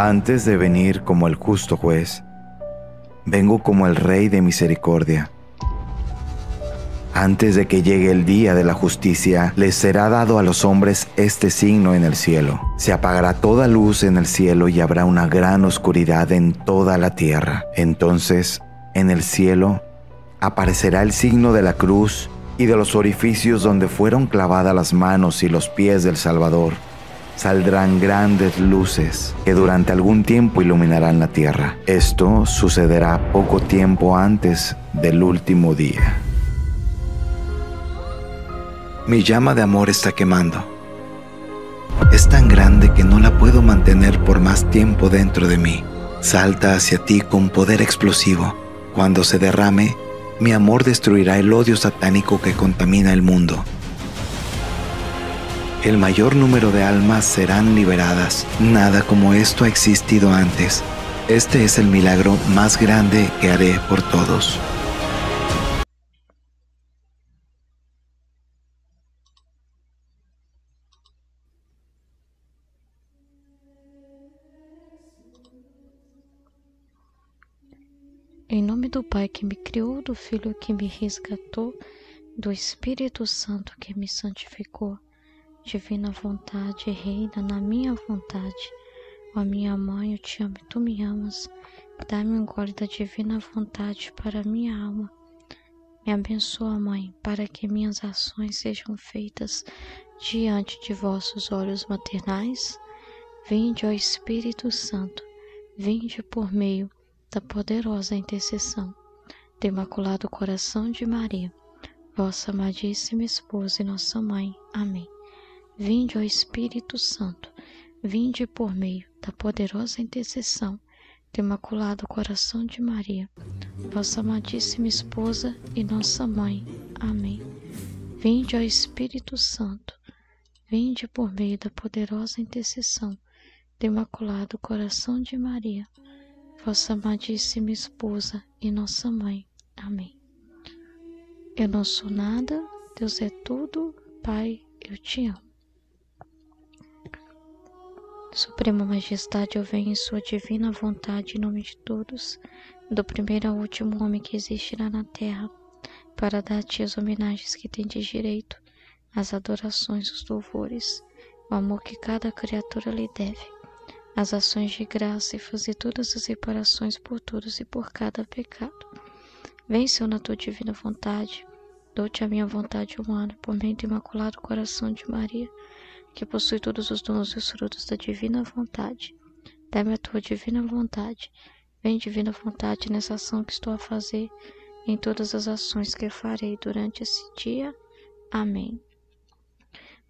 Antes de venir como el justo juez, vengo como el Rey de misericordia. Antes de que llegue el día de la justicia, les será dado a los hombres este signo en el cielo. Se apagará toda luz en el cielo y habrá una gran oscuridad en toda la tierra. Entonces, en el cielo, aparecerá el signo de la cruz y de los orificios donde fueron clavadas las manos y los pies del Salvador saldrán grandes luces que durante algún tiempo iluminarán la tierra. Esto sucederá poco tiempo antes del último día. Mi llama de amor está quemando. Es tan grande que no la puedo mantener por más tiempo dentro de mí. Salta hacia ti con poder explosivo. Cuando se derrame, mi amor destruirá el odio satánico que contamina el mundo el mayor número de almas serán liberadas. Nada como esto ha existido antes. Este es el milagro más grande que haré por todos. En em nome do Pai que me crió, do Filho que me rescató, do Espírito Santo que me santificó. divina vontade reina na minha vontade. Ó minha mãe, eu te amo e tu me amas. Dá-me um gole da divina vontade para minha alma. Me abençoa, mãe, para que minhas ações sejam feitas diante de vossos olhos maternais. Vinde, ó Espírito Santo, vinde por meio da poderosa intercessão do Imaculado Coração de Maria, vossa amadíssima esposa e nossa mãe. Amém. Vinde, ao Espírito Santo, vinde por meio da poderosa intercessão do Imaculado Coração de Maria, vossa amadíssima esposa e nossa mãe. Amém. Vinde, ao Espírito Santo, vinde por meio da poderosa intercessão do Imaculado Coração de Maria, vossa amadíssima esposa e nossa mãe. Amém. Eu não sou nada, Deus é tudo, Pai, eu te amo. Suprema Majestade, eu venho em Sua divina vontade em nome de todos, do primeiro ao último homem que existirá na terra, para dar-te as homenagens que tem de direito, as adorações, os louvores, o amor que cada criatura lhe deve, as ações de graça e fazer todas as reparações por todos e por cada pecado. Vem, Senhor, na tua divina vontade, dou-te a minha vontade humana, por meio do imaculado coração de Maria que possui todos os dons e os frutos da divina vontade. Dá-me a tua divina vontade. Vem, divina vontade, nessa ação que estou a fazer, em todas as ações que farei durante esse dia. Amém.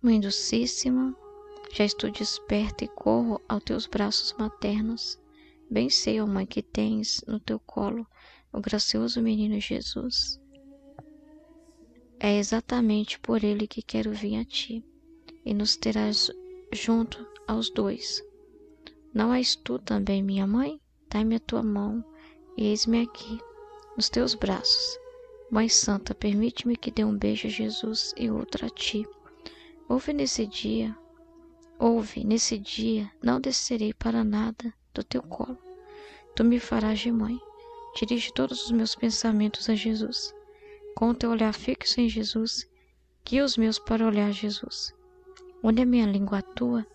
Mãe Docíssima, já estou desperta e corro aos teus braços maternos. Bem sei, ó Mãe, que tens no teu colo o gracioso menino Jesus. É exatamente por ele que quero vir a ti e nos terás junto aos dois. Não és tu também minha mãe? Dai-me a tua mão e eis-me aqui, nos teus braços. Mãe Santa, permite-me que dê um beijo a Jesus e outro a ti. Ouve nesse dia, ouve nesse dia, não descerei para nada do teu colo. Tu me farás de mãe. Dirige todos os meus pensamentos a Jesus. Com o teu olhar fixo em Jesus, guia os meus para olhar Jesus onde a minha língua atua tua,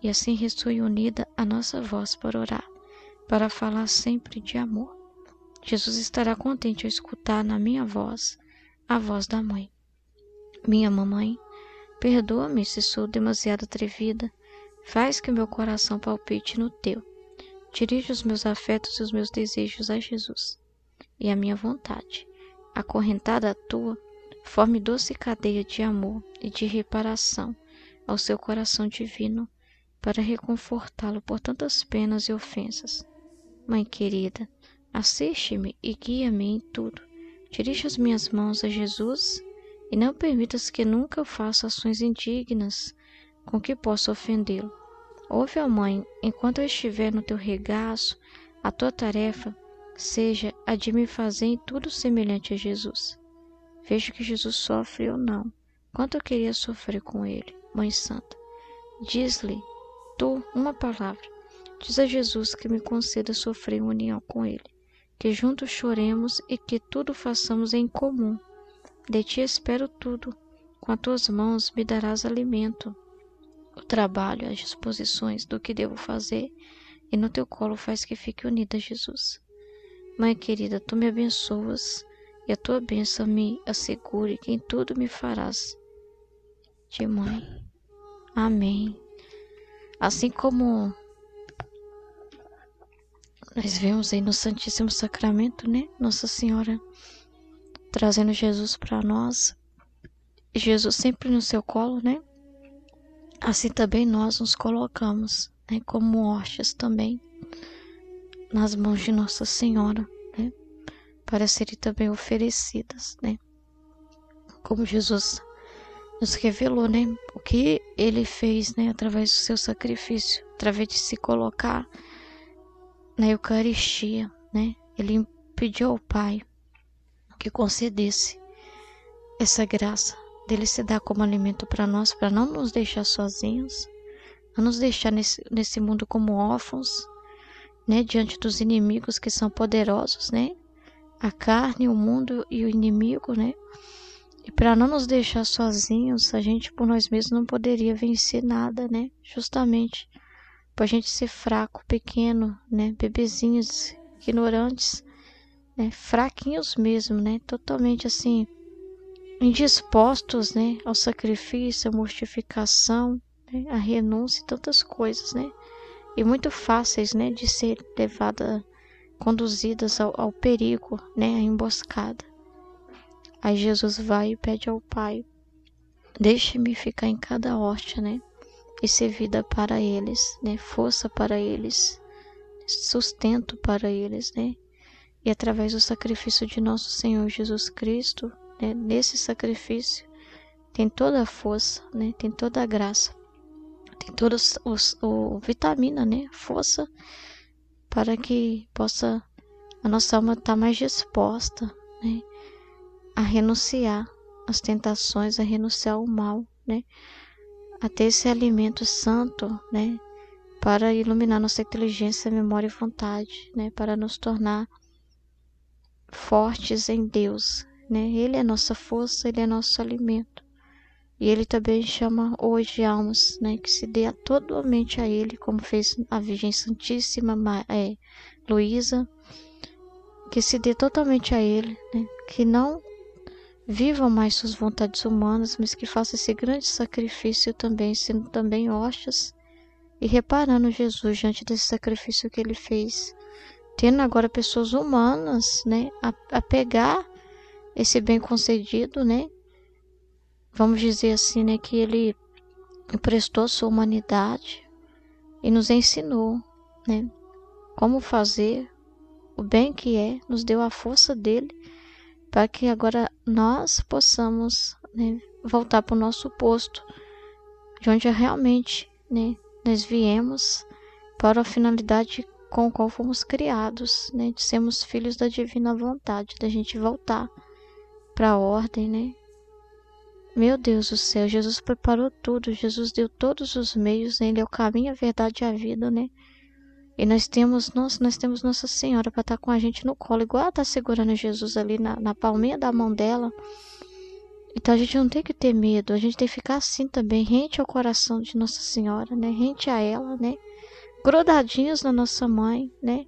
e assim ressoe unida a nossa voz para orar, para falar sempre de amor. Jesus estará contente ao escutar na minha voz a voz da mãe. Minha mamãe, perdoa-me se sou demasiado atrevida, faz que meu coração palpite no teu. Dirige os meus afetos e os meus desejos a Jesus e a minha vontade, acorrentada à tua, forme doce cadeia de amor e de reparação ao seu coração divino para reconfortá-lo por tantas penas e ofensas. Mãe querida, assiste-me e guia-me em tudo. Dirija as minhas mãos a Jesus e não permitas que nunca faça ações indignas com que possa ofendê-lo. Ouve, ó Mãe, enquanto eu estiver no teu regaço, a tua tarefa seja a de me fazer em tudo semelhante a Jesus. Vejo que Jesus sofre ou não, quanto eu queria sofrer com ele. Mãe Santa, diz-lhe tu uma palavra. Diz a Jesus que me conceda sofrer união com Ele, que juntos choremos e que tudo façamos em comum. De ti espero tudo. Com as tuas mãos me darás alimento, o trabalho, as disposições do que devo fazer, e no teu colo faz que fique unida, Jesus. Mãe querida, tu me abençoas e a tua bênção me assegure que em tudo me farás de mãe. Amém. Assim como nós vemos aí no Santíssimo Sacramento, né? Nossa Senhora trazendo Jesus para nós. Jesus sempre no seu colo, né? Assim também nós nos colocamos, né? Como hostes também nas mãos de Nossa Senhora, né? Para serem também oferecidas, né? Como Jesus nos revelou, né? O que ele fez, né? Através do seu sacrifício, através de se colocar na Eucaristia, né? Ele pediu ao Pai que concedesse essa graça dele se dar como alimento para nós, para não nos deixar sozinhos, não nos deixar nesse, nesse mundo como órfãos, né? Diante dos inimigos que são poderosos, né? A carne, o mundo e o inimigo, né? E para não nos deixar sozinhos, a gente por nós mesmos não poderia vencer nada, né? Justamente por a gente ser fraco, pequeno, né? Bebezinhos, ignorantes, né? Fraquinhos mesmo, né? Totalmente assim indispostos, né, ao sacrifício, à mortificação, né? à renúncia e tantas coisas, né? E muito fáceis, né, de ser levada conduzidas ao, ao perigo, né, à emboscada. Aí Jesus vai e pede ao Pai: Deixe-me ficar em cada horta, né? E ser vida para eles, né? Força para eles, sustento para eles, né? E através do sacrifício de nosso Senhor Jesus Cristo, né? nesse sacrifício, tem toda a força, né? Tem toda a graça, tem toda a o vitamina, né? Força para que possa a nossa alma estar tá mais disposta, né? a renunciar às tentações, a renunciar ao mal, né? A ter esse alimento santo, né? Para iluminar nossa inteligência, memória e vontade, né? Para nos tornar fortes em Deus, né? Ele é nossa força, ele é nosso alimento. E ele também chama hoje almas, né, que se dê totalmente a ele, como fez a Virgem Santíssima é, Luísa, que se dê totalmente a ele, né, que não Vivam mais suas vontades humanas, mas que façam esse grande sacrifício também, sendo também hostes e reparando Jesus diante desse sacrifício que ele fez, tendo agora pessoas humanas, né, a, a pegar esse bem concedido, né? Vamos dizer assim, né, que ele emprestou sua humanidade e nos ensinou, né, como fazer o bem que é, nos deu a força dele para que agora nós possamos né, voltar para o nosso posto, de onde é realmente né, nós viemos para a finalidade com a qual fomos criados, né, de sermos filhos da divina vontade, da gente voltar para a ordem, né? Meu Deus do céu, Jesus preparou tudo, Jesus deu todos os meios, né? Ele é o caminho, a verdade e a vida, né? E nós temos, nossa, nós temos Nossa Senhora para estar tá com a gente no colo, igual ela está segurando Jesus ali na, na palminha da mão dela. Então a gente não tem que ter medo, a gente tem que ficar assim também, rente ao coração de Nossa Senhora, né? Rente a ela, né? Grudadinhos na nossa mãe, né?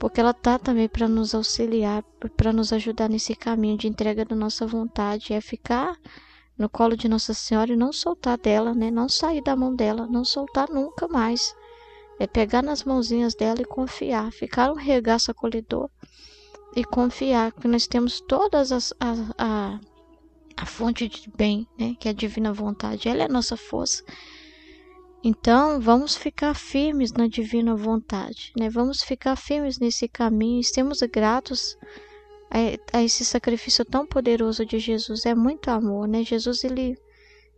Porque ela tá também para nos auxiliar, para nos ajudar nesse caminho de entrega da nossa vontade, é ficar no colo de Nossa Senhora e não soltar dela, né? Não sair da mão dela, não soltar nunca mais. É pegar nas mãozinhas dela e confiar, ficar um regaço acolhedor e confiar que nós temos todas as a, a, a fonte de bem, né, que é a divina vontade, ela é a nossa força. Então, vamos ficar firmes na divina vontade, né? Vamos ficar firmes nesse caminho, estamos gratos a, a esse sacrifício tão poderoso de Jesus. É muito amor, né? Jesus ele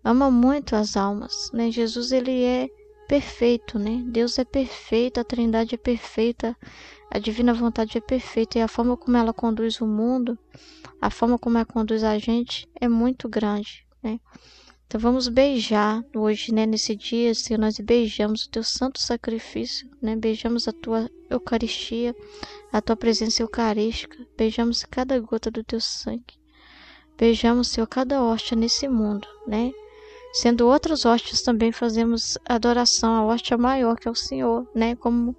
ama muito as almas, né? Jesus ele é perfeito, né? Deus é perfeito, a Trindade é perfeita, a divina vontade é perfeita e a forma como ela conduz o mundo, a forma como ela conduz a gente é muito grande, né? Então vamos beijar hoje, né, nesse dia, Senhor, nós beijamos o teu santo sacrifício, né? Beijamos a tua Eucaristia, a tua presença eucarística, beijamos cada gota do teu sangue. Beijamos, Senhor, cada hóstia nesse mundo, né? Sendo outras hostes, também fazemos adoração à hóstia maior, que é o Senhor, né? Como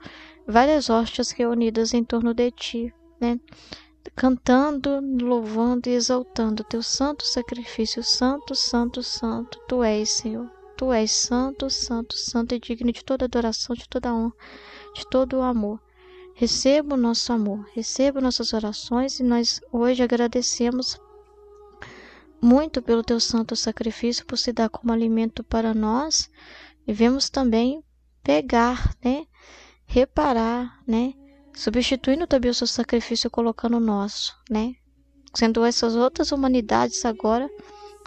várias hostes reunidas em torno de ti, né? Cantando, louvando e exaltando teu santo sacrifício, santo, santo, santo, tu és, Senhor. Tu és santo, santo, santo e digno de toda adoração, de toda honra, de todo o amor. Receba o nosso amor, receba nossas orações e nós hoje agradecemos muito pelo teu santo sacrifício por se dar como alimento para nós, devemos também pegar, né? Reparar, né? Substituindo também o seu sacrifício colocando o nosso, né? Sendo essas outras humanidades agora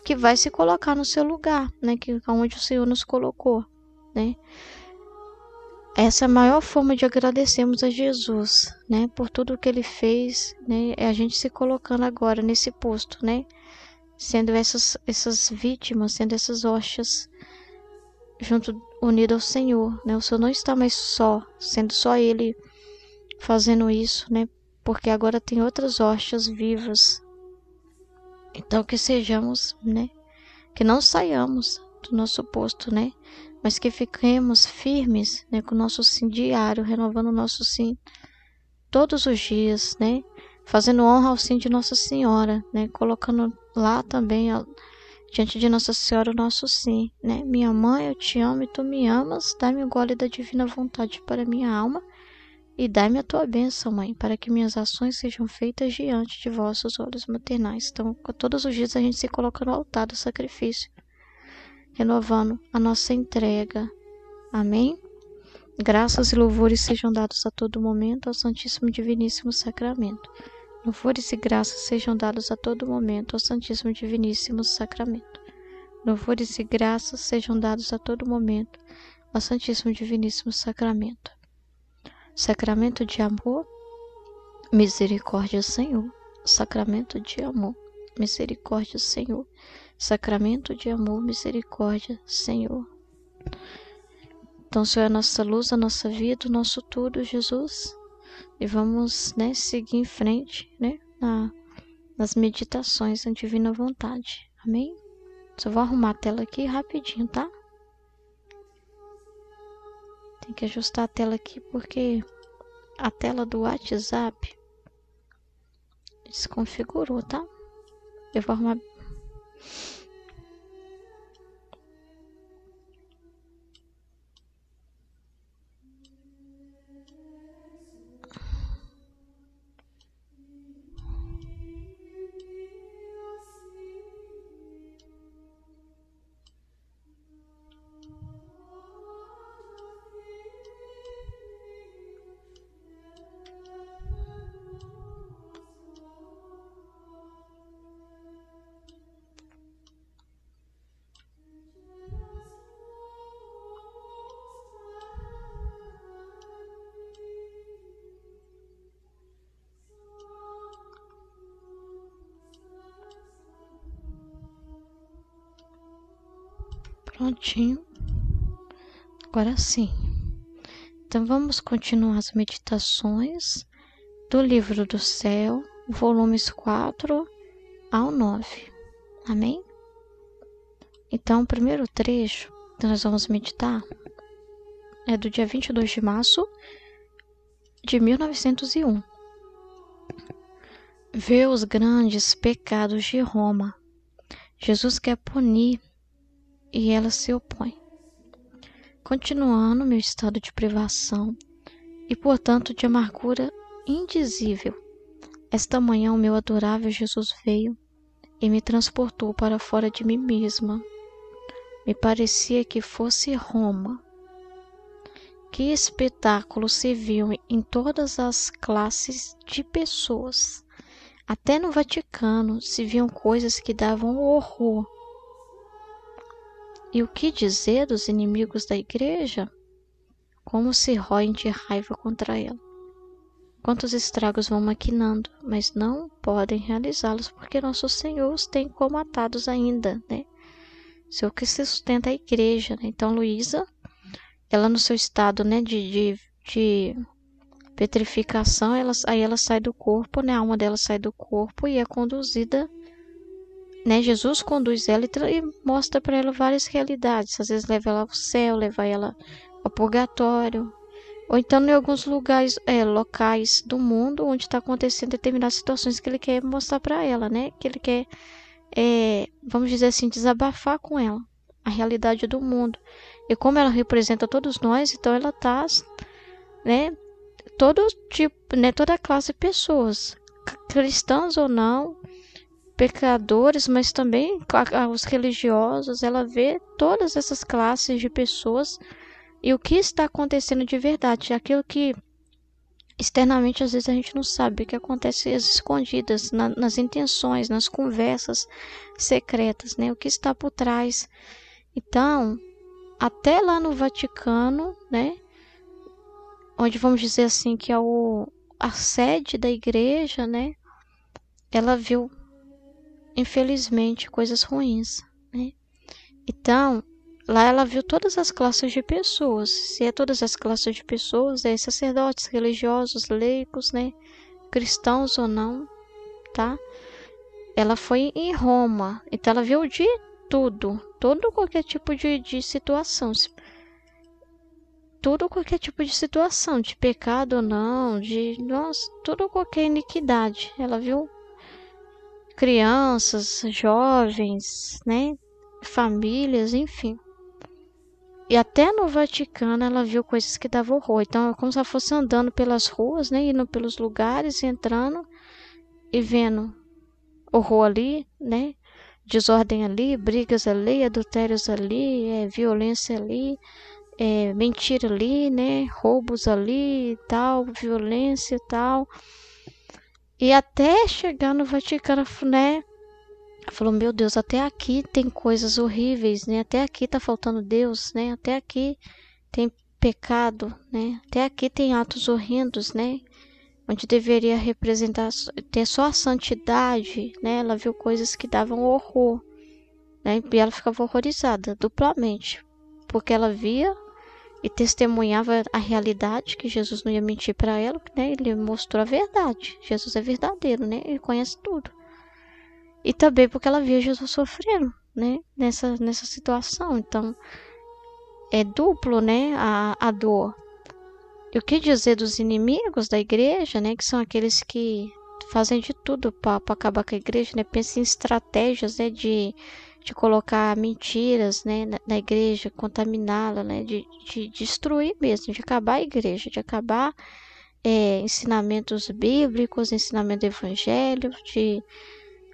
que vai se colocar no seu lugar, né? Que onde o Senhor nos colocou, né? Essa é a maior forma de agradecermos a Jesus, né? Por tudo que ele fez, né? É a gente se colocando agora nesse posto, né? sendo essas, essas vítimas, sendo essas rochas junto unido ao Senhor, né? O Senhor não está mais só, sendo só Ele fazendo isso, né? Porque agora tem outras rochas vivas. Então que sejamos, né? Que não saiamos do nosso posto, né? Mas que fiquemos firmes, né? Com o nosso sim diário, renovando o nosso sim todos os dias, né? fazendo honra ao sim de Nossa Senhora, né? Colocando lá também a, diante de Nossa Senhora o nosso sim, né? Minha mãe, eu te amo e tu me amas, dá-me o gole da divina vontade para minha alma e dá-me a tua bênção, mãe, para que minhas ações sejam feitas diante de vossos olhos maternais. Então, todos os dias a gente se coloca no altar do sacrifício, renovando a nossa entrega. Amém? Graças e louvores sejam dados a todo momento ao Santíssimo e Diviníssimo Sacramento. Louvores e graças sejam dados a todo momento ao Santíssimo Diviníssimo Sacramento. Louvores e graças sejam dados a todo momento ao Santíssimo Diviníssimo Sacramento. Sacramento de amor, misericórdia, Senhor. Sacramento de amor, misericórdia, Senhor. Sacramento de amor, misericórdia, Senhor. Então, Senhor, é a nossa luz, a nossa vida, o nosso tudo, Jesus. E vamos, né, seguir em frente, né, na, nas meditações na divina vontade. Amém? Só vou arrumar a tela aqui rapidinho, tá? Tem que ajustar a tela aqui porque a tela do WhatsApp desconfigurou, tá? Eu vou arrumar certinho. Agora sim. Então vamos continuar as meditações do Livro do Céu, volumes 4 ao 9. Amém? Então, o primeiro trecho que nós vamos meditar é do dia 22 de março de 1901. Vê os grandes pecados de Roma. Jesus quer punir e ela se opõe, continuando meu estado de privação e, portanto, de amargura indizível. Esta manhã, o meu adorável Jesus veio e me transportou para fora de mim mesma. Me parecia que fosse Roma. Que espetáculo se viu em todas as classes de pessoas. Até no Vaticano se viam coisas que davam horror e o que dizer dos inimigos da igreja? Como se roem de raiva contra ela. Quantos estragos vão maquinando, mas não podem realizá-los porque nosso Senhor os tem como atados ainda, né? o que se sustenta a igreja, né? Então, Luísa, ela no seu estado, né, de, de, de petrificação, ela, aí ela sai do corpo, né? A alma dela sai do corpo e é conduzida né? Jesus conduz ela e, mostra para ela várias realidades. Às vezes leva ela ao céu, leva ela ao purgatório, ou então em alguns lugares, é, locais do mundo onde está acontecendo determinadas situações que ele quer mostrar para ela, né? Que ele quer, é, vamos dizer assim, desabafar com ela a realidade do mundo. E como ela representa todos nós, então ela tá, né? Todo tipo, né? Toda classe de pessoas, cristãs ou não, pecadores, mas também os religiosos, ela vê todas essas classes de pessoas e o que está acontecendo de verdade, aquilo que externamente às vezes a gente não sabe o que acontece às escondidas na, nas intenções, nas conversas secretas, né? O que está por trás. Então, até lá no Vaticano, né? Onde vamos dizer assim que é o a sede da igreja, né? Ela viu infelizmente, coisas ruins. Né? Então, lá ela viu todas as classes de pessoas. Se é todas as classes de pessoas, é sacerdotes, religiosos, leigos, né? cristãos ou não, tá? Ela foi em Roma, então ela viu de tudo, todo qualquer tipo de, de situação. Tudo qualquer tipo de situação, de pecado ou não, de nossa, tudo qualquer iniquidade. Ela viu crianças, jovens, né? Famílias, enfim. E até no Vaticano ela viu coisas que davam horror. Então é como se ela fosse andando pelas ruas, né? Indo pelos lugares, entrando e vendo horror ali, né? Desordem ali, brigas ali, adultérios ali, é, violência ali, é, mentira ali, né? Roubos ali e tal, violência e tal. E até chegar no Vaticano, né? Falou, meu Deus, até aqui tem coisas horríveis, né? Até aqui tá faltando Deus, né? Até aqui tem pecado, né? Até aqui tem atos horrendos, né? Onde deveria representar ter só a santidade, né? Ela viu coisas que davam horror, né? E ela ficava horrorizada duplamente, porque ela via e testemunhava a realidade que Jesus não ia mentir para ela, né? Ele mostrou a verdade. Jesus é verdadeiro, né? Ele conhece tudo. E também porque ela via Jesus sofrendo, né? Nessa nessa situação. Então é duplo, né? A, a dor. E o que dizer dos inimigos da igreja, né? Que são aqueles que fazem de tudo para acabar com a igreja, né? Pensam em estratégias, né? De de colocar mentiras né, na, na igreja, contaminá-la, né, de, de destruir mesmo, de acabar a igreja, de acabar é, ensinamentos bíblicos, ensinamento do evangelho, de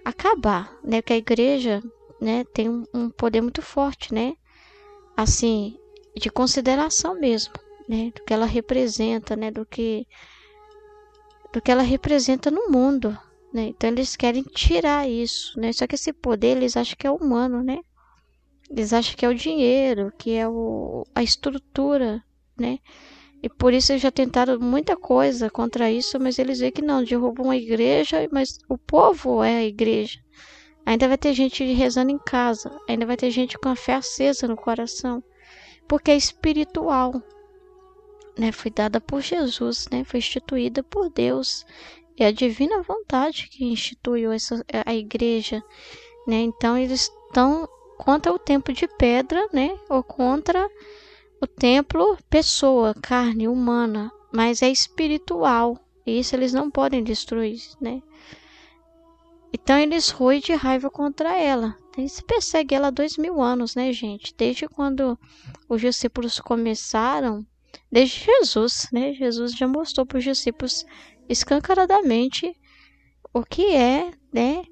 acabar, né? Que a igreja, né, tem um, um, poder muito forte, né? Assim, de consideração mesmo, né? Do que ela representa, né? Do que do que ela representa no mundo, né? Então eles querem tirar isso, né? Só que esse poder eles acham que é humano, né? Eles acham que é o dinheiro, que é o, a estrutura, né? E por isso eles já tentaram muita coisa contra isso, mas eles veem que não, derrubam a igreja, mas o povo é a igreja. Ainda vai ter gente rezando em casa, ainda vai ter gente com a fé acesa no coração, porque é espiritual, né? Foi dada por Jesus, né? Foi instituída por Deus. É a divina vontade que instituiu essa, é, a igreja, né? Então eles estão contra o templo de pedra, né? Ou contra o templo pessoa, carne humana, mas é espiritual. E isso eles não podem destruir, né? Então eles roem de raiva contra ela. Eles perseguem ela há dois mil anos, né, gente? Desde quando os discípulos começaram desde Jesus, né? Jesus já mostrou para os discípulos escancaradamente o que é, né,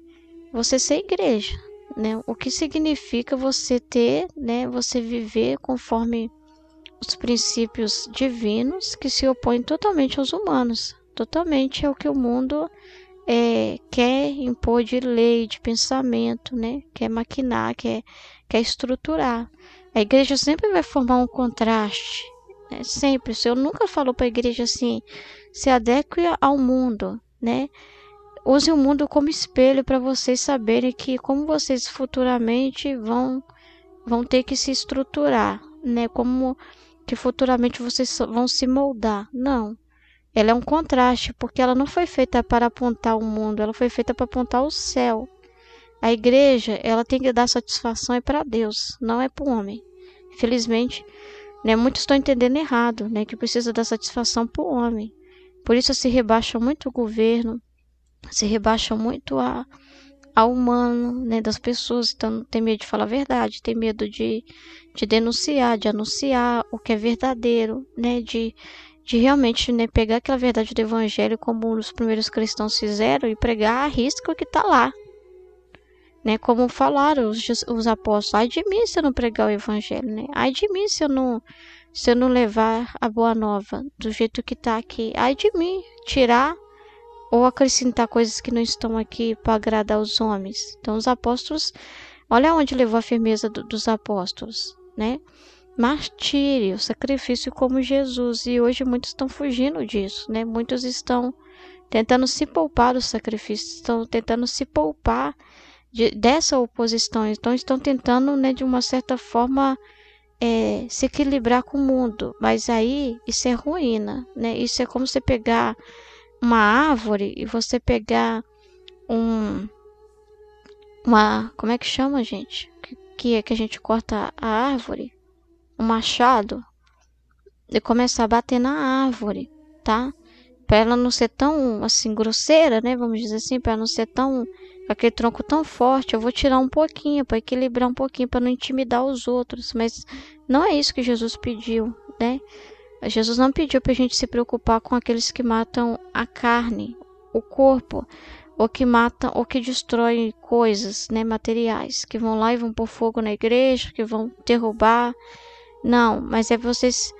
você ser igreja, né? O que significa você ter, né, você viver conforme os princípios divinos que se opõem totalmente aos humanos, totalmente ao que o mundo é, quer impor de lei, de pensamento, né? Quer maquinar, quer, quer estruturar. A igreja sempre vai formar um contraste né? Sempre, o Senhor nunca falou para a igreja assim: se adeque ao mundo, né? Use o mundo como espelho para vocês saberem que como vocês futuramente vão vão ter que se estruturar, né? Como que futuramente vocês vão se moldar. Não. Ela é um contraste, porque ela não foi feita para apontar o mundo, ela foi feita para apontar o céu. A igreja, ela tem que dar satisfação é para Deus, não é para o homem. Infelizmente, né? Muitos estão entendendo errado, né? que precisa dar satisfação para o homem. Por isso se rebaixa muito o governo, se rebaixa muito a, a humano né? das pessoas. Então tem medo de falar a verdade, tem medo de, de denunciar, de anunciar o que é verdadeiro, né? de, de realmente né, pegar aquela verdade do evangelho como os primeiros cristãos fizeram e pregar a risca que está lá né? Como falaram os, os apóstolos, ai de mim se eu não pregar o evangelho, né? Ai de mim se eu não se eu não levar a boa nova do jeito que está aqui. Ai de mim tirar ou acrescentar coisas que não estão aqui para agradar os homens. Então os apóstolos, olha onde levou a firmeza do, dos apóstolos, né? Martírio, sacrifício como Jesus. E hoje muitos estão fugindo disso, né? Muitos estão tentando se poupar do sacrifício, estão tentando se poupar de, dessa oposição. Então, estão tentando, né, de uma certa forma, é, se equilibrar com o mundo. Mas aí, isso é ruína, né? né? Isso é como você pegar uma árvore e você pegar um... Uma... Como é que chama, gente? Que, que é que a gente corta a árvore? Um machado. E começar a bater na árvore, tá? Pra ela não ser tão, assim, grosseira, né? Vamos dizer assim, pra ela não ser tão aquele tronco tão forte, eu vou tirar um pouquinho para equilibrar um pouquinho para não intimidar os outros, mas não é isso que Jesus pediu, né? Jesus não pediu para a gente se preocupar com aqueles que matam a carne, o corpo, ou que matam, ou que destroem coisas, né, materiais, que vão lá e vão pôr fogo na igreja, que vão derrubar. Não, mas é vocês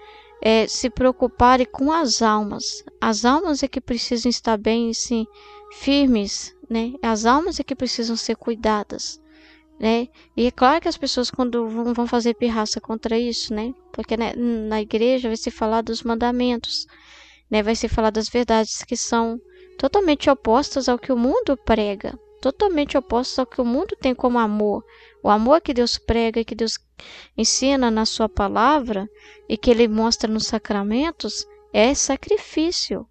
é, se preocuparem com as almas. As almas é que precisam estar bem, sim, firmes né? As almas é que precisam ser cuidadas, né? E é claro que as pessoas quando vão fazer pirraça contra isso, né? Porque né, na igreja vai se falar dos mandamentos, né? Vai se falar das verdades que são totalmente opostas ao que o mundo prega, totalmente opostas ao que o mundo tem como amor. O amor que Deus prega, que Deus ensina na sua palavra e que ele mostra nos sacramentos é sacrifício.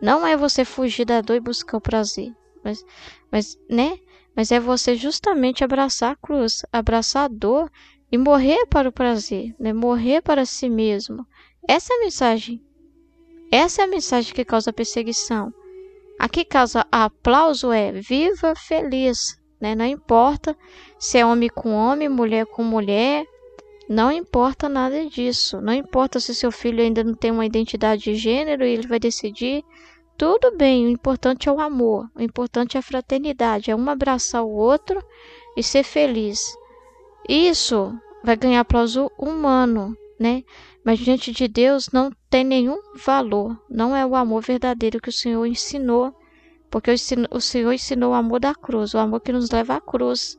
Não é você fugir da dor e buscar o prazer mas, mas, né? Mas é você justamente abraçar a cruz, abraçar a dor e morrer para o prazer, né? Morrer para si mesmo. Essa é a mensagem. Essa é a mensagem que causa perseguição. A que causa aplauso é viva feliz, né? Não importa se é homem com homem, mulher com mulher, não importa nada disso. Não importa se seu filho ainda não tem uma identidade de gênero e ele vai decidir tudo bem, o importante é o amor, o importante é a fraternidade, é um abraçar o outro e ser feliz. Isso vai ganhar aplauso humano, né? Mas diante de Deus não tem nenhum valor, não é o amor verdadeiro que o Senhor ensinou, porque o Senhor ensinou o amor da cruz, o amor que nos leva à cruz.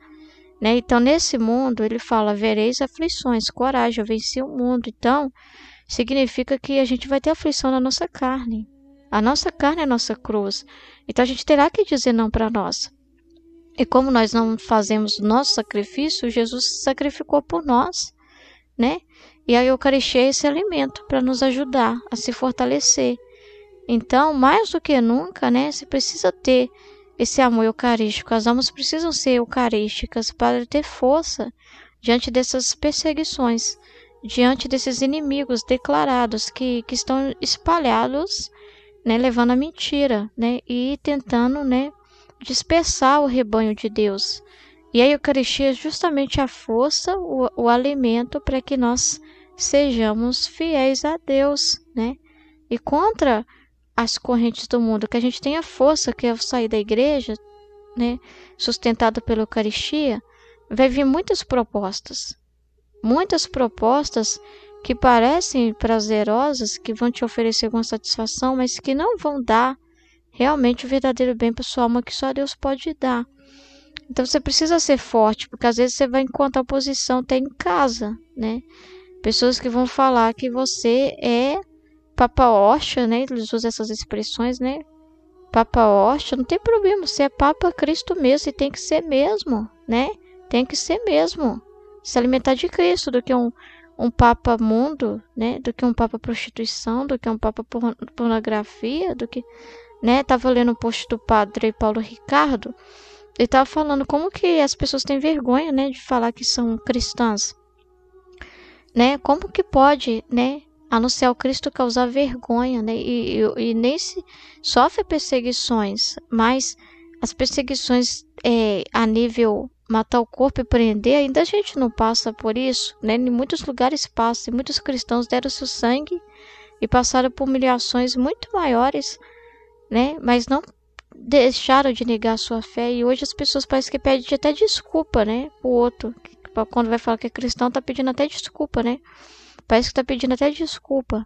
Né? Então, nesse mundo, ele fala: vereis aflições, coragem, eu venci o mundo. Então, significa que a gente vai ter aflição na nossa carne, a nossa carne é a nossa cruz. Então a gente terá que dizer não para nós. E como nós não fazemos nosso sacrifício, Jesus se sacrificou por nós, né? E a Eucaristia é esse alimento para nos ajudar a se fortalecer. Então, mais do que nunca, né, você precisa ter esse amor eucarístico. As almas precisam ser eucarísticas para ter força diante dessas perseguições, diante desses inimigos declarados que, que estão espalhados né, levando a mentira, né, e tentando, né, dispersar o rebanho de Deus. E a Eucaristia é justamente a força, o, o alimento para que nós sejamos fiéis a Deus, né? E contra as correntes do mundo, que a gente tenha força, que é sair da igreja, né, sustentado pela Eucaristia, vai vir muitas propostas, muitas propostas que parecem prazerosas, que vão te oferecer alguma satisfação, mas que não vão dar realmente o verdadeiro bem para sua alma que só Deus pode dar. Então você precisa ser forte, porque às vezes você vai encontrar oposição até em casa, né? Pessoas que vão falar que você é Papa Osha, né? Eles usam essas expressões, né? Papa Osha, não tem problema, você é Papa Cristo mesmo e tem que ser mesmo, né? Tem que ser mesmo. Se alimentar de Cristo do que um um papa mundo, né, do que um papa prostituição, do que um papa pornografia, do que, né, tava lendo um post do padre Paulo Ricardo, ele tava falando como que as pessoas têm vergonha, né, de falar que são cristãs. Né? Como que pode, né, anunciar o Cristo causar vergonha, né? E, e, e nem se sofre perseguições, mas as perseguições é, a nível matar o corpo e prender, ainda a gente não passa por isso, né? Em muitos lugares passa, e muitos cristãos deram seu sangue e passaram por humilhações muito maiores, né? Mas não deixaram de negar sua fé e hoje as pessoas parecem que pedem até desculpa, né? O outro, quando vai falar que é cristão, tá pedindo até desculpa, né? Parece que tá pedindo até desculpa.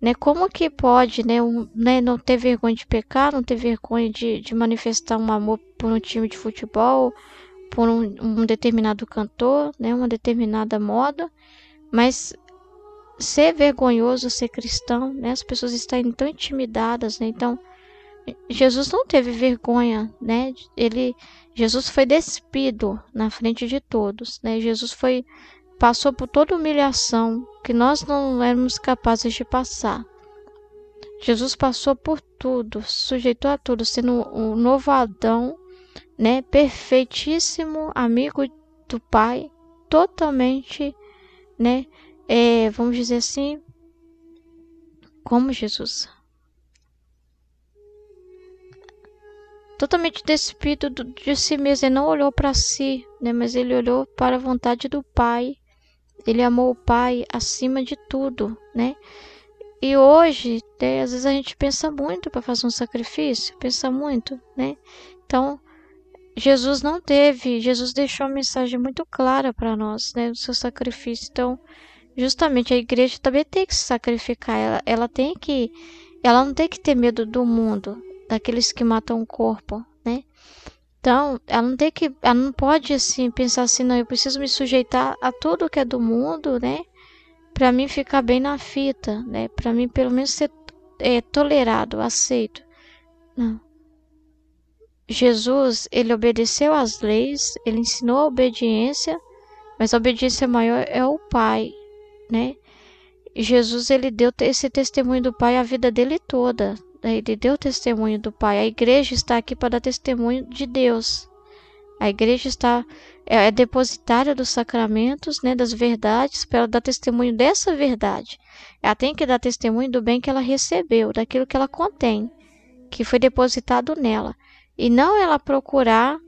Né, como que pode né, um, né, não ter vergonha de pecar, não ter vergonha de, de manifestar um amor por um time de futebol, por um, um determinado cantor, né, uma determinada moda, mas ser vergonhoso, ser cristão, né, as pessoas estão tão intimidadas, né, então Jesus não teve vergonha, né? Ele, Jesus foi despido na frente de todos, né? Jesus foi passou por toda humilhação que nós não éramos capazes de passar. Jesus passou por tudo, sujeitou a tudo, sendo o novo Adão né, perfeitíssimo amigo do Pai, totalmente, né, é, vamos dizer assim, como Jesus. Totalmente despido de si mesmo, ele não olhou para si, né, mas ele olhou para a vontade do Pai. Ele amou o Pai acima de tudo, né? E hoje, né, às vezes a gente pensa muito para fazer um sacrifício, pensa muito, né? Então, Jesus não teve, Jesus deixou a mensagem muito clara para nós, né, do seu sacrifício. Então, justamente a igreja também tem que se sacrificar, ela, ela tem que, ela não tem que ter medo do mundo, daqueles que matam o corpo, né? Então, ela não tem que, ela não pode assim pensar assim, não, eu preciso me sujeitar a tudo que é do mundo, né? Para mim ficar bem na fita, né? Para mim pelo menos ser é, tolerado, aceito. Não. Jesus, ele obedeceu às leis, ele ensinou a obediência, mas a obediência maior é o Pai, né? Jesus, ele deu esse testemunho do Pai a vida dele toda. Né? Ele deu testemunho do Pai. A igreja está aqui para dar testemunho de Deus. A igreja está é, é depositária dos sacramentos, né, das verdades, para dar testemunho dessa verdade. Ela tem que dar testemunho do bem que ela recebeu, daquilo que ela contém, que foi depositado nela e não ela procurar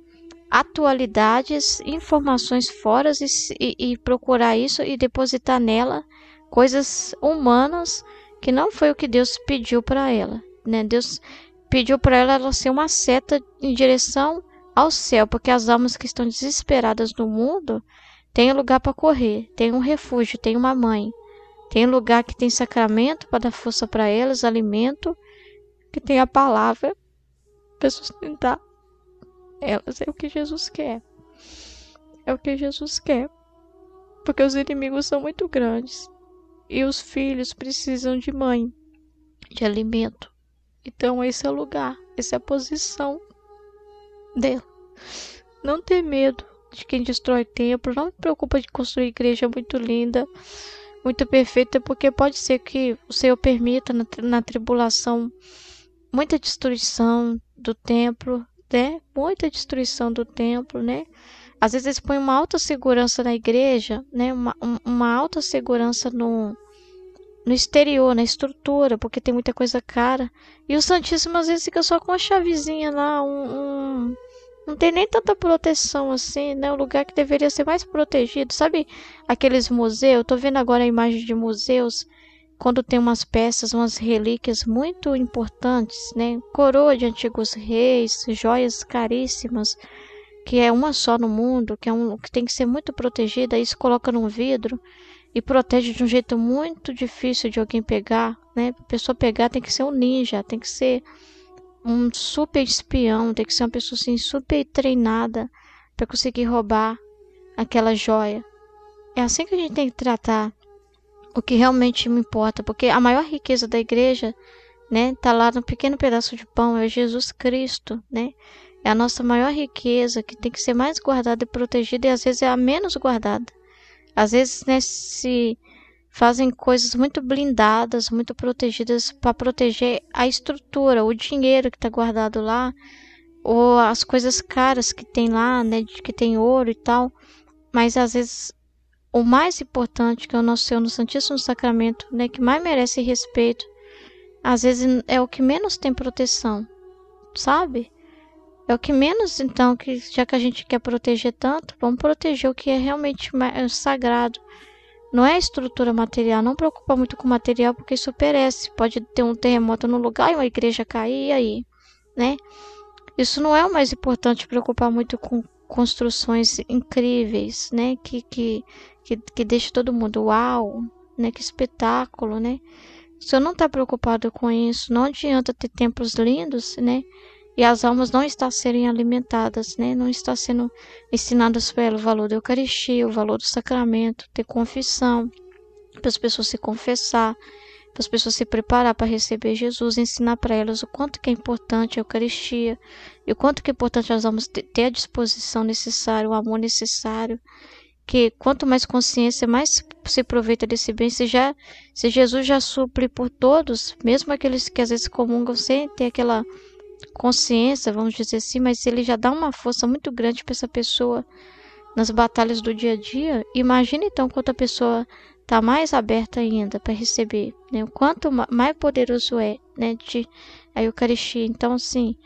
atualidades, informações fora e, e, procurar isso e depositar nela coisas humanas que não foi o que Deus pediu para ela, né? Deus pediu para ela, ela ser uma seta em direção ao céu, porque as almas que estão desesperadas no mundo têm lugar para correr, têm um refúgio, têm uma mãe, têm lugar que tem sacramento para dar força para elas, alimento, que tem a palavra para sustentar elas. É o que Jesus quer. É o que Jesus quer. Porque os inimigos são muito grandes e os filhos precisam de mãe, de alimento. Então, esse é o lugar, essa é a posição dela. Não ter medo de quem destrói templo, não se preocupa de construir igreja muito linda, muito perfeita, porque pode ser que o Senhor permita na, na tribulação muita destruição, do templo, né? Muita destruição do templo, né? Às vezes eles põem uma alta segurança na igreja, né? Uma, uma alta segurança no, no exterior, na estrutura, porque tem muita coisa cara. E o Santíssimo às vezes fica só com a chavezinha lá, um, um não tem nem tanta proteção assim, né? O lugar que deveria ser mais protegido, sabe? Aqueles museus, tô vendo agora a imagem de museus quando tem umas peças, umas relíquias muito importantes, né? Coroa de antigos reis, joias caríssimas, que é uma só no mundo, que é um que tem que ser muito protegida, isso coloca num vidro e protege de um jeito muito difícil de alguém pegar, né? A pessoa pegar tem que ser um ninja, tem que ser um super espião, tem que ser uma pessoa assim super treinada para conseguir roubar aquela joia. É assim que a gente tem que tratar o que realmente me importa, porque a maior riqueza da igreja, né, tá lá no pequeno pedaço de pão, é Jesus Cristo, né? É a nossa maior riqueza que tem que ser mais guardada e protegida e às vezes é a menos guardada. Às vezes, né, se fazem coisas muito blindadas, muito protegidas para proteger a estrutura, o dinheiro que está guardado lá, ou as coisas caras que tem lá, né, que tem ouro e tal. Mas às vezes o mais importante, que é o nosso Senhor no Santíssimo Sacramento, né, que mais merece respeito, às vezes é o que menos tem proteção, sabe? É o que menos, então, que já que a gente quer proteger tanto, vamos proteger o que é realmente é sagrado. Não é a estrutura material, não preocupa muito com o material, porque isso perece. Pode ter um terremoto no lugar e uma igreja cair e aí, né? Isso não é o mais importante, preocupar muito com construções incríveis, né? Que, que que, que deixa todo mundo uau, né? Que espetáculo, né? Se eu não está preocupado com isso, não adianta ter templos lindos, né? E as almas não estão serem alimentadas, né? Não está sendo ensinadas pelo valor da Eucaristia, o valor do sacramento, ter confissão, para as pessoas se confessar, para as pessoas se preparar para receber Jesus, ensinar para elas o quanto que é importante a Eucaristia e o quanto que é importante as almas ter a disposição necessária, o amor necessário que quanto mais consciência, mais se aproveita desse bem. Se, já, se Jesus já supre por todos, mesmo aqueles que às vezes comungam sem ter aquela consciência, vamos dizer assim, mas ele já dá uma força muito grande para essa pessoa nas batalhas do dia a dia. Imagina então quanto a pessoa está mais aberta ainda para receber, né? O quanto mais poderoso é, né, de a Eucaristia. Então, assim,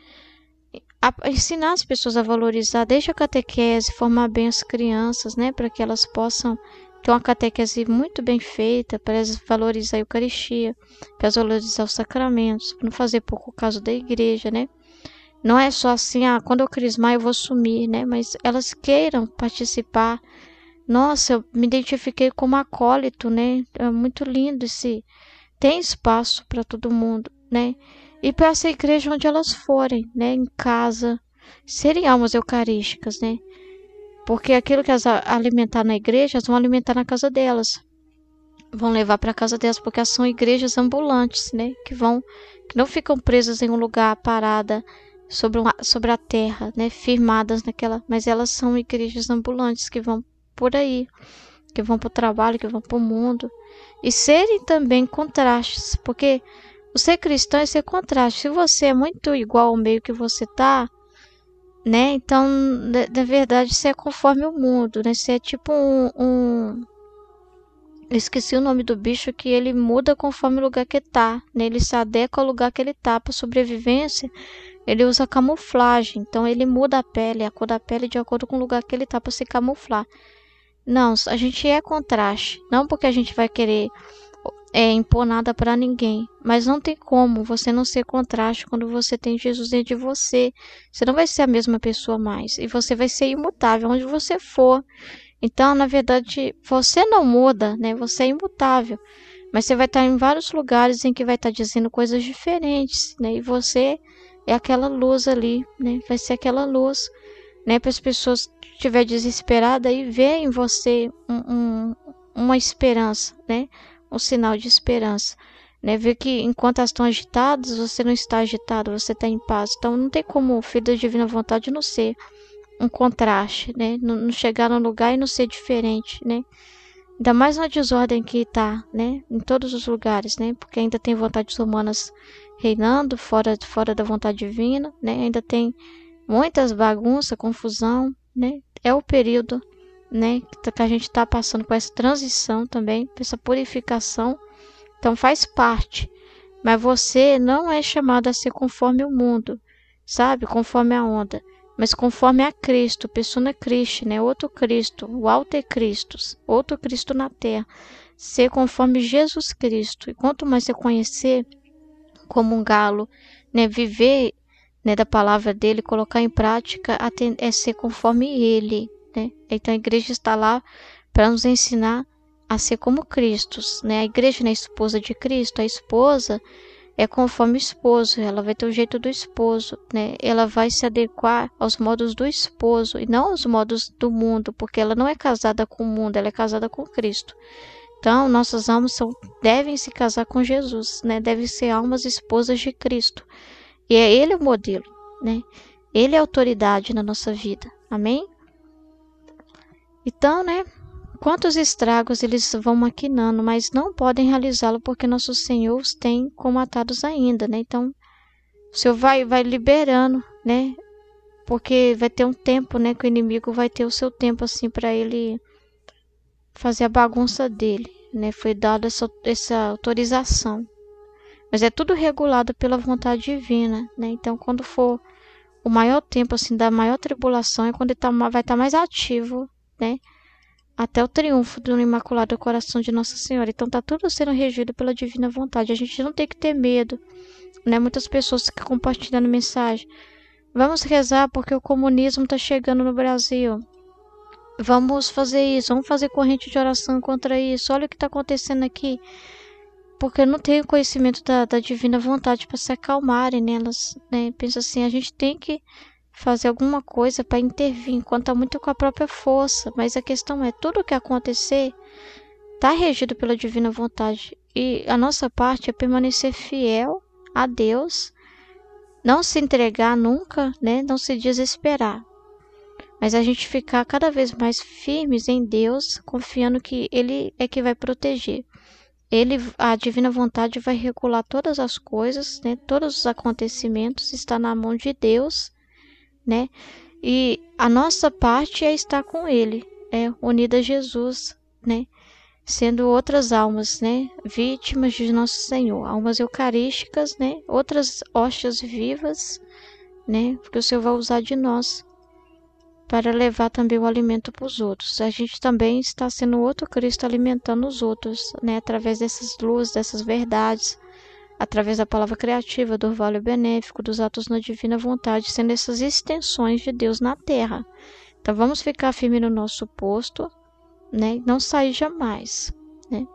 a ensinar as pessoas a valorizar desde a catequese, formar bem as crianças, né, para que elas possam ter uma catequese muito bem feita, para elas valorizar a Eucaristia, para elas valorizar os sacramentos, para não fazer pouco caso da igreja, né? Não é só assim, ah, quando eu crismar eu vou sumir, né? Mas elas queiram participar. Nossa, eu me identifiquei como acólito, né? É muito lindo esse tem espaço para todo mundo, né? e para essa igreja onde elas forem, né, em casa, serem almas eucarísticas, né? Porque aquilo que elas alimentar na igreja, elas vão alimentar na casa delas. Vão levar para a casa delas, porque elas são igrejas ambulantes, né? Que vão que não ficam presas em um lugar parada sobre, uma, sobre a terra, né? Firmadas naquela, mas elas são igrejas ambulantes que vão por aí, que vão para o trabalho, que vão para o mundo e serem também contrastes, porque o ser cristão é ser contraste. Se você é muito igual ao meio que você tá, né? Então, na verdade, você é conforme o mundo, né? Você é tipo um, um... esqueci o nome do bicho que ele muda conforme o lugar que tá, né? Ele se adequa ao lugar que ele tá para sobrevivência. Ele usa camuflagem, então ele muda a pele, a cor da pele de acordo com o lugar que ele tá para se camuflar. Não, a gente é contraste, não porque a gente vai querer é, impor nada para ninguém. Mas não tem como você não ser contraste quando você tem Jesus dentro de você. Você não vai ser a mesma pessoa mais. E você vai ser imutável onde você for. Então, na verdade, você não muda, né? Você é imutável. Mas você vai estar em vários lugares em que vai estar dizendo coisas diferentes, né? E você é aquela luz ali, né? Vai ser aquela luz, né? Para as pessoas que estiver desesperada e ver em você um, um, uma esperança, né? um sinal de esperança. Né? Ver que enquanto elas estão agitadas, você não está agitado, você está em paz. Então não tem como o filho da divina vontade não ser um contraste, né? Não, não chegar num lugar e não ser diferente, né? Ainda mais na desordem que está, né? Em todos os lugares, né? Porque ainda tem vontades humanas reinando fora, fora da vontade divina, né? Ainda tem muitas bagunças, confusão, né? É o período né? Tá, que a gente está passando com essa transição também, essa purificação. Então faz parte. Mas você não é chamado a ser conforme o mundo, sabe? Conforme a onda, mas conforme a Cristo, persona Cristo, né? Outro Cristo, o alter Cristo, outro Cristo na terra. Ser conforme Jesus Cristo. E quanto mais você conhecer como um galo, né, viver né, da palavra dele, colocar em prática é ser conforme ele, né? Então a igreja está lá para nos ensinar a ser como Cristo. Né? A igreja não é a esposa de Cristo, a esposa é conforme o esposo, ela vai ter o jeito do esposo, né? Ela vai se adequar aos modos do esposo e não aos modos do mundo, porque ela não é casada com o mundo, ela é casada com Cristo. Então, nossas almas são, devem se casar com Jesus, né? Devem ser almas esposas de Cristo. E é ele o modelo, né? Ele é autoridade na nossa vida. Amém? Então, né? Quantos estragos eles vão maquinando, mas não podem realizá-lo porque nosso Senhor os tem comatados ainda, né? Então, o Senhor vai, vai liberando, né? Porque vai ter um tempo, né? Que o inimigo vai ter o seu tempo, assim, para ele fazer a bagunça dele, né? Foi dada essa, essa autorização. Mas é tudo regulado pela vontade divina, né? Então, quando for o maior tempo, assim, da maior tribulação, é quando ele tá, vai estar tá mais ativo né? Até o triunfo do Imaculado Coração de Nossa Senhora. Então tá tudo sendo regido pela divina vontade. A gente não tem que ter medo, né? Muitas pessoas ficam compartilhando mensagem. Vamos rezar porque o comunismo tá chegando no Brasil. Vamos fazer isso, vamos fazer corrente de oração contra isso. Olha o que está acontecendo aqui porque eu não tenho conhecimento da, da divina vontade para se acalmarem nelas, né? Pensa assim, a gente tem que fazer alguma coisa para intervir, conta muito com a própria força, mas a questão é: tudo o que acontecer está regido pela divina vontade e a nossa parte é permanecer fiel a Deus, não se entregar nunca, né? não se desesperar, mas a gente ficar cada vez mais firmes em Deus, confiando que Ele é que vai proteger. Ele, a divina vontade vai regular todas as coisas, né? todos os acontecimentos está na mão de Deus né? E a nossa parte é estar com ele, é unida a Jesus, né? Sendo outras almas, né? Vítimas de nosso Senhor, almas eucarísticas, né? Outras hostes vivas, né? Porque o Senhor vai usar de nós para levar também o alimento para os outros. A gente também está sendo outro Cristo alimentando os outros, né? Através dessas luzes, dessas verdades, através da palavra criativa, do orvalho benéfico, dos atos na divina vontade, sendo essas extensões de Deus na terra. Então vamos ficar firme no nosso posto, né? Não sair jamais, né?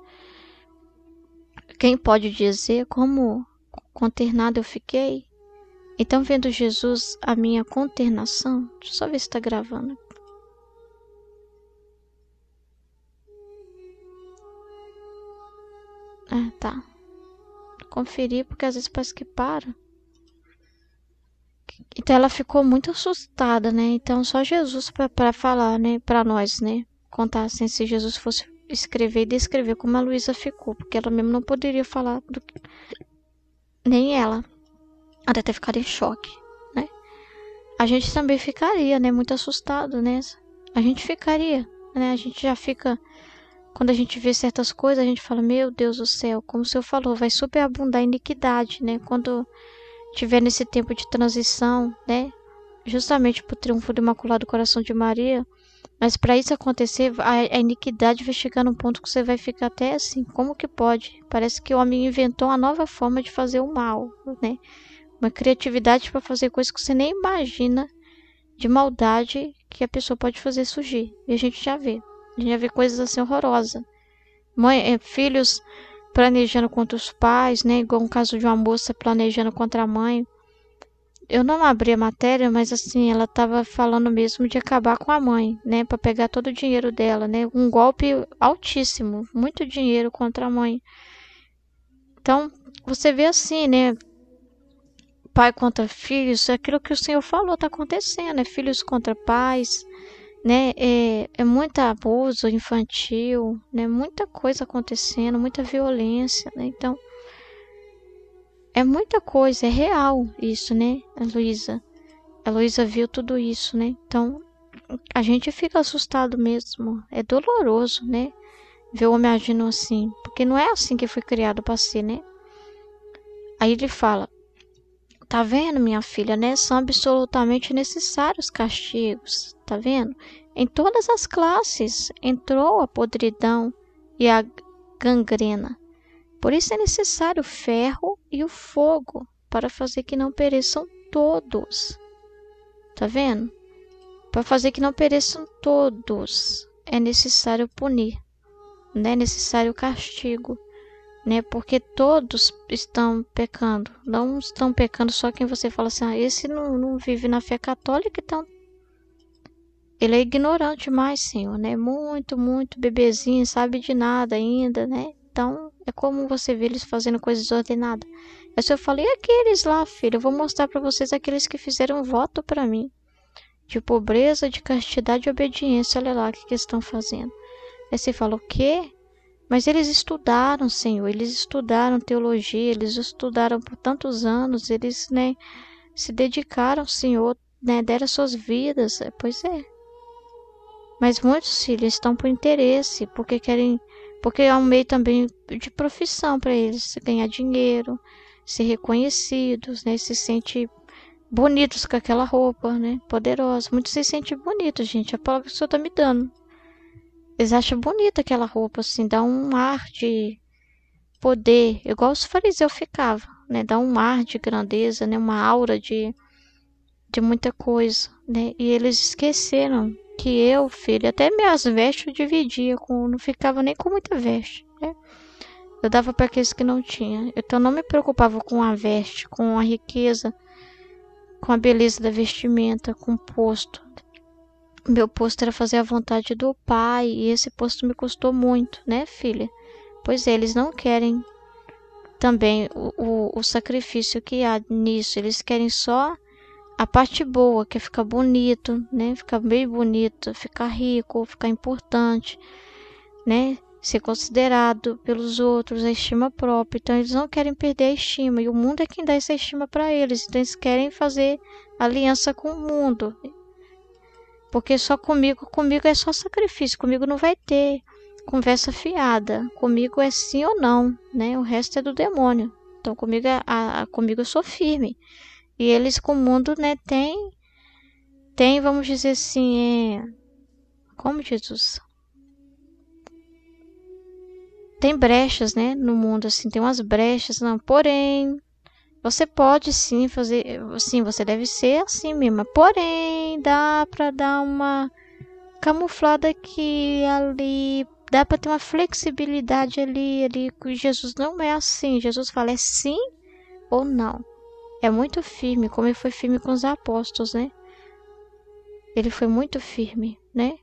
Quem pode dizer como conternado eu fiquei? Então vendo Jesus a minha conternação, deixa eu só ver se está gravando. Ah, tá conferir, porque às vezes parece que para. Então ela ficou muito assustada, né? Então só Jesus para falar, né? Para nós, né? Contar assim, se Jesus fosse escrever e descrever como a Luísa ficou, porque ela mesmo não poderia falar, do... nem ela. até ter ficado em choque, né? A gente também ficaria, né? Muito assustado, né? A gente ficaria, né? A gente já fica quando a gente vê certas coisas, a gente fala, meu Deus do céu, como o senhor falou, vai superabundar a iniquidade, né? Quando tiver nesse tempo de transição, né? Justamente para o triunfo do Imaculado Coração de Maria. Mas para isso acontecer, a, a iniquidade vai chegar num ponto que você vai ficar até assim, como que pode? Parece que o homem inventou uma nova forma de fazer o mal, né? Uma criatividade para fazer coisas que você nem imagina de maldade que a pessoa pode fazer surgir. E a gente já vê. A gente já vê coisas assim horrorosas. Mãe, eh, filhos planejando contra os pais, né? Igual um caso de uma moça planejando contra a mãe. Eu não abri a matéria, mas assim, ela estava falando mesmo de acabar com a mãe, né? Para pegar todo o dinheiro dela, né? Um golpe altíssimo, muito dinheiro contra a mãe. Então, você vê assim, né? Pai contra filhos, é aquilo que o Senhor falou está acontecendo, né? Filhos contra pais, né? É, é muito abuso infantil, né? Muita coisa acontecendo, muita violência, né? Então, é muita coisa, é real isso, né, a Luísa? A Luísa viu tudo isso, né? Então, a gente fica assustado mesmo. É doloroso, né? Ver o homem agindo assim. Porque não é assim que foi criado para ser, né? Aí ele fala: Tá vendo, minha filha, né? São absolutamente necessários castigos tá vendo? Em todas as classes entrou a podridão e a gangrena. Por isso é necessário o ferro e o fogo para fazer que não pereçam todos. Tá vendo? Para fazer que não pereçam todos, é necessário punir, né? é necessário castigo, né? Porque todos estão pecando, não estão pecando só quem você fala assim, ah, esse não, não vive na fé católica, então ele é ignorante demais, Senhor, né? Muito, muito bebezinho, sabe de nada ainda, né? Então, é como você vê eles fazendo coisas desordenadas. Aí eu falei, e aqueles lá, filho? Eu vou mostrar para vocês aqueles que fizeram voto para mim. De pobreza, de castidade e obediência. Olha lá o que, que estão fazendo. Aí você fala, o quê? Mas eles estudaram, Senhor. Eles estudaram teologia, eles estudaram por tantos anos. Eles, né, se dedicaram, Senhor, né, deram suas vidas. É, pois é. Mas muitos filhos estão por interesse, porque querem, porque é um meio também de profissão para eles ganhar dinheiro, ser reconhecidos, né? Se sente bonitos com aquela roupa, né? Poderosos. Muitos se sentem bonitos, gente. É a palavra que o senhor está me dando. Eles acham bonita aquela roupa, assim, dá um ar de poder, igual os fariseus ficavam, né? Dá um ar de grandeza, né? Uma aura de, de muita coisa, né? E eles esqueceram que eu, filho, até minhas vestes eu dividia, com, não ficava nem com muita veste, né? Eu dava para aqueles que não tinha. Então não me preocupava com a veste, com a riqueza, com a beleza da vestimenta, com o posto. Meu posto era fazer a vontade do pai e esse posto me custou muito, né, filha? Pois é, eles não querem também o, o, o sacrifício que há nisso, eles querem só a parte boa, que é ficar bonito, né? Ficar bem bonito, ficar rico, ficar importante, né? Ser considerado pelos outros, a estima própria. Então eles não querem perder a estima e o mundo é quem dá essa estima para eles. Então eles querem fazer aliança com o mundo. Porque só comigo, comigo é só sacrifício, comigo não vai ter conversa fiada. Comigo é sim ou não, né? O resto é do demônio. Então comigo, é, a, a comigo eu sou firme. E eles com o mundo, né, tem tem, vamos dizer assim, é... como Jesus tem brechas, né, no mundo assim, tem umas brechas, não, porém você pode sim fazer, sim você deve ser assim mesmo, porém dá para dar uma camuflada aqui ali dá para ter uma flexibilidade ali, ali, Jesus não é assim. Jesus fala é sim ou não é muito firme, como ele foi firme com os apóstolos, né? Ele foi muito firme, né?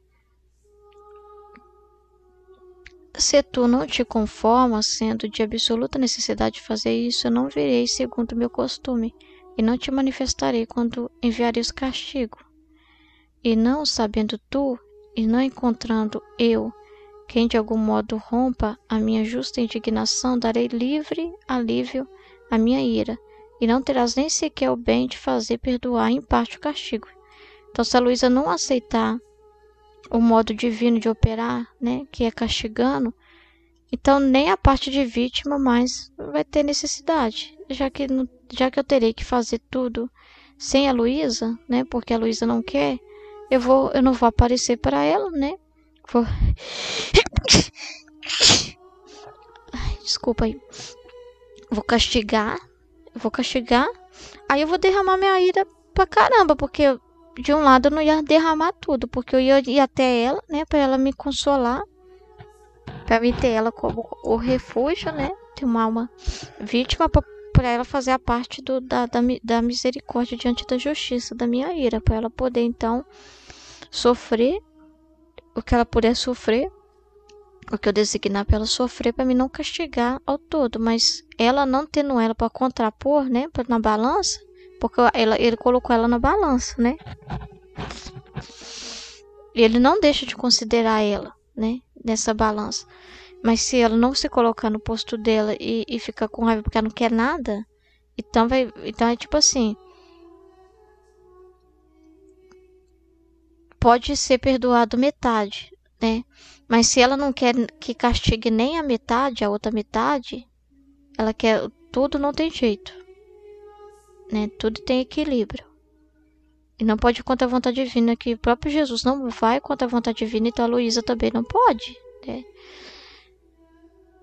Se tu não te conformas, sendo de absoluta necessidade de fazer isso, eu não virei segundo o meu costume, e não te manifestarei quando enviareis castigo. E não sabendo tu, e não encontrando eu, quem de algum modo rompa a minha justa indignação, darei livre alívio à minha ira, e não terás nem sequer o bem de fazer perdoar em parte o castigo. Então, se a Luísa não aceitar o modo divino de operar, né, que é castigando, então nem a parte de vítima mais vai ter necessidade, já que, já que eu terei que fazer tudo sem a Luísa, né, porque a Luísa não quer, eu vou, eu não vou aparecer para ela, né? Vou... Ai, desculpa aí. Vou castigar, eu vou castigar, aí eu vou derramar minha ira pra caramba, porque eu, de um lado eu não ia derramar tudo, porque eu ia ir até ela, né, pra ela me consolar, pra mim ter ela como o refúgio, né, ter uma, alma vítima pra, pra ela fazer a parte do, da, da, da misericórdia diante da justiça, da minha ira, pra ela poder então sofrer o que ela puder sofrer o que eu designar para ela sofrer, para me não castigar ao todo, mas ela não tendo ela para contrapor, né, na balança, porque ela, ele colocou ela na balança, né? Ele não deixa de considerar ela, né, nessa balança. Mas se ela não se colocar no posto dela e, e ficar com raiva porque ela não quer nada, então vai, então é tipo assim, pode ser perdoado metade, né? Mas se ela não quer que castigue nem a metade, a outra metade, ela quer tudo não tem jeito, né? Tudo tem equilíbrio. E não pode ir contra a vontade divina, que o próprio Jesus não vai contra a vontade divina, então a Luísa também não pode, né?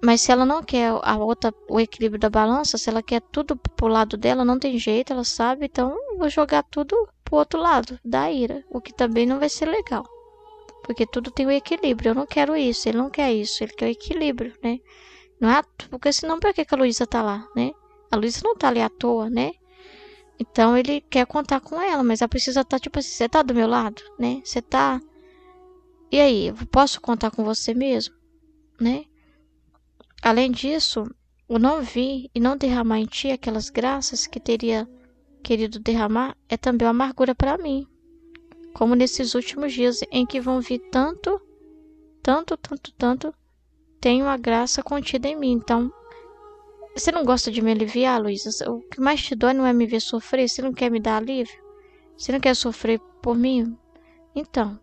Mas se ela não quer a outra, o equilíbrio da balança, se ela quer tudo pro lado dela, não tem jeito, ela sabe, então vou jogar tudo pro outro lado da ira, o que também não vai ser legal. Porque tudo tem um equilíbrio. Eu não quero isso, ele não quer isso, ele quer o equilíbrio, né? Não é porque senão para que, a Luísa tá lá, né? A Luísa não tá ali à toa, né? Então ele quer contar com ela, mas ela precisa estar tá, tipo assim, você tá do meu lado, né? Você tá. E aí, eu posso contar com você mesmo, né? Além disso, o não vir e não derramar em ti aquelas graças que teria querido derramar é também uma amargura para mim, como nesses últimos dias em que vão vir tanto, tanto, tanto, tanto, tenho a graça contida em mim. Então, você não gosta de me aliviar, Luísa? O que mais te dói não é me ver sofrer? Você não quer me dar alívio? Você não quer sofrer por mim? Então,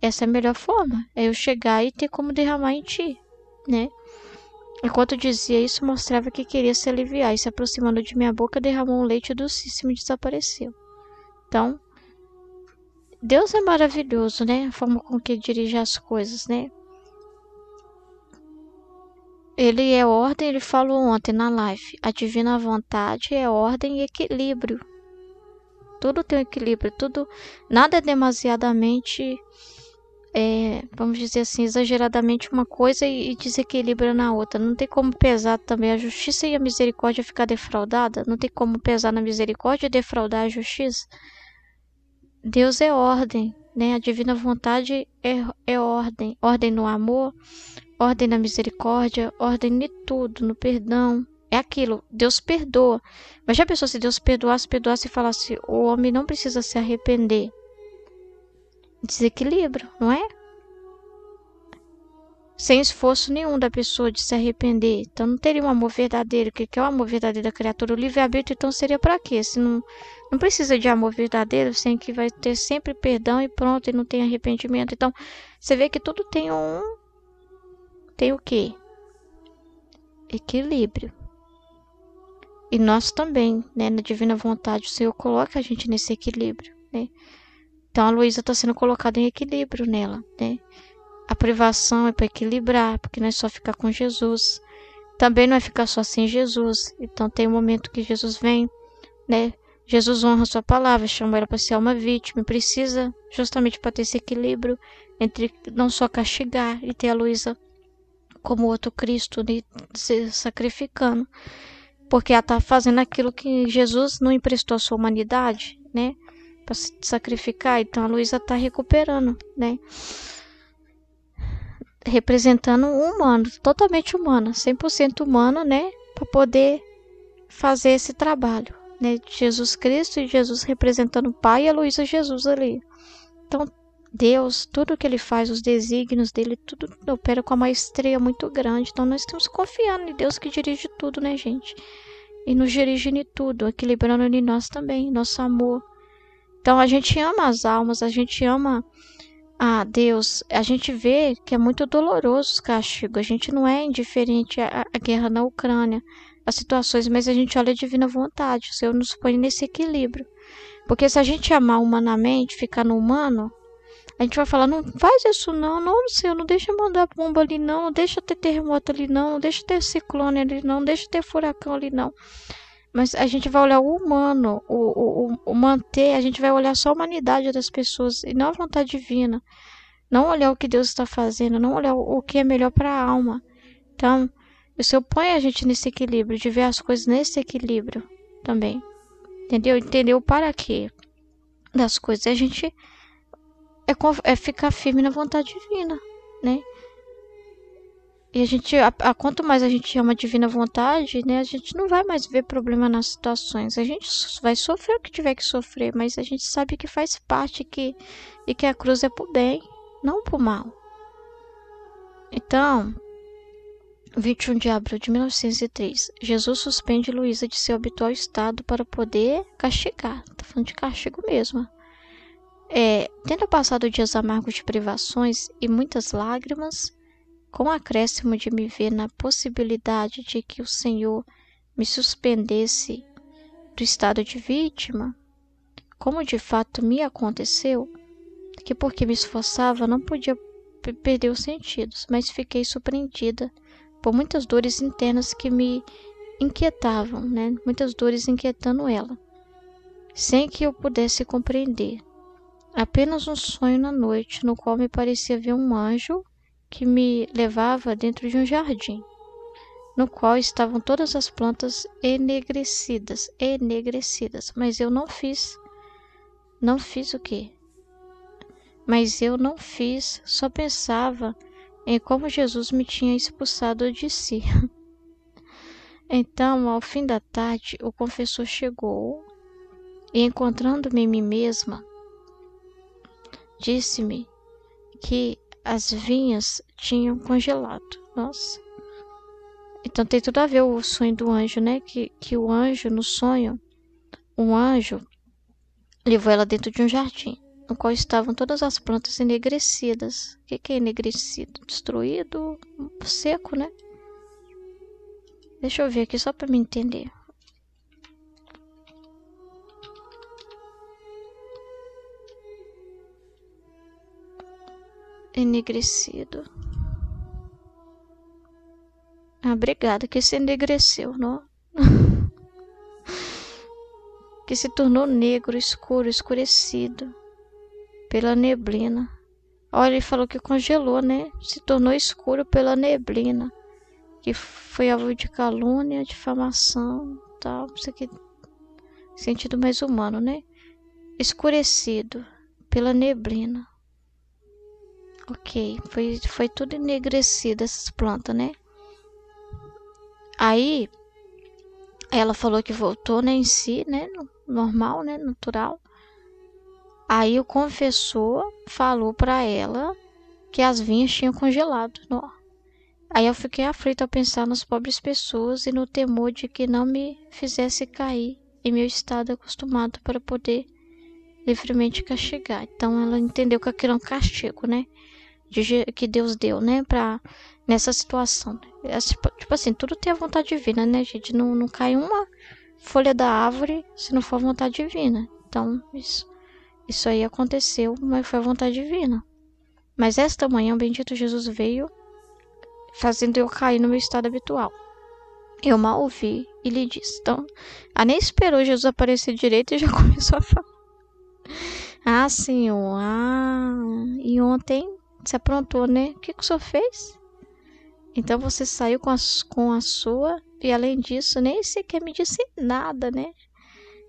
essa é a melhor forma. É eu chegar e ter como derramar em ti, né? Enquanto dizia isso, mostrava que queria se aliviar e, se aproximando de minha boca, derramou um leite docíssimo e desapareceu. Então, Deus é maravilhoso, né? A forma com que ele dirige as coisas, né? Ele é ordem, ele falou ontem na live. A divina vontade é ordem e equilíbrio. Tudo tem um equilíbrio, tudo, nada é demasiadamente, é, vamos dizer assim, exageradamente uma coisa e, e desequilibra na outra. Não tem como pesar também a justiça e a misericórdia ficar defraudada. Não tem como pesar na misericórdia e defraudar a justiça. Deus é ordem, né? A divina vontade é, é ordem, ordem no amor, ordem na misericórdia, ordem em tudo, no perdão. É aquilo, Deus perdoa. Mas já pensou se Deus perdoasse, perdoasse e falasse, o homem não precisa se arrepender? Desequilíbrio, não é? Sem esforço nenhum da pessoa de se arrepender. Então não teria um amor verdadeiro. O que é o amor verdadeiro da criatura? O livre-arbítrio então seria para quê? Se não, não precisa de amor verdadeiro sem que vai ter sempre perdão e pronto e não tem arrependimento. Então, você vê que tudo tem um tem o quê? Equilíbrio. E nós também, né, na divina vontade, o Senhor coloca a gente nesse equilíbrio, né? Então a Luísa está sendo colocada em equilíbrio nela, né? A privação é para equilibrar, porque não é só ficar com Jesus. Também não é ficar só sem Jesus. Então tem um momento que Jesus vem, né? Jesus honra sua palavra, chama ela para ser uma vítima, precisa justamente para ter esse equilíbrio entre não só castigar e ter a Luísa como outro Cristo né, se sacrificando, porque ela está fazendo aquilo que Jesus não emprestou à sua humanidade, né, para se sacrificar. Então a Luísa está recuperando, né, representando um humano, totalmente humana, 100% humana, né, para poder fazer esse trabalho né? Jesus Cristo e Jesus representando o Pai e a Luísa Jesus ali. Então, Deus, tudo que ele faz, os desígnios dele, tudo opera com uma maestria muito grande. Então, nós temos confiando confiar em Deus que dirige tudo, né, gente? E nos dirige em tudo, equilibrando em nós também, nosso amor. Então, a gente ama as almas, a gente ama a Deus. A gente vê que é muito doloroso os castigos. A gente não é indiferente à guerra na Ucrânia as situações, mas a gente olha a divina vontade. O Senhor nos põe nesse equilíbrio. Porque se a gente amar humanamente, ficar no humano, a gente vai falar, não faz isso não, não, Senhor, não deixa mandar bomba ali não, não deixa ter terremoto ali não, não deixa ter ciclone ali não, não deixa ter furacão ali não. Mas a gente vai olhar o humano, o, o, o manter, a gente vai olhar só a humanidade das pessoas e não a vontade divina. Não olhar o que Deus está fazendo, não olhar o que é melhor para a alma. Então, o Senhor põe é a gente nesse equilíbrio, de ver as coisas nesse equilíbrio também. Entendeu? Entendeu para quê das coisas. A gente é, é ficar firme na vontade divina, né? E a gente, a, a, quanto mais a gente ama a divina vontade, né? A gente não vai mais ver problema nas situações. A gente vai sofrer o que tiver que sofrer, mas a gente sabe que faz parte que, e que a cruz é por bem, não por mal. Então, 21 de abril de 1903, Jesus suspende Luísa de seu habitual estado para poder castigar. Tá falando de castigo mesmo. É, tendo passado dias amargos de privações e muitas lágrimas, com acréscimo de me ver na possibilidade de que o Senhor me suspendesse do estado de vítima, como de fato me aconteceu, que porque me esforçava não podia perder os sentidos, mas fiquei surpreendida por muitas dores internas que me inquietavam, né? Muitas dores inquietando ela, sem que eu pudesse compreender. Apenas um sonho na noite, no qual me parecia ver um anjo que me levava dentro de um jardim, no qual estavam todas as plantas enegrecidas, enegrecidas, mas eu não fiz. Não fiz o quê? Mas eu não fiz, só pensava em como Jesus me tinha expulsado de si. Então, ao fim da tarde, o confessor chegou e, encontrando-me mim mesma, disse-me que as vinhas tinham congelado. Nossa. Então tem tudo a ver o sonho do anjo, né? Que, que o anjo, no sonho, um anjo levou ela dentro de um jardim no qual estavam todas as plantas enegrecidas. O que, é enegrecido? Destruído, seco, né? Deixa eu ver aqui só para me entender. Enegrecido. Ah, obrigada, que se enegreceu, não? que se tornou negro, escuro, escurecido pela neblina. Olha, ele falou que congelou, né? Se tornou escuro pela neblina. Que foi alvo de calúnia, difamação, tal. Isso aqui. Sentido mais humano, né? Escurecido pela neblina. Ok, foi, foi tudo enegrecido essas plantas, né? Aí ela falou que voltou né, em si, né? Normal, né? Natural. Aí o confessor falou para ela que as vinhas tinham congelado. Aí eu fiquei aflita a pensar nas pobres pessoas e no temor de que não me fizesse cair em meu estado acostumado para poder livremente castigar. Então ela entendeu que aquilo é um castigo, né? De, que Deus deu, né? Pra, nessa situação. tipo, tipo, assim, tudo tem a vontade divina, né, gente? Não, não cai uma folha da árvore se não for vontade divina. Então, isso. Isso aí aconteceu, mas foi a vontade divina. Mas esta manhã o bendito Jesus veio fazendo eu cair no meu estado habitual. Eu mal ouvi e lhe disse. Então, a ah, nem esperou Jesus aparecer direito e já começou a falar. Ah, senhor, ah, e ontem se aprontou, né? O que, que o senhor fez? Então você saiu com a, com a sua, e além disso, nem sequer me disse nada, né?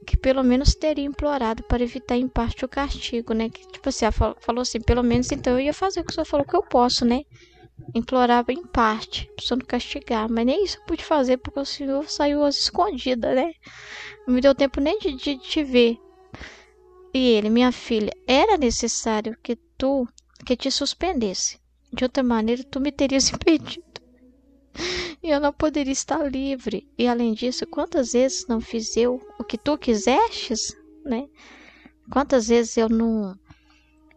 que pelo menos teria implorado para evitar em parte o castigo, né? Que, tipo assim, ela falou assim, pelo menos então eu ia fazer o que o senhor falou que eu posso, né? Implorava em parte, precisando castigar, mas nem isso eu pude fazer porque o senhor saiu às escondidas, né? Não me deu tempo nem de, de te ver. E ele, minha filha, era necessário que tu, que te suspendesse. De outra maneira, tu me terias impedido e eu não poderia estar livre. E além disso, quantas vezes não fiz eu o que tu quisestes, né? Quantas vezes eu não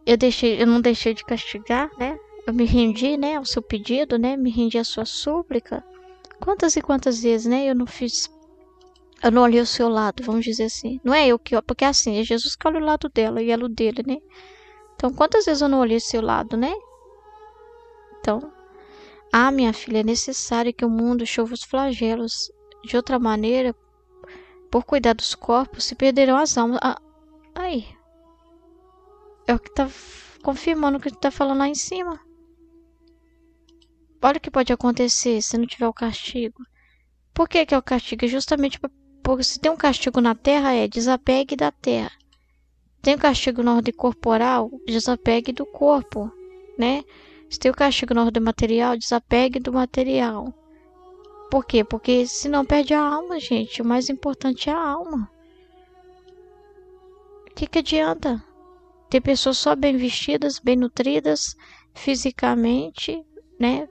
eu deixei, eu não deixei de castigar, né? Eu me rendi, né, ao seu pedido, né? Me rendi à sua súplica. Quantas e quantas vezes, né, eu não fiz eu não olhei o seu lado, vamos dizer assim. Não é eu que, porque é assim, é Jesus que olha o lado dela e ela o dele, né? Então, quantas vezes eu não olhei o seu lado, né? Então, ah, minha filha, é necessário que o mundo chova os flagelos. De outra maneira, por cuidar dos corpos, se perderão as almas. Ah, aí. É o que tá confirmando o que tá falando lá em cima. Olha o que pode acontecer se não tiver o castigo. Por que, que é o castigo? É justamente porque se tem um castigo na terra, é desapegue da terra. Tem um castigo na ordem corporal, desapegue do corpo, né? Se tem o castigo na ordem material, desapegue do material. Por quê? Porque se não perde a alma, gente. O mais importante é a alma. O que, que adianta? Ter pessoas só bem vestidas, bem nutridas, fisicamente, né?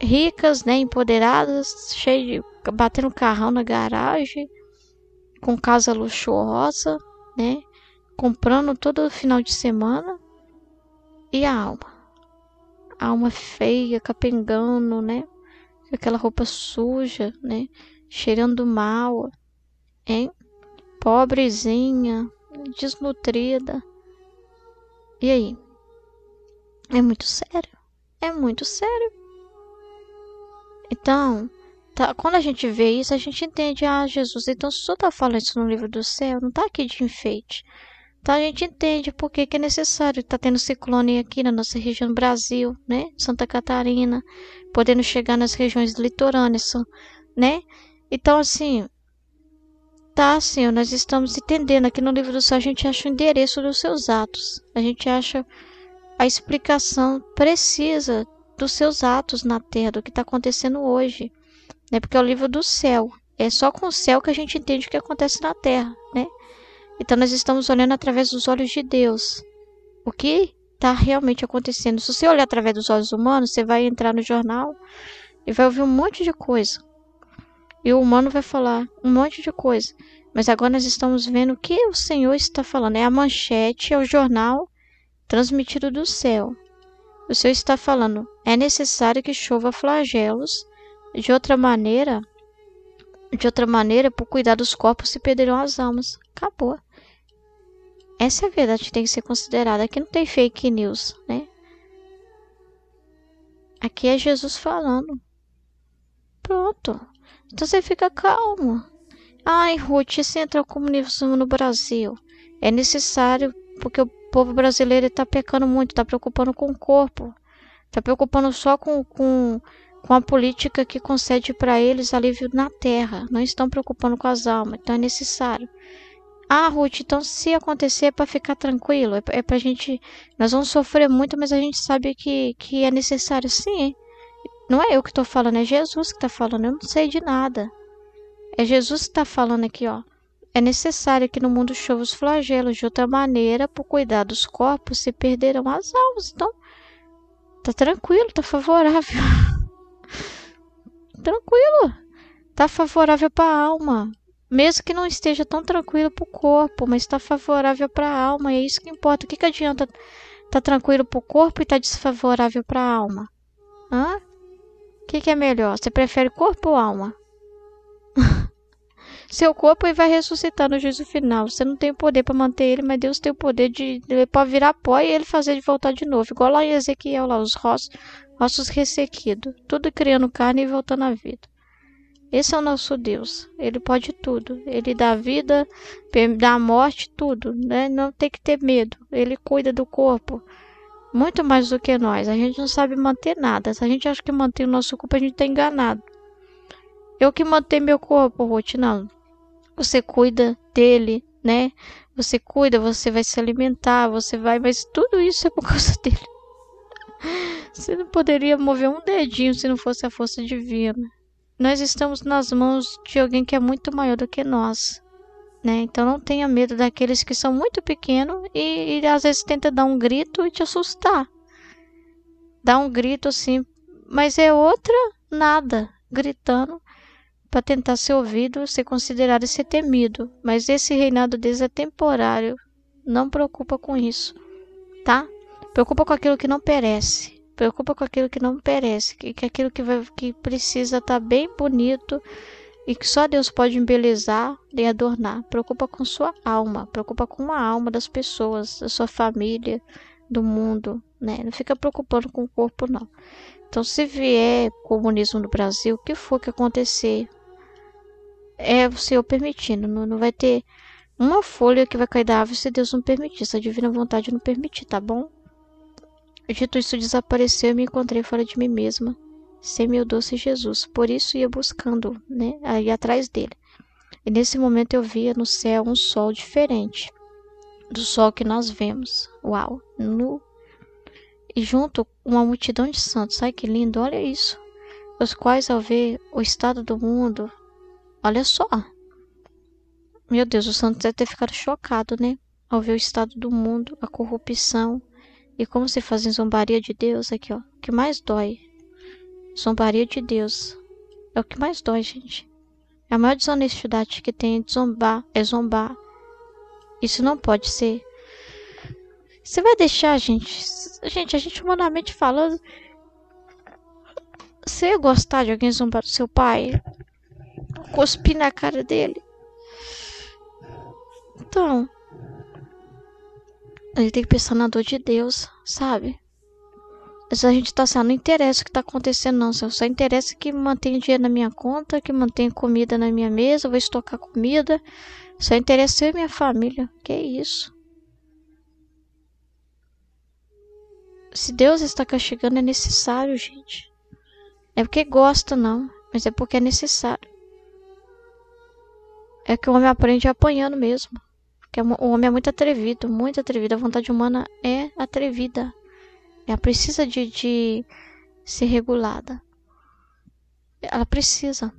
Ricas, né? Empoderadas, cheio de. batendo carrão na garagem, com casa luxuosa, né? Comprando todo final de semana. E a alma? alma feia, capengando, né? Aquela roupa suja, né? Cheirando mal, hein? Pobrezinha, desnutrida. E aí? É muito sério? É muito sério. Então, tá, quando a gente vê isso, a gente entende, ah, Jesus, então se o senhor tá falando isso no livro do céu, não tá aqui de enfeite. Então a gente entende por que, que é necessário estar tá tendo ciclone aqui na nossa região do Brasil, né? Santa Catarina, podendo chegar nas regiões litorâneas, né? Então, assim, tá, assim, nós estamos entendendo. Aqui no livro do céu a gente acha o endereço dos seus atos. A gente acha a explicação precisa dos seus atos na terra, do que está acontecendo hoje. Né? Porque é o livro do céu. É só com o céu que a gente entende o que acontece na terra, né? Então nós estamos olhando através dos olhos de Deus. O que está realmente acontecendo? Se você olhar através dos olhos humanos, você vai entrar no jornal e vai ouvir um monte de coisa. E o humano vai falar um monte de coisa. Mas agora nós estamos vendo o que o Senhor está falando. É a manchete, é o jornal transmitido do céu. O Senhor está falando: é necessário que chova flagelos. De outra maneira, de outra maneira, por cuidar dos corpos, se perderão as almas. Acabou. Essa é a verdade que tem que ser considerada. Aqui não tem fake news, né? Aqui é Jesus falando. Pronto. Então você fica calmo. Ai, Ruth, isso entra o comunismo no Brasil. É necessário, porque o povo brasileiro está pecando muito, está preocupando com o corpo. Está preocupando só com, com, com a política que concede para eles alívio na terra. Não estão preocupando com as almas. Então é necessário. Ah, Ruth, então se acontecer é para ficar tranquilo, é, é, pra gente. Nós vamos sofrer muito, mas a gente sabe que, que é necessário sim. Não é eu que tô falando, é Jesus que tá falando. Eu não sei de nada. É Jesus que tá falando aqui, ó. É necessário que no mundo chova os flagelos. De outra maneira, por cuidar dos corpos, se perderão as almas. Então, tá tranquilo, tá favorável. tranquilo. Tá favorável para a alma mesmo que não esteja tão tranquilo para o corpo, mas está favorável para a alma, é isso que importa. O que, que adianta estar tá tranquilo para o corpo e estar tá desfavorável para a alma? Hã? O que, que é melhor? Você prefere corpo ou alma? Seu corpo ele vai ressuscitar no juízo final. Você não tem o poder para manter ele, mas Deus tem o poder de para virar pó e ele fazer de voltar de novo. Igual lá em Ezequiel, lá os ossos, ossos ressequidos, tudo criando carne e voltando à vida. Esse é o nosso Deus. Ele pode tudo. Ele dá vida, dá morte, tudo. Né? Não tem que ter medo. Ele cuida do corpo muito mais do que nós. A gente não sabe manter nada. Se a gente acha que mantém o nosso corpo, a gente está enganado. Eu que mantenho meu corpo, Ruth, não. Você cuida dele, né? Você cuida, você vai se alimentar, você vai, mas tudo isso é por causa dele. Você não poderia mover um dedinho se não fosse a força divina nós estamos nas mãos de alguém que é muito maior do que nós. Né? Então não tenha medo daqueles que são muito pequenos e, e às vezes tenta dar um grito e te assustar. Dá um grito assim, mas é outra nada, gritando para tentar ser ouvido, ser considerado e ser temido. Mas esse reinado deles é temporário. Não preocupa com isso, tá? Preocupa com aquilo que não perece preocupa com aquilo que não perece, que, que aquilo que, vai, que precisa estar tá bem bonito e que só Deus pode embelezar e adornar. Preocupa com sua alma, preocupa com a alma das pessoas, da sua família, do mundo, né? Não fica preocupando com o corpo, não. Então, se vier comunismo no Brasil, o que for que acontecer, é o Senhor permitindo, não, não vai ter uma folha que vai cair da árvore se Deus não permitir, se a divina vontade não permitir, tá bom? Dito isso, desapareceu e me encontrei fora de mim mesma, sem meu doce Jesus. Por isso ia buscando, né, aí atrás dele. E nesse momento eu via no céu um sol diferente do sol que nós vemos. Uau, nu. E junto uma multidão de santos. Ai que lindo, olha isso. Os quais ao ver o estado do mundo, olha só. Meu Deus, os santos deve ter ficado chocado, né? Ao ver o estado do mundo, a corrupção, e como se fazem zombaria de Deus, aqui ó, o que mais dói. Zombaria de Deus. É o que mais dói, gente. É a maior desonestidade que tem de zombar, é zombar. Isso não pode ser. Você vai deixar, gente? Gente, a gente humanamente falando. Você gostar de alguém zombar do seu pai? Cuspir na cara dele? Então, a gente tem que pensar na dor de Deus, sabe? Mas a gente tá assim, ah, não interessa o que tá acontecendo, não, Senhor. Só interessa que mantenha dinheiro na minha conta, que mantenha comida na minha mesa, vou estocar comida. Só interessa eu e minha família. Que é isso? Se Deus está castigando, é necessário, gente. é porque gosta, não, mas é porque é necessário. É que o homem aprende apanhando mesmo. Porque o homem é muito atrevido, muito atrevido. A vontade humana é atrevida. Ela precisa de, de ser regulada. Ela precisa.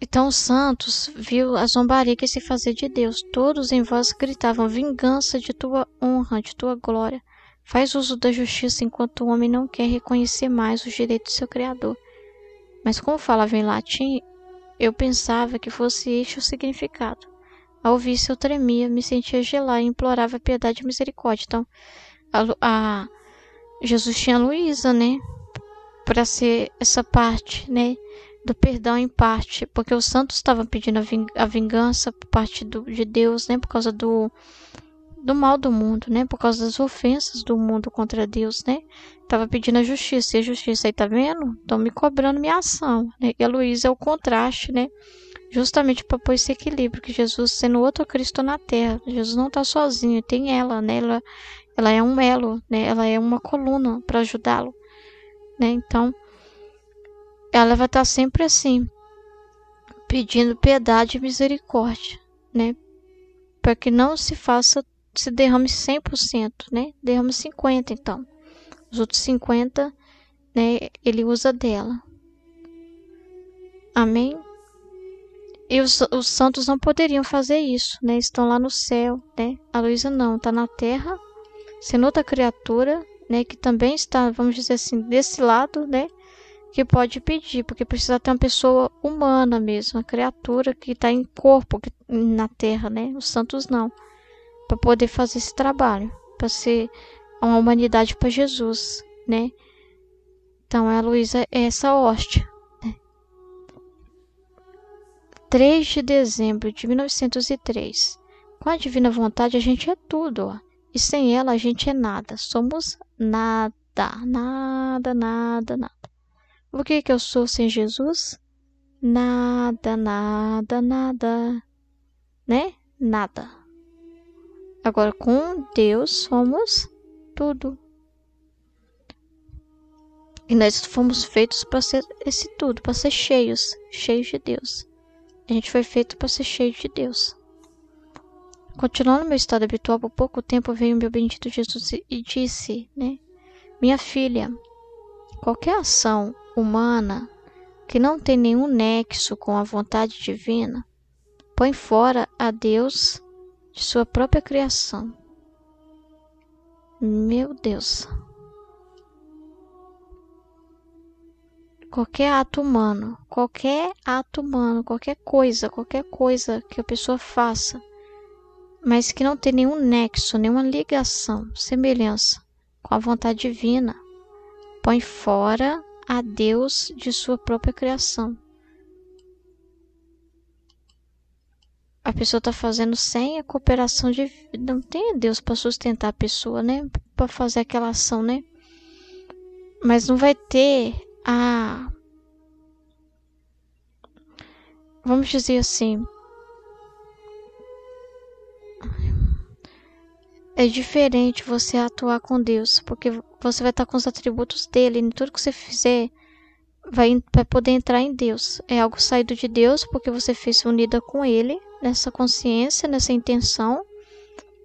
Então santos viu a zombaria que se fazia de Deus. Todos em voz gritavam: Vingança de tua honra, de tua glória. Faz uso da justiça enquanto o homem não quer reconhecer mais os direitos do seu Criador. Mas como falava em latim, eu pensava que fosse este o significado. Ao isso, eu tremia, me sentia gelar e implorava piedade e misericórdia. Então, a, a Jesus tinha a Luísa, né? Para ser essa parte, né? Do perdão em parte, porque os santos estavam pedindo a vingança por parte do, de Deus, né? Por causa do, do mal do mundo, né? Por causa das ofensas do mundo contra Deus, né? Tava pedindo a justiça, e a justiça aí tá vendo? Estão me cobrando minha ação, né? E a Luísa é o contraste, né? Justamente para pôr esse equilíbrio, que Jesus sendo outro Cristo na terra, Jesus não tá sozinho, tem ela, né? Ela, ela é um elo, né? Ela é uma coluna para ajudá-lo, né? Então, ela vai estar tá sempre assim, pedindo piedade e misericórdia, né? Para que não se faça, se derrame 100%, né? Derrame 50 então. Os outros 50, né, ele usa dela. Amém? E os, os santos não poderiam fazer isso, né? Estão lá no céu, né? A Luísa não, está na terra, sendo outra criatura, né, que também está, vamos dizer assim, desse lado, né? que pode pedir, porque precisa ter uma pessoa humana mesmo, uma criatura que está em corpo que, na terra, né? Os santos não, para poder fazer esse trabalho, para ser uma humanidade para Jesus, né? Então a Luísa é essa hóstia. Né? 3 de dezembro de 1903. Com a divina vontade a gente é tudo, ó. E sem ela a gente é nada. Somos nada, nada, nada, nada. O que que eu sou sem Jesus? Nada, nada, nada. Né? Nada. Agora com Deus somos tudo. E nós fomos feitos para ser esse tudo, para ser cheios, cheios de Deus. A gente foi feito para ser cheio de Deus. Continuando meu estado habitual, por pouco tempo veio meu bendito Jesus e disse, né? Minha filha, qualquer ação humana que não tem nenhum nexo com a vontade divina, põe fora a Deus de sua própria criação. Meu Deus. Qualquer ato humano, qualquer ato humano, qualquer coisa, qualquer coisa que a pessoa faça, mas que não tem nenhum nexo, nenhuma ligação, semelhança com a vontade divina, põe fora a Deus de sua própria criação. pessoa tá fazendo sem a cooperação de. Não tem Deus para sustentar a pessoa, né? Para fazer aquela ação, né? Mas não vai ter a. Vamos dizer assim. É diferente você atuar com Deus, porque você vai estar tá com os atributos dele, em tudo que você fizer vai, vai poder entrar em Deus. É algo saído de Deus, porque você fez unida com ele, nessa consciência, nessa intenção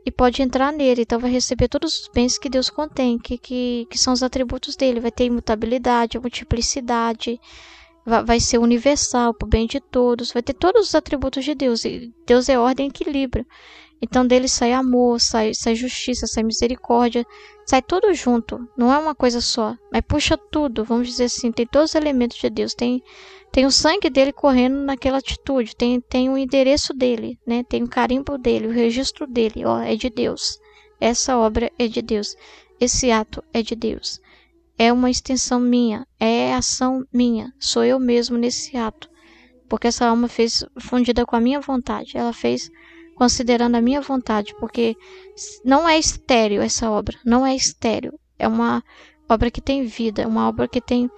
e pode entrar nele. Então vai receber todos os bens que Deus contém, que, que, que são os atributos dele. Vai ter imutabilidade, multiplicidade, vai, vai ser universal, para o bem de todos. Vai ter todos os atributos de Deus. E Deus é ordem e equilíbrio. Então dele sai amor, sai, sai justiça, sai misericórdia, sai tudo junto. Não é uma coisa só, mas puxa tudo. Vamos dizer assim, tem todos os elementos de Deus. Tem tem o sangue dele correndo naquela atitude, tem, tem o endereço dele, né? tem o carimbo dele, o registro dele, ó, é de Deus. Essa obra é de Deus, esse ato é de Deus. É uma extensão minha, é ação minha, sou eu mesmo nesse ato. Porque essa alma fez fundida com a minha vontade, ela fez considerando a minha vontade, porque não é estéreo essa obra, não é estéreo, é uma obra que tem vida, uma obra que tem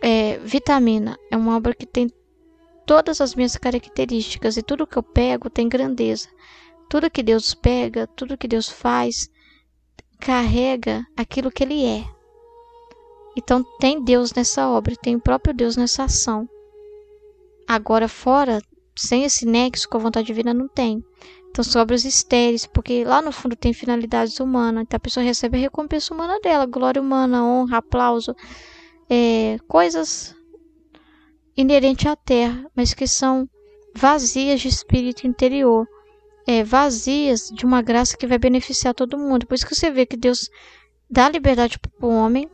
é, Vitamina é uma obra que tem todas as minhas características e tudo que eu pego tem grandeza. Tudo que Deus pega, tudo que Deus faz, carrega aquilo que Ele é. Então tem Deus nessa obra, tem o próprio Deus nessa ação. Agora fora, sem esse nexo com a vontade divina, não tem. Então são obras estéreis, porque lá no fundo tem finalidades humanas. Então a pessoa recebe a recompensa humana dela, glória humana, honra, aplauso é, coisas inerentes à terra, mas que são vazias de espírito interior, é, vazias de uma graça que vai beneficiar todo mundo. Por isso que você vê que Deus dá liberdade para o homem,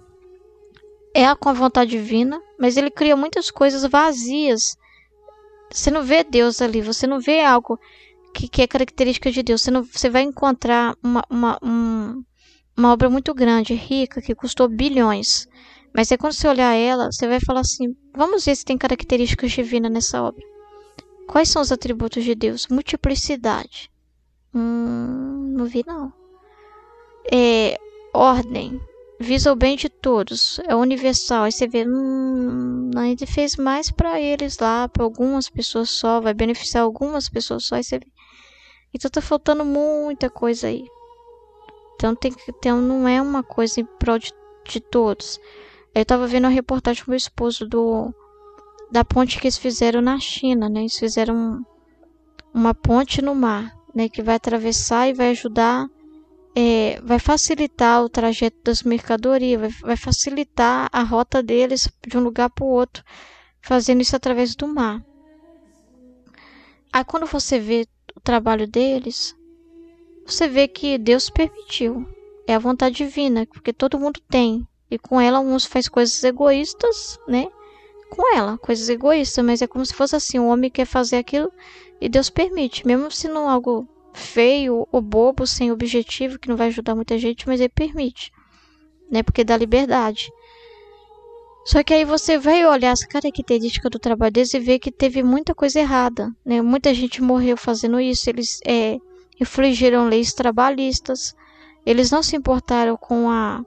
é com a vontade divina, mas ele cria muitas coisas vazias. Você não vê Deus ali, você não vê algo que, que é característica de Deus. Você, não, você vai encontrar uma, uma, um, uma obra muito grande, rica, que custou bilhões, mas aí quando você olhar ela, você vai falar assim: vamos ver se tem características divinas nessa obra. Quais são os atributos de Deus? Multiplicidade. Hum, não vi não. É, ordem. Visa o bem de todos. É universal. Aí você vê, hum, gente fez mais para eles lá, para algumas pessoas só, vai beneficiar algumas pessoas só. Aí você vê. Então tá faltando muita coisa aí. Então, tem, então não é uma coisa em prol de, de todos. Eu tava vendo uma reportagem com meu esposo do da ponte que eles fizeram na China, né? Eles fizeram uma ponte no mar, né? Que vai atravessar e vai ajudar, é, vai facilitar o trajeto das mercadorias, vai, vai facilitar a rota deles de um lugar para o outro, fazendo isso através do mar. Aí quando você vê o trabalho deles, você vê que Deus permitiu. É a vontade divina, porque todo mundo tem e com ela, alguns faz coisas egoístas, né? Com ela, coisas egoístas, mas é como se fosse assim: o homem quer fazer aquilo e Deus permite, mesmo se não algo feio ou bobo, sem objetivo, que não vai ajudar muita gente, mas ele permite, né? Porque dá liberdade. Só que aí você vai olhar as características do trabalho deles e ver que teve muita coisa errada, né? Muita gente morreu fazendo isso, eles é, infligiram leis trabalhistas, eles não se importaram com a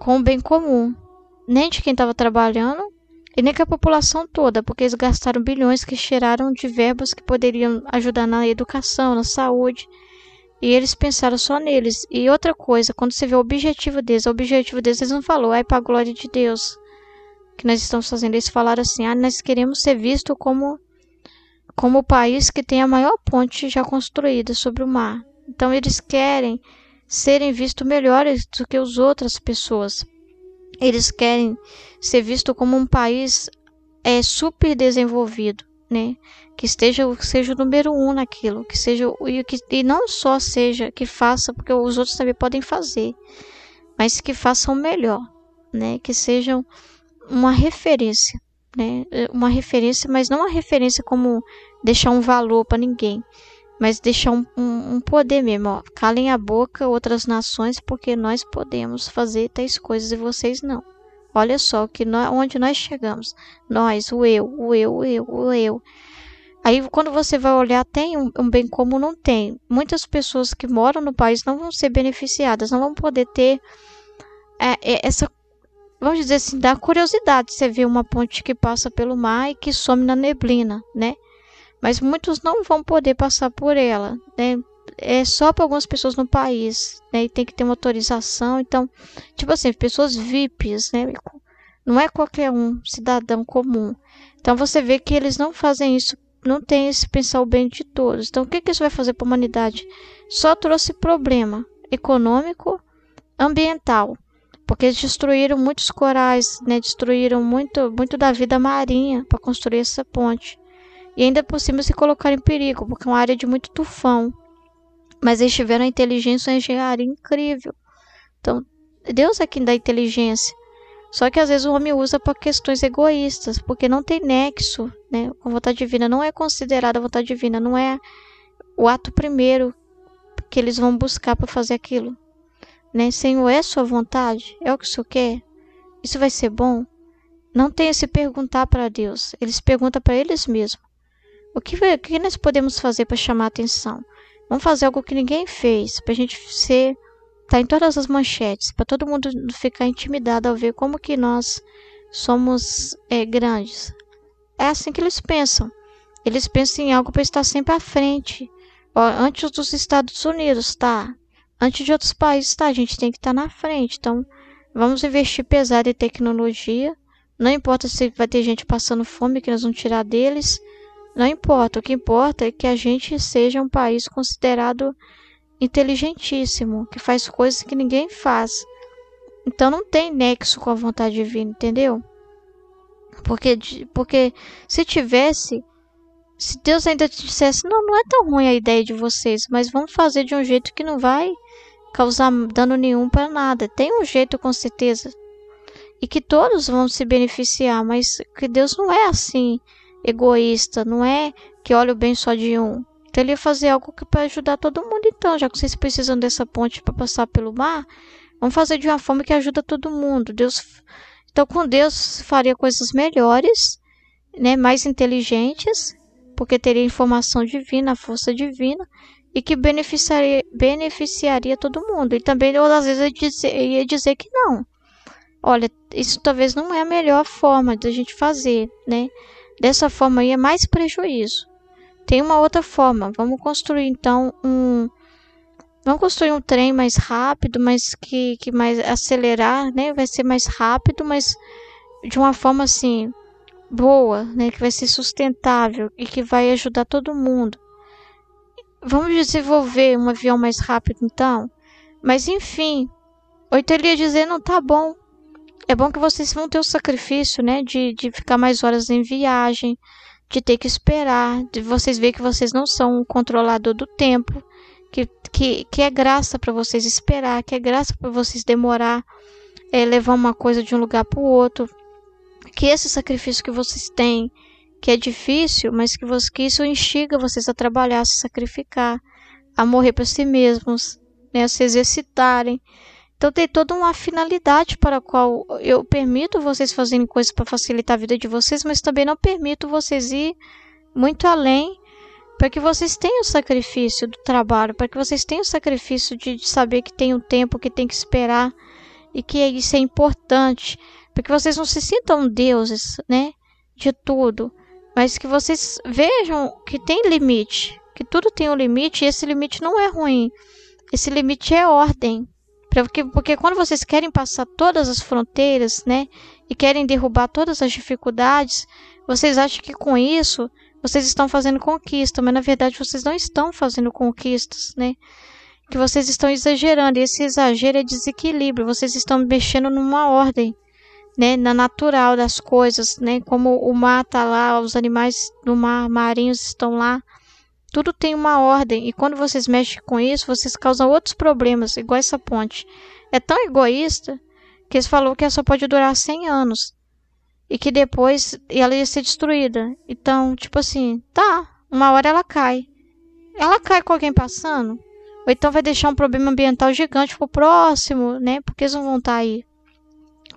com o bem comum, nem de quem estava trabalhando e nem com a população toda, porque eles gastaram bilhões que cheiraram de verbas que poderiam ajudar na educação, na saúde. E eles pensaram só neles. E outra coisa, quando você vê o objetivo deles, o objetivo deles, eles não falou, é para a glória de Deus que nós estamos fazendo. Eles falaram assim, ah, nós queremos ser visto como, como o país que tem a maior ponte já construída sobre o mar. Então eles querem serem vistos melhores do que as outras pessoas. Eles querem ser visto como um país é, super desenvolvido, né? Que esteja, seja o número um naquilo, que seja e que e não só seja que faça, porque os outros também podem fazer, mas que façam melhor, né? Que sejam uma referência, né? É, uma referência, mas não uma referência como deixar um valor para ninguém, mas deixar um, um, um poder mesmo. Ó. Calem a boca outras nações, porque nós podemos fazer tais coisas e vocês não. Olha só que nós, onde nós chegamos. Nós, o eu, o eu, o eu, o eu. Aí quando você vai olhar, tem um, um bem comum? Não tem. Muitas pessoas que moram no país não vão ser beneficiadas, não vão poder ter é, é, essa, vamos dizer assim, da curiosidade. Você vê uma ponte que passa pelo mar e que some na neblina, né? mas muitos não vão poder passar por ela, né? É só para algumas pessoas no país, né? E tem que ter uma autorização. Então, tipo assim, pessoas VIPs, né? Não é qualquer um, cidadão comum. Então, você vê que eles não fazem isso, não tem esse pensar o bem de todos. Então, o que, que isso vai fazer para a humanidade? Só trouxe problema econômico, ambiental, porque eles destruíram muitos corais, né? Destruíram muito, muito da vida marinha para construir essa ponte e ainda por cima se colocaram em perigo, porque é uma área de muito tufão. Mas eles tiveram a inteligência e a engenharia incrível. Então, Deus é quem dá inteligência. Só que às vezes o homem usa para questões egoístas, porque não tem nexo, né? A vontade divina não é considerada vontade divina, não é o ato primeiro que eles vão buscar para fazer aquilo. Né? Senhor, é sua vontade? É o que o Senhor quer? Isso vai ser bom? Não tem esse perguntar para Deus, eles perguntam para eles mesmos. O que, o que nós podemos fazer para chamar a atenção? Vamos fazer algo que ninguém fez, para a gente ser tá em todas as manchetes, para todo mundo ficar intimidado ao ver como que nós somos é, grandes. É assim que eles pensam. Eles pensam em algo para estar sempre à frente. Ó, antes dos Estados Unidos, tá? Antes de outros países, tá? A gente tem que estar tá na frente. Então, vamos investir pesado em tecnologia. Não importa se vai ter gente passando fome, que nós vamos tirar deles. Não importa, o que importa é que a gente seja um país considerado inteligentíssimo, que faz coisas que ninguém faz. Então não tem nexo com a vontade divina, entendeu? Porque, porque se tivesse, se Deus ainda te dissesse, não, não é tão ruim a ideia de vocês, mas vamos fazer de um jeito que não vai causar dano nenhum para nada. Tem um jeito com certeza. E que todos vão se beneficiar, mas que Deus não é assim egoísta, não é que olha o bem só de um. Então ele ia fazer algo que para ajudar todo mundo então, já que vocês precisam dessa ponte para passar pelo mar, vamos fazer de uma forma que ajuda todo mundo. Deus Então com Deus faria coisas melhores, né, mais inteligentes, porque teria informação divina, força divina e que beneficiaria, beneficiaria todo mundo. E também, ou às vezes, ia dizer, ia dizer que não. Olha, isso talvez não é a melhor forma de a gente fazer, né? Dessa forma aí é mais prejuízo. Tem uma outra forma. Vamos construir então um Vamos construir um trem mais rápido, mas que, que mais acelerar, né? Vai ser mais rápido, mas de uma forma assim boa, né? Que vai ser sustentável e que vai ajudar todo mundo. Vamos desenvolver um avião mais rápido, então. Mas enfim, eu dizer não tá bom, é bom que vocês vão ter o sacrifício, né? De, de ficar mais horas em viagem, de ter que esperar, de vocês ver que vocês não são o controlador do tempo, que, que, que é graça para vocês esperar, que é graça para vocês demorar, é, levar uma coisa de um lugar para o outro, que esse sacrifício que vocês têm, que é difícil, mas que, você, que isso instiga vocês a trabalhar, a se sacrificar, a morrer para si mesmos, né, a se exercitarem. Então tem toda uma finalidade para a qual eu permito vocês fazerem coisas para facilitar a vida de vocês, mas também não permito vocês ir muito além para que vocês tenham o sacrifício do trabalho, para que vocês tenham o sacrifício de, de saber que tem um tempo que tem que esperar e que isso é importante, para que vocês não se sintam deuses, né, de tudo, mas que vocês vejam que tem limite, que tudo tem um limite e esse limite não é ruim. Esse limite é ordem, porque, porque quando vocês querem passar todas as fronteiras, né? E querem derrubar todas as dificuldades, vocês acham que com isso vocês estão fazendo conquista, mas na verdade vocês não estão fazendo conquistas, né? Que vocês estão exagerando, e esse exagero é desequilíbrio, vocês estão mexendo numa ordem, né? Na natural das coisas, né? Como o mar tá lá, os animais do mar marinhos estão lá. Tudo tem uma ordem e quando vocês mexem com isso, vocês causam outros problemas, igual essa ponte. É tão egoísta que eles falou que ela só pode durar 100 anos e que depois ela ia ser destruída. Então, tipo assim, tá, uma hora ela cai. Ela cai com alguém passando, ou então vai deixar um problema ambiental gigante pro próximo, né? Porque eles não vão estar tá aí.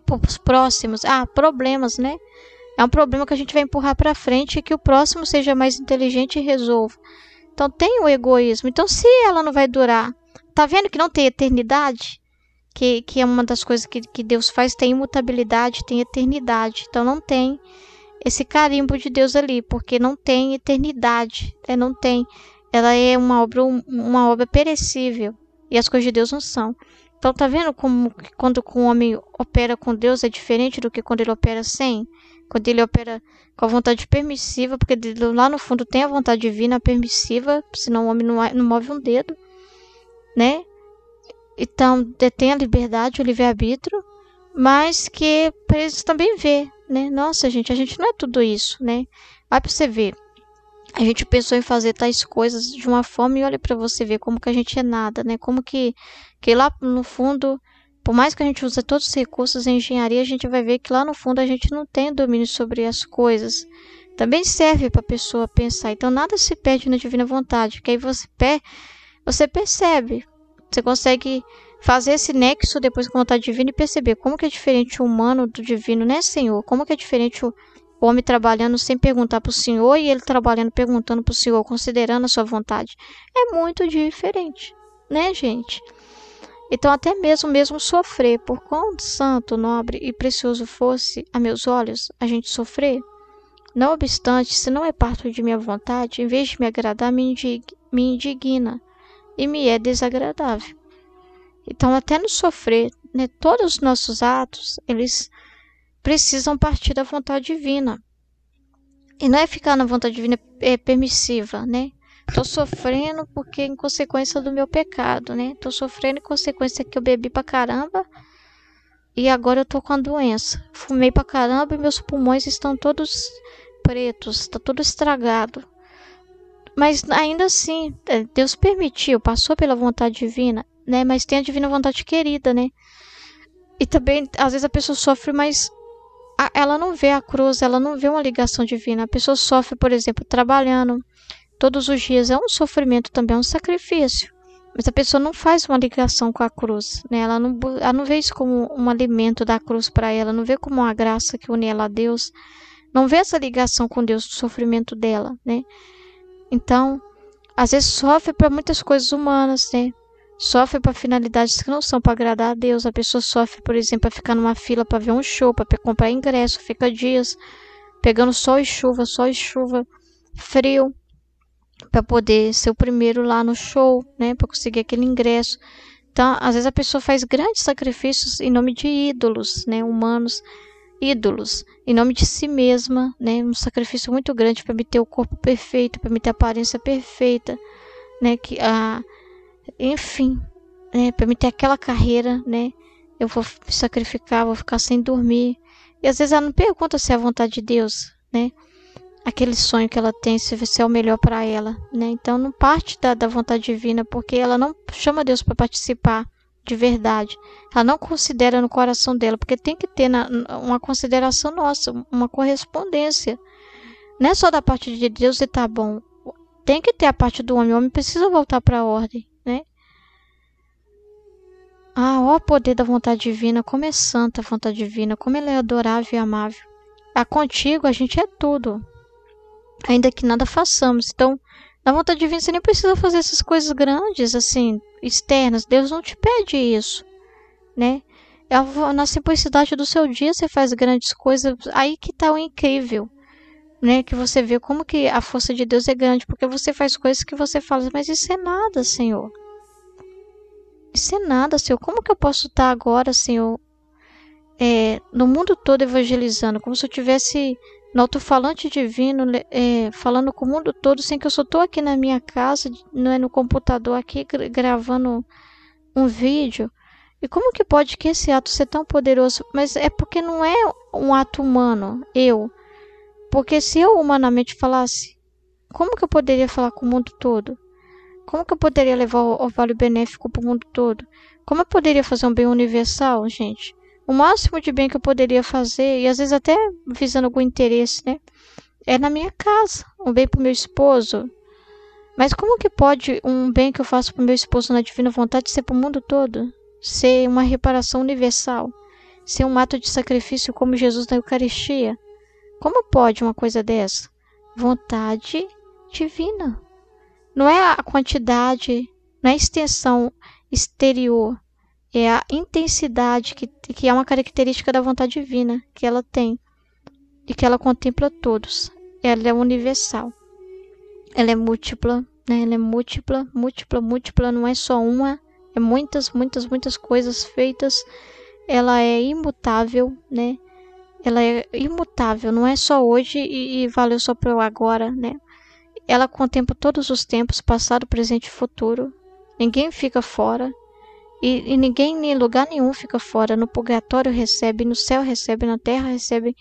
Pros próximos. Ah, problemas, né? É um problema que a gente vai empurrar para frente e que o próximo seja mais inteligente e resolva. Então tem o egoísmo. Então se ela não vai durar, tá vendo que não tem eternidade? Que, que é uma das coisas que, que Deus faz, tem imutabilidade, tem eternidade. Então não tem esse carimbo de Deus ali, porque não tem eternidade, né? não tem. Ela é uma obra, uma obra perecível e as coisas de Deus não são. Então tá vendo como quando o um homem opera com Deus é diferente do que quando ele opera sem? quando ele opera com a vontade permissiva, porque lá no fundo tem a vontade divina permissiva, senão o homem não, é, não move um dedo, né? Então detém a liberdade, o livre-arbítrio, mas que para eles também vê, né? Nossa, gente, a gente não é tudo isso, né? Vai para você ver. A gente pensou em fazer tais coisas de uma forma e olha para você ver como que a gente é nada, né? Como que, que lá no fundo por mais que a gente use todos os recursos em engenharia, a gente vai ver que lá no fundo a gente não tem domínio sobre as coisas. Também serve para a pessoa pensar. Então nada se perde na divina vontade, que aí você, per você percebe, você consegue fazer esse nexo depois com a vontade divina e perceber como que é diferente o humano do divino, né, Senhor? Como que é diferente o o homem trabalhando sem perguntar para o Senhor e ele trabalhando perguntando para o Senhor, considerando a sua vontade. É muito diferente, né, gente? Então, até mesmo mesmo sofrer, por quão santo, nobre e precioso fosse a meus olhos a gente sofrer, não obstante, se não é parte de minha vontade, em vez de me agradar, me, indigna e me é desagradável. Então, até no sofrer, né, todos os nossos atos, eles precisam partir da vontade divina. E não é ficar na vontade divina é, permissiva, né? Tô sofrendo porque é em consequência do meu pecado, né? Tô sofrendo em consequência que eu bebi pra caramba e agora eu tô com a doença. Fumei pra caramba e meus pulmões estão todos pretos, tá tudo estragado. Mas ainda assim, é, Deus permitiu, passou pela vontade divina, né? Mas tem a divina vontade querida, né? E também, às vezes a pessoa sofre, mas ela não vê a cruz, ela não vê uma ligação divina. A pessoa sofre, por exemplo, trabalhando, todos os dias é um sofrimento também, é um sacrifício. Mas a pessoa não faz uma ligação com a cruz, né? Ela não, ela não vê isso como um alimento da cruz para ela, não vê como uma graça que une ela a Deus, não vê essa ligação com Deus do sofrimento dela, né? Então, às vezes sofre para muitas coisas humanas, né? Sofre para finalidades que não são para agradar a Deus. A pessoa sofre, por exemplo, para ficar numa fila para ver um show, para comprar ingresso, fica dias pegando sol e chuva, sol e chuva, frio, para poder ser o primeiro lá no show, né, para conseguir aquele ingresso. Então, às vezes a pessoa faz grandes sacrifícios em nome de ídolos, né, humanos, ídolos, em nome de si mesma, né, um sacrifício muito grande para me ter o corpo perfeito, para me ter a aparência perfeita, né, que a ah, enfim, né, para me ter aquela carreira, né, eu vou me sacrificar, vou ficar sem dormir. E às vezes ela não pergunta se é a vontade de Deus, né? aquele sonho que ela tem, se é o melhor para ela, né? Então não parte da, da vontade divina, porque ela não chama Deus para participar de verdade. Ela não considera no coração dela, porque tem que ter na, uma consideração nossa, uma correspondência. Não é só da parte de Deus e tá bom. Tem que ter a parte do homem. O homem precisa voltar para a ordem, né? Ah, ó poder da vontade divina, como é santa a vontade divina, como ela é adorável e amável. A contigo a gente é tudo ainda que nada façamos. Então, na vontade divina, você nem precisa fazer essas coisas grandes, assim, externas. Deus não te pede isso, né? É na simplicidade do seu dia, você faz grandes coisas. Aí que tá o incrível, né? Que você vê como que a força de Deus é grande, porque você faz coisas que você fala, mas isso é nada, Senhor. Isso é nada, Senhor. Como que eu posso estar tá agora, Senhor, é, no mundo todo evangelizando, como se eu tivesse no alto-falante divino, é, falando com o mundo todo, sem que eu só estou aqui na minha casa, não é no computador aqui gravando um vídeo. E como que pode que esse ato ser tão poderoso? Mas é porque não é um ato humano, eu. Porque se eu humanamente falasse, como que eu poderia falar com o mundo todo? Como que eu poderia levar o orvalho benéfico para o mundo todo? Como eu poderia fazer um bem universal, gente? o máximo de bem que eu poderia fazer, e às vezes até visando algum interesse, né? É na minha casa, um bem pro meu esposo. Mas como que pode um bem que eu faço pro meu esposo na divina vontade ser pro mundo todo? Ser uma reparação universal? Ser um ato de sacrifício como Jesus na Eucaristia? Como pode uma coisa dessa? Vontade divina. Não é a quantidade, não é a extensão exterior, é a intensidade que, que é uma característica da vontade divina que ela tem e que ela contempla todos. Ela é universal. Ela é múltipla, né? Ela é múltipla, múltipla, múltipla, não é só uma, é muitas, muitas, muitas coisas feitas. Ela é imutável, né? Ela é imutável, não é só hoje e, e valeu só para o agora, né? Ela contempla todos os tempos, passado, presente e futuro. Ninguém fica fora. E, e ninguém em lugar nenhum fica fora. No purgatório recebe, no céu recebe, na terra recebe.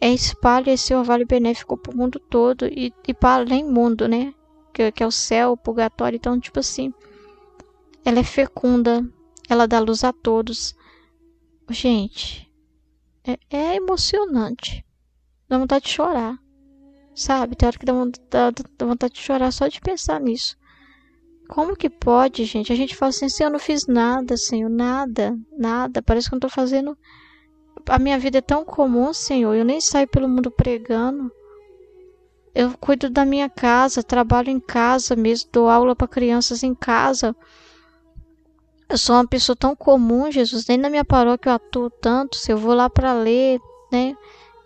É espalha esse orvalho benéfico para o mundo todo e, e para além mundo, né? Que, que é o céu, o purgatório. Então, tipo assim, ela é fecunda, ela dá luz a todos. Gente, é, é emocionante. Dá vontade de chorar, sabe? Tem hora que dá dá, dá vontade de chorar só de pensar nisso. Como que pode, gente? A gente fala assim, Senhor, eu não fiz nada, Senhor, nada, nada. Parece que eu não estou fazendo. A minha vida é tão comum, Senhor. Eu nem saio pelo mundo pregando. Eu cuido da minha casa, trabalho em casa mesmo, dou aula para crianças em casa. Eu sou uma pessoa tão comum, Jesus. Nem na minha paróquia eu atuo tanto. Se eu vou lá para ler, né?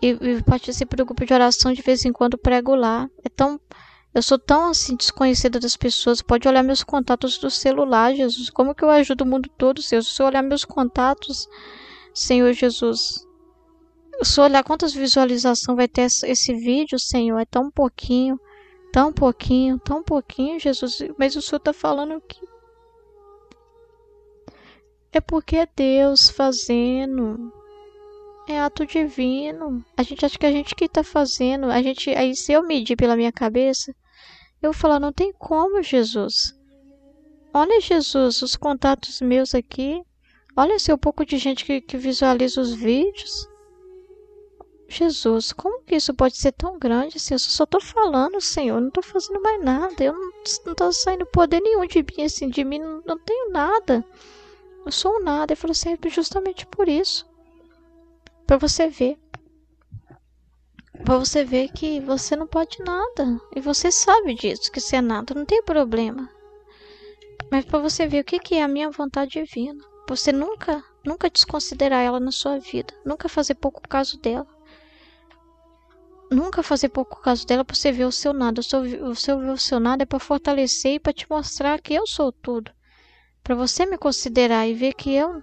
E, e participo do grupo de oração de vez em quando prego lá. É tão eu sou tão assim desconhecida das pessoas. Pode olhar meus contatos do celular, Jesus. Como que eu ajudo o mundo todo, Senhor? Se eu olhar meus contatos, Senhor Jesus. Se eu olhar quantas visualizações vai ter esse vídeo, Senhor, é tão pouquinho, tão pouquinho, tão pouquinho, Jesus. Mas o Senhor está falando que é porque é Deus fazendo. É ato divino. A gente acha que a gente que tá fazendo. A gente. Aí se eu medir pela minha cabeça, eu falo, ah, não tem como, Jesus. Olha, Jesus, os contatos meus aqui. Olha seu pouco de gente que, que visualiza os vídeos. Jesus, como que isso pode ser tão grande, assim? Eu só tô falando, Senhor, eu não tô fazendo mais nada. Eu não, não tô saindo poder nenhum de mim, assim, de mim não, não tenho nada. Eu sou um nada. Ele falou assim, justamente por isso. para você ver. Pra você ver que você não pode nada. E você sabe disso, que você é nada, não tem problema. Mas para você ver o que, que é a minha vontade divina. você nunca, nunca desconsiderar ela na sua vida. Nunca fazer pouco caso dela. Nunca fazer pouco caso dela pra você ver o seu nada. O seu, o seu ver o seu nada é pra fortalecer e pra te mostrar que eu sou tudo. para você me considerar e ver que eu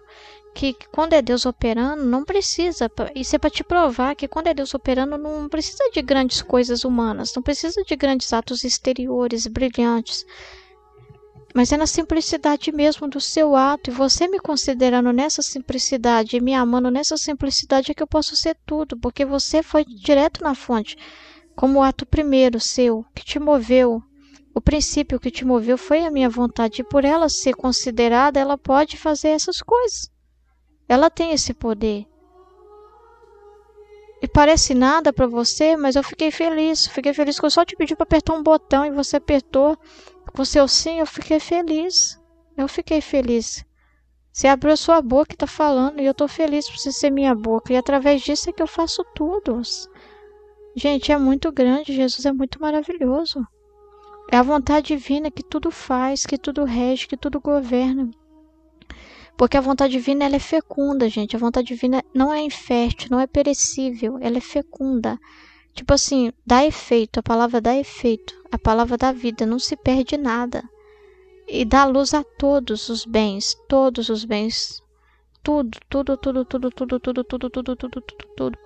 que quando é Deus operando, não precisa. Isso é para te provar que quando é Deus operando, não precisa de grandes coisas humanas, não precisa de grandes atos exteriores brilhantes. Mas é na simplicidade mesmo do seu ato, e você me considerando nessa simplicidade, e me amando nessa simplicidade, é que eu posso ser tudo, porque você foi direto na fonte, como o ato primeiro seu, que te moveu, o princípio que te moveu foi a minha vontade, e por ela ser considerada, ela pode fazer essas coisas. Ela tem esse poder. E parece nada para você, mas eu fiquei feliz. Fiquei feliz que eu só te pedi para apertar um botão e você apertou com seu sim. Eu fiquei feliz. Eu fiquei feliz. Você abriu sua boca e tá falando e eu tô feliz por você ser minha boca. E através disso é que eu faço tudo. Gente, é muito grande. Jesus é muito maravilhoso. É a vontade divina que tudo faz, que tudo rege, que tudo governa. Porque a vontade divina ela é fecunda, gente. A vontade divina não é infértil, não é perecível, ela é fecunda. Tipo assim, dá efeito, a palavra dá efeito, a palavra dá vida, não se perde nada. E dá luz a todos os bens, todos os bens. Tudo, tudo, tudo, tudo, tudo, tudo, tudo, tudo, tudo, tudo, tudo.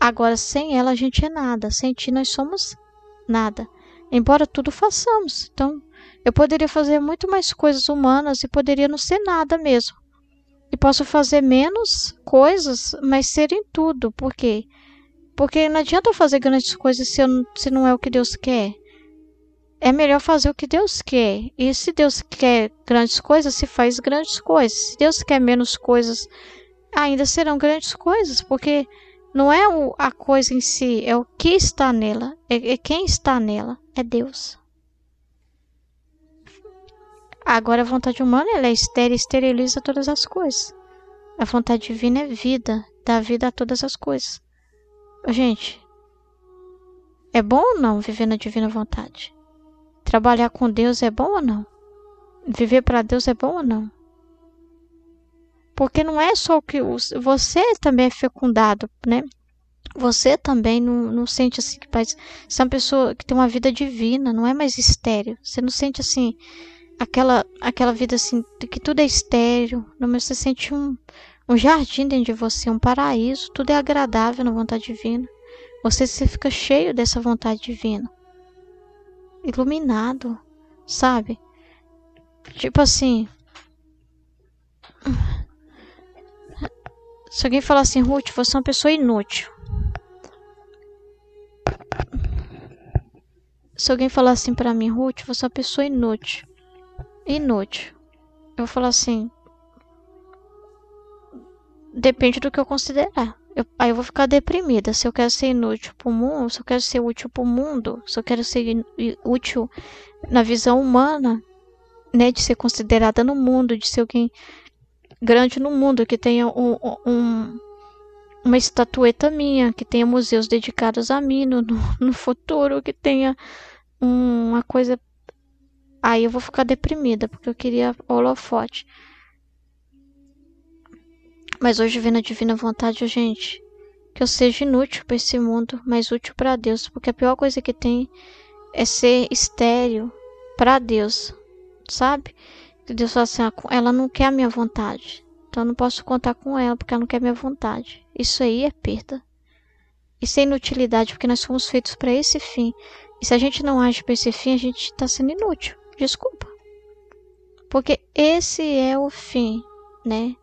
Agora, sem ela a gente é nada, sem ti nós somos nada. Embora tudo façamos. Então, eu poderia fazer muito mais coisas humanas e poderia não ser nada mesmo. E posso fazer menos coisas, mas ser em tudo. Por quê? Porque não adianta eu fazer grandes coisas se, eu, se não é o que Deus quer. É melhor fazer o que Deus quer. E se Deus quer grandes coisas, se faz grandes coisas. Se Deus quer menos coisas, ainda serão grandes coisas, porque não é a coisa em si, é o que está nela, é, é quem está nela, é Deus. Agora a vontade humana ela é estéril, esteriliza todas as coisas. A vontade divina é vida, dá vida a todas as coisas. Gente, é bom ou não viver na divina vontade? Trabalhar com Deus é bom ou não? Viver para Deus é bom ou não? Porque não é só o que você também é fecundado, né? Você também não, não sente assim que parece, você é uma pessoa que tem uma vida divina, não é mais estéreo. Você não sente assim, aquela aquela vida assim que tudo é estéreo, no mas você sente um um jardim dentro de você, um paraíso, tudo é agradável na vontade divina. Você se fica cheio dessa vontade divina. Iluminado, sabe? Tipo assim, se alguém falar assim, Ruth, você é uma pessoa inútil. Se alguém falar assim para mim, Ruth, você é uma pessoa inútil inútil. Eu vou falar assim. Depende do que eu considerar. Eu, aí eu vou ficar deprimida. Se eu quero ser inútil pro mundo, se eu quero ser útil pro mundo, se eu quero ser útil na visão humana, né, de ser considerada no mundo, de ser alguém grande no mundo, que tenha um, um, uma estatueta minha, que tenha museus dedicados a mim no, no futuro, que tenha uma coisa Aí eu vou ficar deprimida, porque eu queria holofote. Mas hoje vem na divina vontade, gente, que eu seja inútil para esse mundo, mas útil para Deus, porque a pior coisa que tem é ser estéril para Deus, sabe? Que Deus fala assim, ah, ela não quer a minha vontade, então eu não posso contar com ela, porque ela não quer a minha vontade. Isso aí é perda. Isso é inutilidade, porque nós fomos feitos para esse fim. E se a gente não age para esse fim, a gente está sendo inútil desculpa. Porque esse é o fim, né?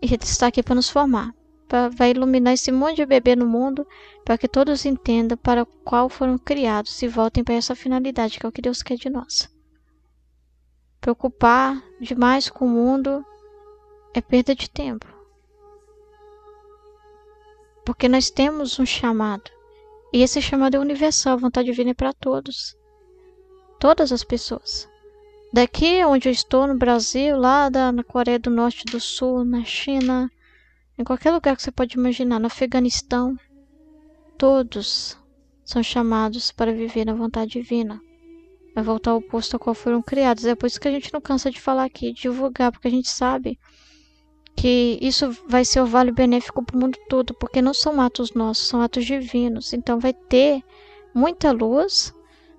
Ele está aqui para nos formar, para iluminar esse monte de bebê no mundo, para que todos entendam para qual foram criados e voltem para essa finalidade que é o que Deus quer de nós. Preocupar demais com o mundo é perda de tempo. Porque nós temos um chamado. E esse chamado é universal, a vontade divina é para todos todas as pessoas. Daqui onde eu estou, no Brasil, lá da, na Coreia do Norte, do Sul, na China, em qualquer lugar que você pode imaginar, no Afeganistão, todos são chamados para viver na vontade divina. Vai voltar ao posto ao qual foram criados. É por isso que a gente não cansa de falar aqui, divulgar, porque a gente sabe que isso vai ser o vale benéfico para o mundo todo, porque não são atos nossos, são atos divinos. Então vai ter muita luz,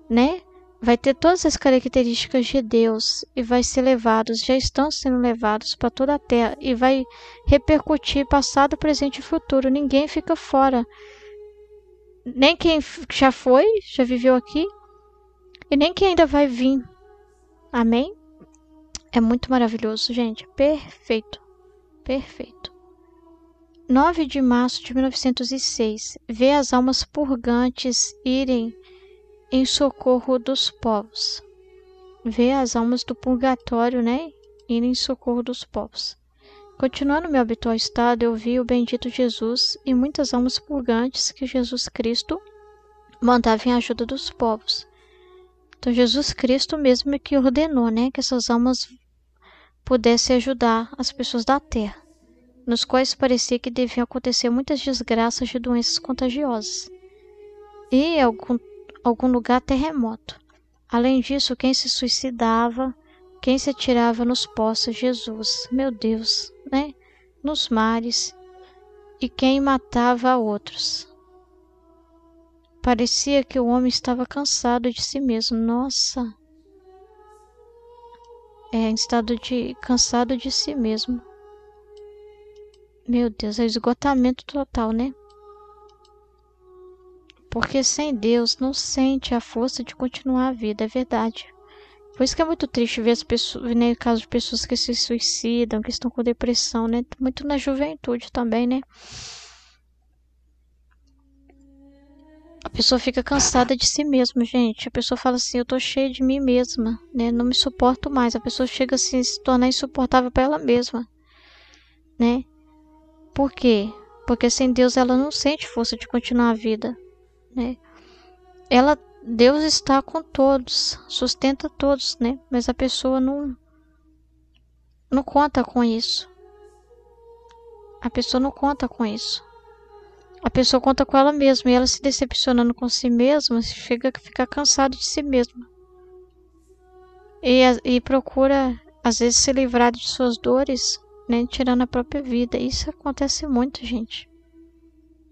né? vai ter todas as características de Deus e vai ser levados, já estão sendo levados para toda a terra e vai repercutir passado, presente e futuro. Ninguém fica fora. Nem quem já foi, já viveu aqui, e nem quem ainda vai vir. Amém? É muito maravilhoso, gente. Perfeito. Perfeito. 9 de março de 1906. Ver as almas purgantes irem em socorro dos povos. Ver as almas do purgatório, né? Ir em socorro dos povos. Continuando meu habitual estado, eu vi o bendito Jesus e muitas almas purgantes que Jesus Cristo mandava em ajuda dos povos. Então Jesus Cristo mesmo é que ordenou, né, que essas almas pudessem ajudar as pessoas da terra, nos quais parecia que deviam acontecer muitas desgraças de doenças contagiosas. E algum algum lugar terremoto. Além disso, quem se suicidava, quem se atirava nos poços, Jesus, meu Deus, né? Nos mares, e quem matava outros. Parecia que o homem estava cansado de si mesmo. Nossa! É, em estado de cansado de si mesmo. Meu Deus, é esgotamento total, né? Porque sem Deus não sente a força de continuar a vida, é verdade. Por isso que é muito triste ver as pessoas, né, caso de pessoas que se suicidam, que estão com depressão, né? Muito na juventude também, né? A pessoa fica cansada de si mesma, gente. A pessoa fala assim: "Eu tô cheia de mim mesma, né? Não me suporto mais". A pessoa chega assim, a se tornar insuportável para ela mesma, né? Por quê? Porque sem Deus ela não sente força de continuar a vida né? Ela Deus está com todos, sustenta todos, né? Mas a pessoa não não conta com isso. A pessoa não conta com isso. A pessoa conta com ela mesma e ela se decepcionando com si mesma, chega a ficar cansada de si mesma. E, e procura, às vezes, se livrar de suas dores, né? Tirando a própria vida. Isso acontece muito, gente.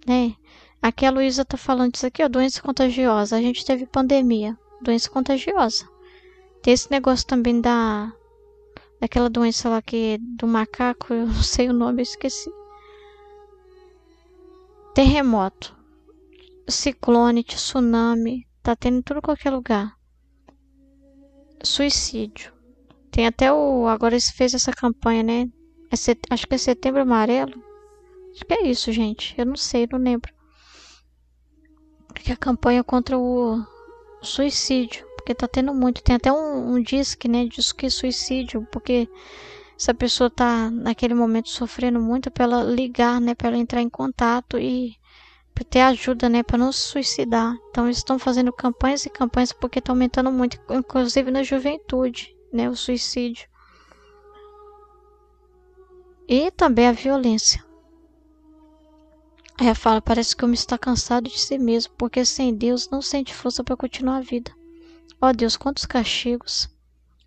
Né? Aqui a Luísa tá falando isso aqui, ó, doença contagiosa. A gente teve pandemia, doença contagiosa. Tem esse negócio também da daquela doença lá que do macaco, eu não sei o nome, eu esqueci. Terremoto, ciclone, tsunami, tá tendo em tudo qualquer lugar. Suicídio. Tem até o agora se fez essa campanha, né? É set, acho que é setembro amarelo. Acho que é isso, gente. Eu não sei, não lembro que a campanha contra o suicídio, porque tá tendo muito. Tem até um, um disque, né? Diz que suicídio, porque se a pessoa tá naquele momento sofrendo muito, para ela ligar, né? Para ela entrar em contato e ter ajuda, né? Para não se suicidar. Então eles estão fazendo campanhas e campanhas porque tá aumentando muito, inclusive na juventude, né? O suicídio e também a violência. Aí é, fala, parece que o homem está cansado de si mesmo, porque sem Deus não sente força para continuar a vida. Ó oh Deus, quantos castigos,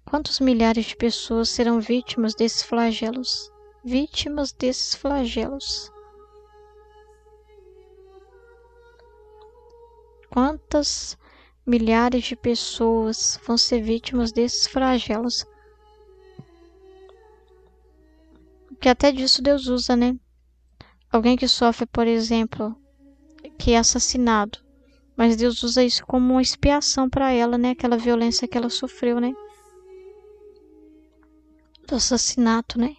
quantos milhares de pessoas serão vítimas desses flagelos, vítimas desses flagelos. Quantas milhares de pessoas vão ser vítimas desses flagelos. Que até disso Deus usa, né? Alguém que sofre, por exemplo, que é assassinado, mas Deus usa isso como uma expiação para ela, né? Aquela violência que ela sofreu, né? Do assassinato, né?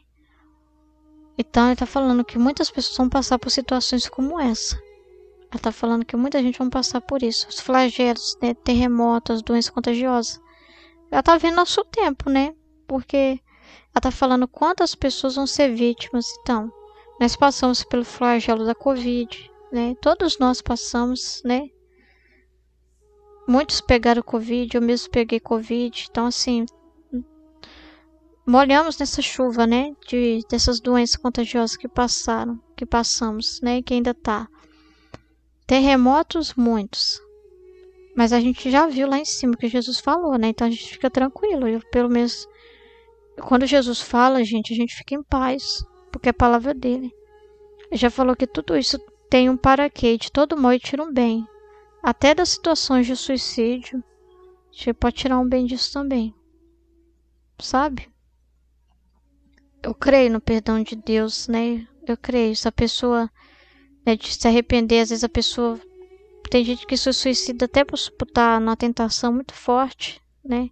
Então ele está falando que muitas pessoas vão passar por situações como essa. Ela está falando que muita gente vai passar por isso. Os flagelos, né? terremotos, doenças contagiosas. Ela está vendo nosso tempo, né? Porque ela está falando quantas pessoas vão ser vítimas, então. Nós passamos pelo flagelo da Covid, né? Todos nós passamos, né? Muitos pegaram Covid, eu mesmo peguei Covid. Então, assim, molhamos nessa chuva, né? De, dessas doenças contagiosas que passaram, que passamos, né? Que ainda tá. Terremotos, muitos. Mas a gente já viu lá em cima o que Jesus falou, né? Então a gente fica tranquilo. Eu, pelo menos, quando Jesus fala, gente, a gente fica em paz porque é a palavra dele. Já falou que tudo isso tem um para quê, de todo mal e tira um bem. Até das situações de suicídio, você pode tirar um bem disso também. Sabe? Eu creio no perdão de Deus, né? Eu creio. Se a pessoa né, de se arrepender, às vezes a pessoa. Tem gente que se suicida até por estar na tentação muito forte, né?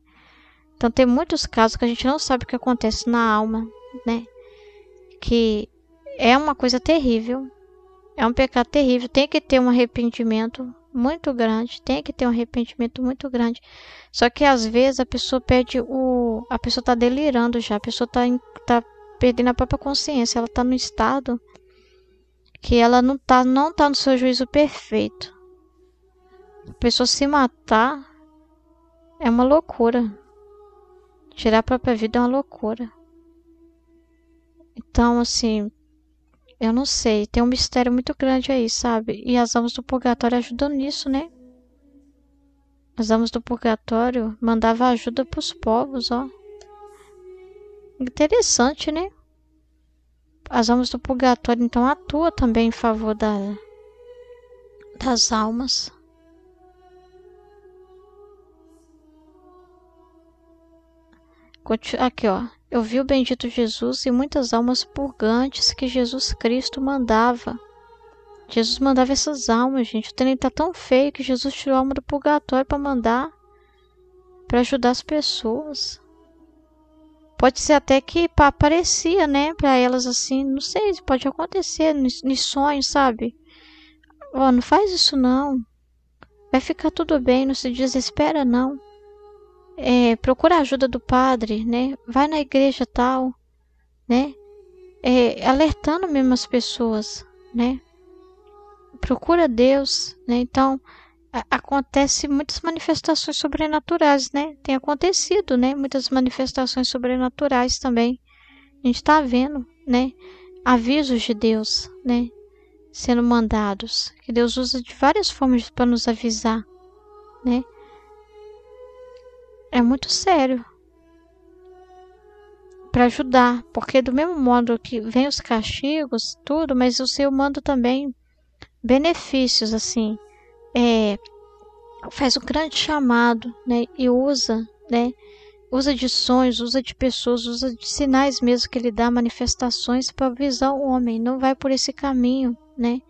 Então tem muitos casos que a gente não sabe o que acontece na alma, né? que é uma coisa terrível, é um pecado terrível, tem que ter um arrependimento muito grande, tem que ter um arrependimento muito grande. Só que às vezes a pessoa perde o. A pessoa tá delirando já, a pessoa tá, tá perdendo a própria consciência, ela tá no estado que ela não tá, não tá no seu juízo perfeito. A pessoa se matar é uma loucura. Tirar a própria vida é uma loucura. Então, assim, eu não sei, tem um mistério muito grande aí, sabe? E as almas do purgatório ajudam nisso, né? As almas do purgatório mandavam ajuda pros povos, ó. Interessante, né? As almas do purgatório, então, atua também em favor da, das almas. aqui, ó. Eu vi o bendito Jesus e muitas almas purgantes que Jesus Cristo mandava. Jesus mandava essas almas, gente. O trem tá tão feio que Jesus tirou a alma do purgatório para mandar para ajudar as pessoas. Pode ser até que aparecia, né, para elas assim, não sei, pode acontecer nos sonhos, sabe? Ó, oh, não faz isso não. Vai ficar tudo bem, não se desespera não é, procura a ajuda do padre, né? Vai na igreja tal, né? É, alertando mesmo as pessoas, né? Procura Deus, né? Então acontece muitas manifestações sobrenaturais, né? Tem acontecido, né? Muitas manifestações sobrenaturais também. A gente está vendo, né? Avisos de Deus, né? Sendo mandados, que Deus usa de várias formas para nos avisar, né? é muito sério para ajudar, porque do mesmo modo que vem os castigos, tudo, mas o Senhor manda também benefícios, assim, é, faz um grande chamado, né, e usa, né, usa de sonhos, usa de pessoas, usa de sinais mesmo que ele dá, manifestações para avisar o homem, não vai por esse caminho, né,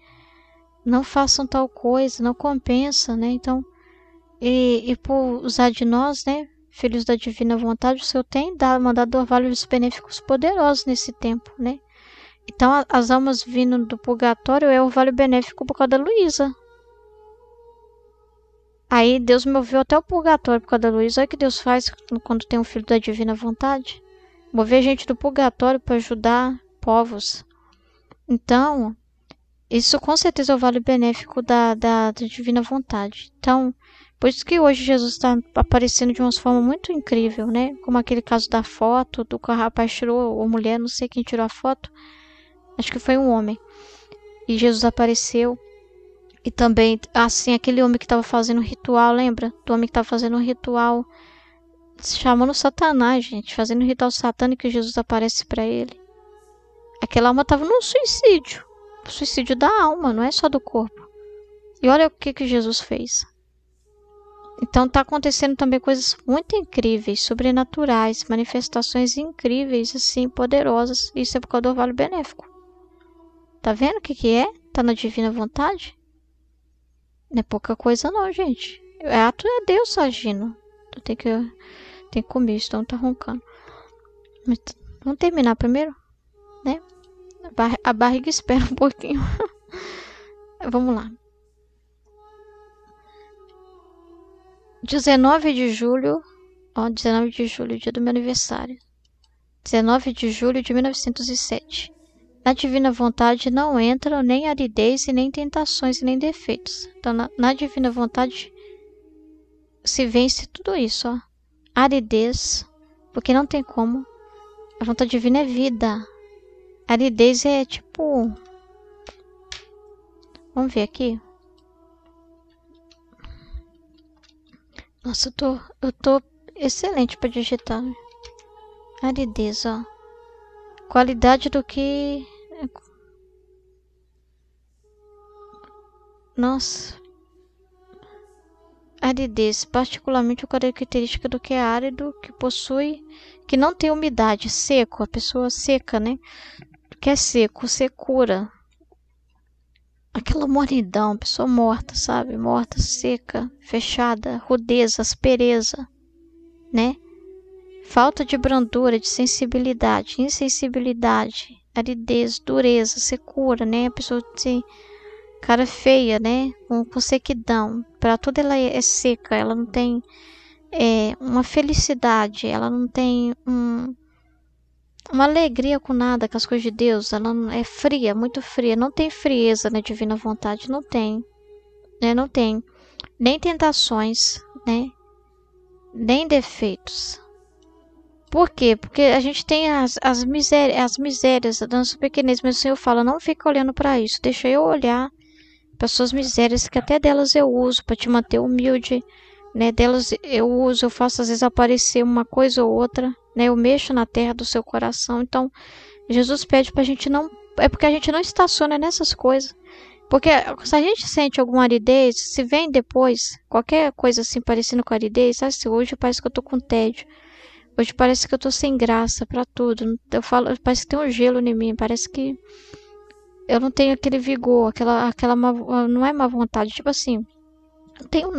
não façam tal coisa, não compensa, né, então, e, e por usar de nós, né, filhos da divina vontade, o Senhor tem dado, mandado orvalhos benéficos poderosos nesse tempo, né? Então, a, as almas vindo do purgatório é orvalho benéfico por causa da Luísa. Aí Deus moveu até o purgatório por causa da Luísa. Olha o que Deus faz quando tem um filho da divina vontade. Mover gente do purgatório para ajudar povos. Então, isso com certeza é o vale benéfico da, da, da divina vontade. Então, por isso que hoje Jesus está aparecendo de uma forma muito incrível, né? Como aquele caso da foto, do que o rapaz tirou, ou mulher, não sei quem tirou a foto. Acho que foi um homem. E Jesus apareceu. E também, assim, aquele homem que estava fazendo um ritual, lembra? Do homem que estava fazendo um ritual, chamando Satanás, gente, fazendo um ritual satânico e Jesus aparece para ele. Aquela alma estava num suicídio. Suicídio da alma, não é só do corpo. E olha o que, que Jesus fez. Então tá acontecendo também coisas muito incríveis, sobrenaturais, manifestações incríveis, assim, poderosas. Isso é por causa do orvalho benéfico. Tá vendo o que que é? Tá na divina vontade? Não é pouca coisa não, gente. É ato é Deus agindo. Tu então, tem que, tem tenho que comer, então tá roncando. Mas, vamos terminar primeiro, né? A, bar a barriga espera um pouquinho. Vamos lá. 19 de julho, ó, 19 de julho, dia do meu aniversário. 19 de julho de 1907. Na divina vontade não entram nem aridez e nem tentações e nem defeitos. Então, na, na divina vontade se vence tudo isso, ó. Aridez, porque não tem como. A vontade divina é vida. Aridez é tipo. Vamos ver aqui. Nossa, eu tô, eu tô excelente pra digitar. Aridez, ó. Qualidade do que... Nossa. Aridez, particularmente a característica do que é árido, que possui, que não tem umidade, seco, a pessoa seca, né? Que é seco, secura, aquela mornidão, pessoa morta, sabe? Morta, seca, fechada, rudeza, aspereza, né? Falta de brandura, de sensibilidade, insensibilidade, aridez, dureza, secura, né? A pessoa tem cara feia, né? Com, com sequidão. Para tudo ela é, é, seca, ela não tem é, uma felicidade, ela não tem um, uma alegria com nada, com as coisas de Deus. Ela é fria, muito fria. Não tem frieza na divina vontade, não tem. Né? Não tem. Nem tentações, né? Nem defeitos. Por quê? Porque a gente tem as, as, as misérias da dança pequenez, mas o Senhor fala, não fica olhando para isso, deixa eu olhar para suas misérias, que até delas eu uso para te manter humilde, né? Delas eu uso, eu faço às vezes aparecer uma coisa ou outra, né? Eu mexo na terra do seu coração. Então, Jesus pede para a gente não. É porque a gente não estaciona nessas coisas. Porque se a gente sente alguma aridez, se vem depois, qualquer coisa assim parecendo com aridez, ah, se hoje parece que eu tô com tédio. Hoje parece que eu tô sem graça para tudo. Eu falo, parece que tem um gelo em mim, parece que eu não tenho aquele vigor, aquela aquela má, não é má vontade, tipo assim, não tenho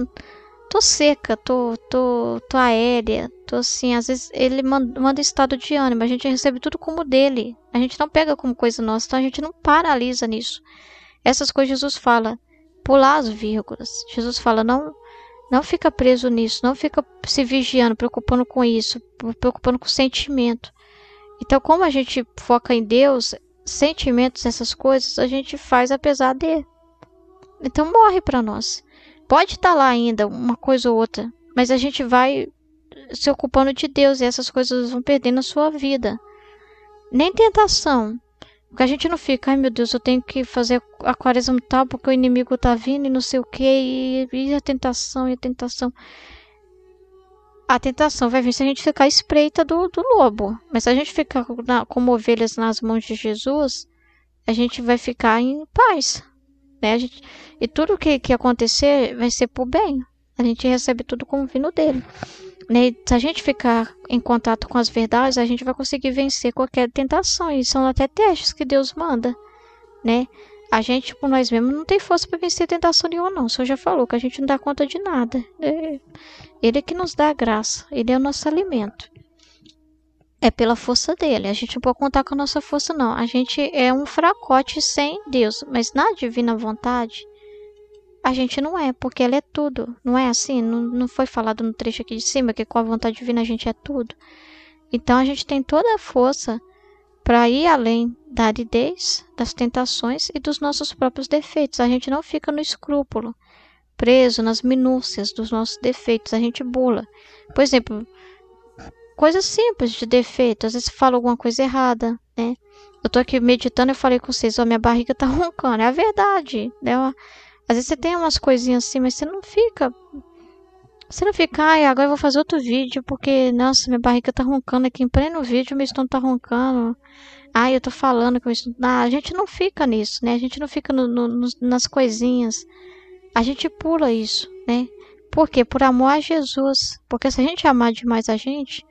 tô seca, tô, tô, tô aérea, tô assim. Às vezes ele manda, manda estado de ânimo, a gente recebe tudo como dele. A gente não pega como coisa nossa, então a gente não paralisa nisso. Essas coisas Jesus fala, pular as vírgulas. Jesus fala, não, não fica preso nisso, não fica se vigiando, preocupando com isso, preocupando com sentimento. Então, como a gente foca em Deus, sentimentos, essas coisas, a gente faz apesar de. Então morre para nós. Pode estar tá lá ainda uma coisa ou outra, mas a gente vai se ocupando de Deus e essas coisas vão perdendo a sua vida. Nem tentação. Porque a gente não fica, ai meu Deus, eu tenho que fazer a quaresma tal porque o inimigo tá vindo e não sei o que, e, a tentação, e a tentação. A tentação vai vir se a gente ficar espreita do, do lobo. Mas se a gente ficar na, como ovelhas nas mãos de Jesus, a gente vai ficar em paz né? Gente, e tudo que, que acontecer vai ser por bem. A gente recebe tudo como vindo dele. Né? E se a gente ficar em contato com as verdades, a gente vai conseguir vencer qualquer tentação. E são até testes que Deus manda, né? A gente, por nós mesmos, não tem força para vencer tentação nenhuma, não. O senhor já falou que a gente não dá conta de nada. É, ele é que nos dá a graça, ele é o nosso alimento é pela força dele. A gente não pode contar com a nossa força, não. A gente é um fracote sem Deus, mas na divina vontade a gente não é, porque ela é tudo. Não é assim? Não, não foi falado no trecho aqui de cima que com a vontade divina a gente é tudo. Então a gente tem toda a força para ir além da aridez, das tentações e dos nossos próprios defeitos. A gente não fica no escrúpulo, preso nas minúcias dos nossos defeitos. A gente bula. Por exemplo, coisas simples de defeito. Às vezes falo alguma coisa errada, né? Eu tô aqui meditando e falei com vocês, ó, oh, minha barriga tá roncando. É a verdade, né? Às vezes você tem umas coisinhas assim, mas você não fica. Você não fica, ai, agora eu vou fazer outro vídeo, porque, nossa, minha barriga tá roncando aqui em pleno vídeo, meu estômago tá roncando. Ai, eu tô falando que meu Ah, a gente não fica nisso, né? A gente não fica no, no, nas coisinhas. A gente pula isso, né? Por quê? Por amor a Jesus. Porque se a gente amar demais a gente,